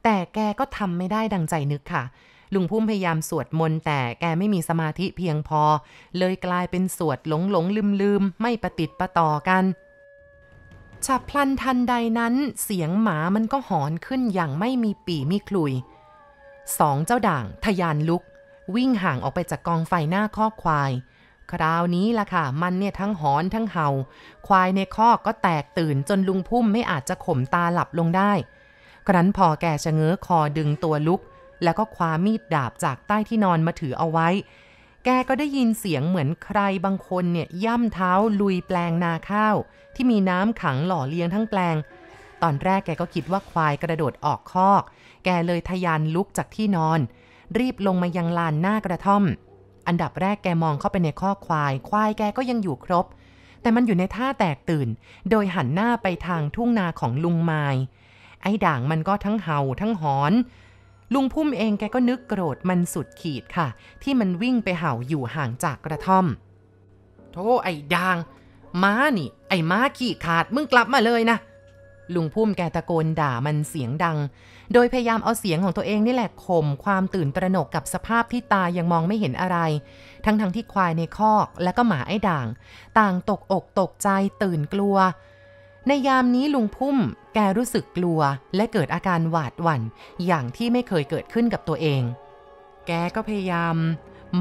แต่แกก็ทำไม่ได้ดังใจนึกค่ะ ลุงพุ่มพยายามสวดมนต์แต่แกไม่มีสมาธิเพียงพอ เลยกลายเป็นสวดหลงหลงลืมลืมไม่ประติดประต่อกัน ฉับพลันทันใดนั้น เสียงหมามันก็หอนขึ้นอย่างไม่มีปีมีคลุยสองเจ้าด่างทยานลุก วิ่งห่างออกไปจากกองไฟหน้าคอกควาย คราวนี้ล่ะค่ะมันเนี่ยทั้งหอนทั้งเห่า ควายในคอกก็แตกตื่น จนลุงพุ่มไม่อาจจะข่มตาหลับลงได้ครั้นพอแกจะเง้อคอดึงตัวลุก แล้วก็คว้ามีดดาบจากใต้ที่นอนมาถือเอาไว้ แกก็ได้ยินเสียงเหมือนใครบางคนเนี่ย ย่ำเท้าลุยแปลงนาข้าว ที่มีน้ำขังหล่อเลี้ยงทั้งแปลง ตอนแรกแกก็คิดว่าควายกระโดดออกคอก แกเลยทยานลุกจากที่นอน รีบลงมายังลานหน้ากระท่อม อันดับแรกแกมองเข้าไปในข้อควาย ควายแกก็ยังอยู่ครบ แต่มันอยู่ในท่าแตกตื่น โดยหันหน้าไปทางทุ่งนาของลุงไมล์ไอ้ด่างมันก็ทั้งเห่าทั้งหอน ลุงพุ่มเองแกก็นึกโกรธมันสุดขีดค่ะ ที่มันวิ่งไปเห่าอยู่ห่างจากกระท่อม โธ่ไอ้ด่าง ม้านี่ ไอ้ม้าขี่ขาดมึงกลับมาเลยนะ ลุงพุ่มแกตะโกนด่ามันเสียงดัง โดยพยายามเอาเสียงของตัวเองนี่แหละข่มความตื่นตระหนกกับสภาพที่ตายังมองไม่เห็นอะไร ทั้งทั้งที่ควายในคอกและก็หมาไอ้ด่าง ต่างตกอกตกใจ ตื่นกลัวในยามนี้ลุงพุ่มแกรู้สึกกลัวและเกิดอาการหวาดหวั่นอย่างที่ไม่เคยเกิดขึ้นกับตัวเอง แกก็พยายาม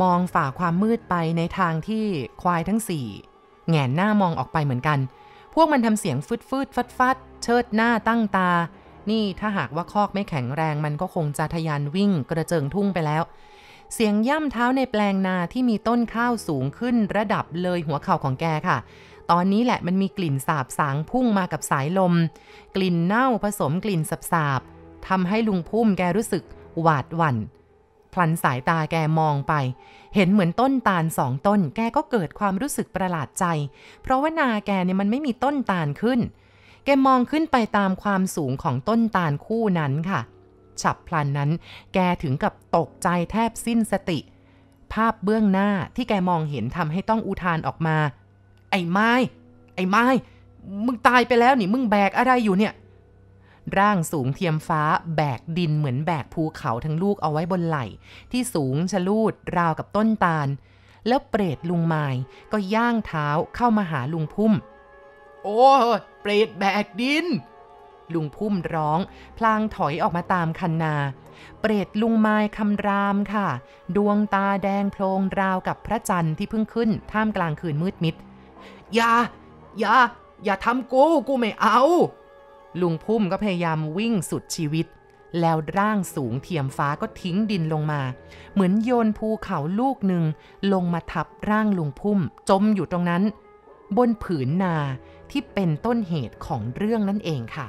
มองฝ่าความมืดไปในทางที่ควายทั้งสี่แงนหน้ามองออกไปเหมือนกัน พวกมันทำเสียงฟึดฟืดฟัดฟัดเชิดหน้าตั้งตา นี่ถ้าหากว่าคอกไม่แข็งแรง มันก็คงจะทะยานวิ่งกระเจิงทุ่งไปแล้ว เสียงย่ำเท้าในแปลงนาที่มีต้นข้าวสูงขึ้น ระดับเลยหัวเข่าของแกค่ะตอนนี้แหละมันมีกลิ่นสาบสางพุ่งมากับสายลม กลิ่นเน่าผสมกลิ่นสับสาบทำให้ลุงพุ่มแกรู้สึกหวาดหวัน่นพลันสายตาแกมองไป เห็นเหมือนต้นตาลสองต้น แกก็เกิดความรู้สึกประหลาดใจ เพราะว่านาแกเนี่ยมันไม่มีต้นตาลขึ้น แกมองขึ้นไปตามความสูงของต้นตาลคู่นั้นค่ะ ฉับพลันนั้น แกถึงกับตกใจแทบสิ้นสติ ภาพเบื้องหน้าที่แกมองเห็นทำให้ต้องอุทานออกมาไอ้ไม้ ไอ้ไม้ มึงตายไปแล้วนี่ มึงแบกอะไรอยู่เนี่ย ร่างสูงเทียมฟ้าแบกดินเหมือนแบกภูเขาทั้งลูกเอาไว้บนไหล่ที่สูงชะลูดราวกับต้นตาล แล้วเปรตลุงไม้ก็ย่างเท้าเข้ามาหาลุงพุ่ม โอ้เปรตแบกดิน ลุงพุ่มร้องพลางถอยออกมาตามคันนา เปรตลุงไม้คำรามค่ะ ดวงตาแดงโพลงราวกับพระจันทร์ที่เพิ่งขึ้น ท่ามกลางคืนมืดมิดอย่า อย่า อย่าทำกู กูไม่เอา ลุงพุ่มก็พยายามวิ่งสุดชีวิต แล้วร่างสูงเทียมฟ้าก็ทิ้งดินลงมา เหมือนโยนภูเขาลูกหนึ่งลงมาทับร่างลุงพุ่มจมอยู่ตรงนั้น บนผืนนาที่เป็นต้นเหตุของเรื่องนั่นเองค่ะ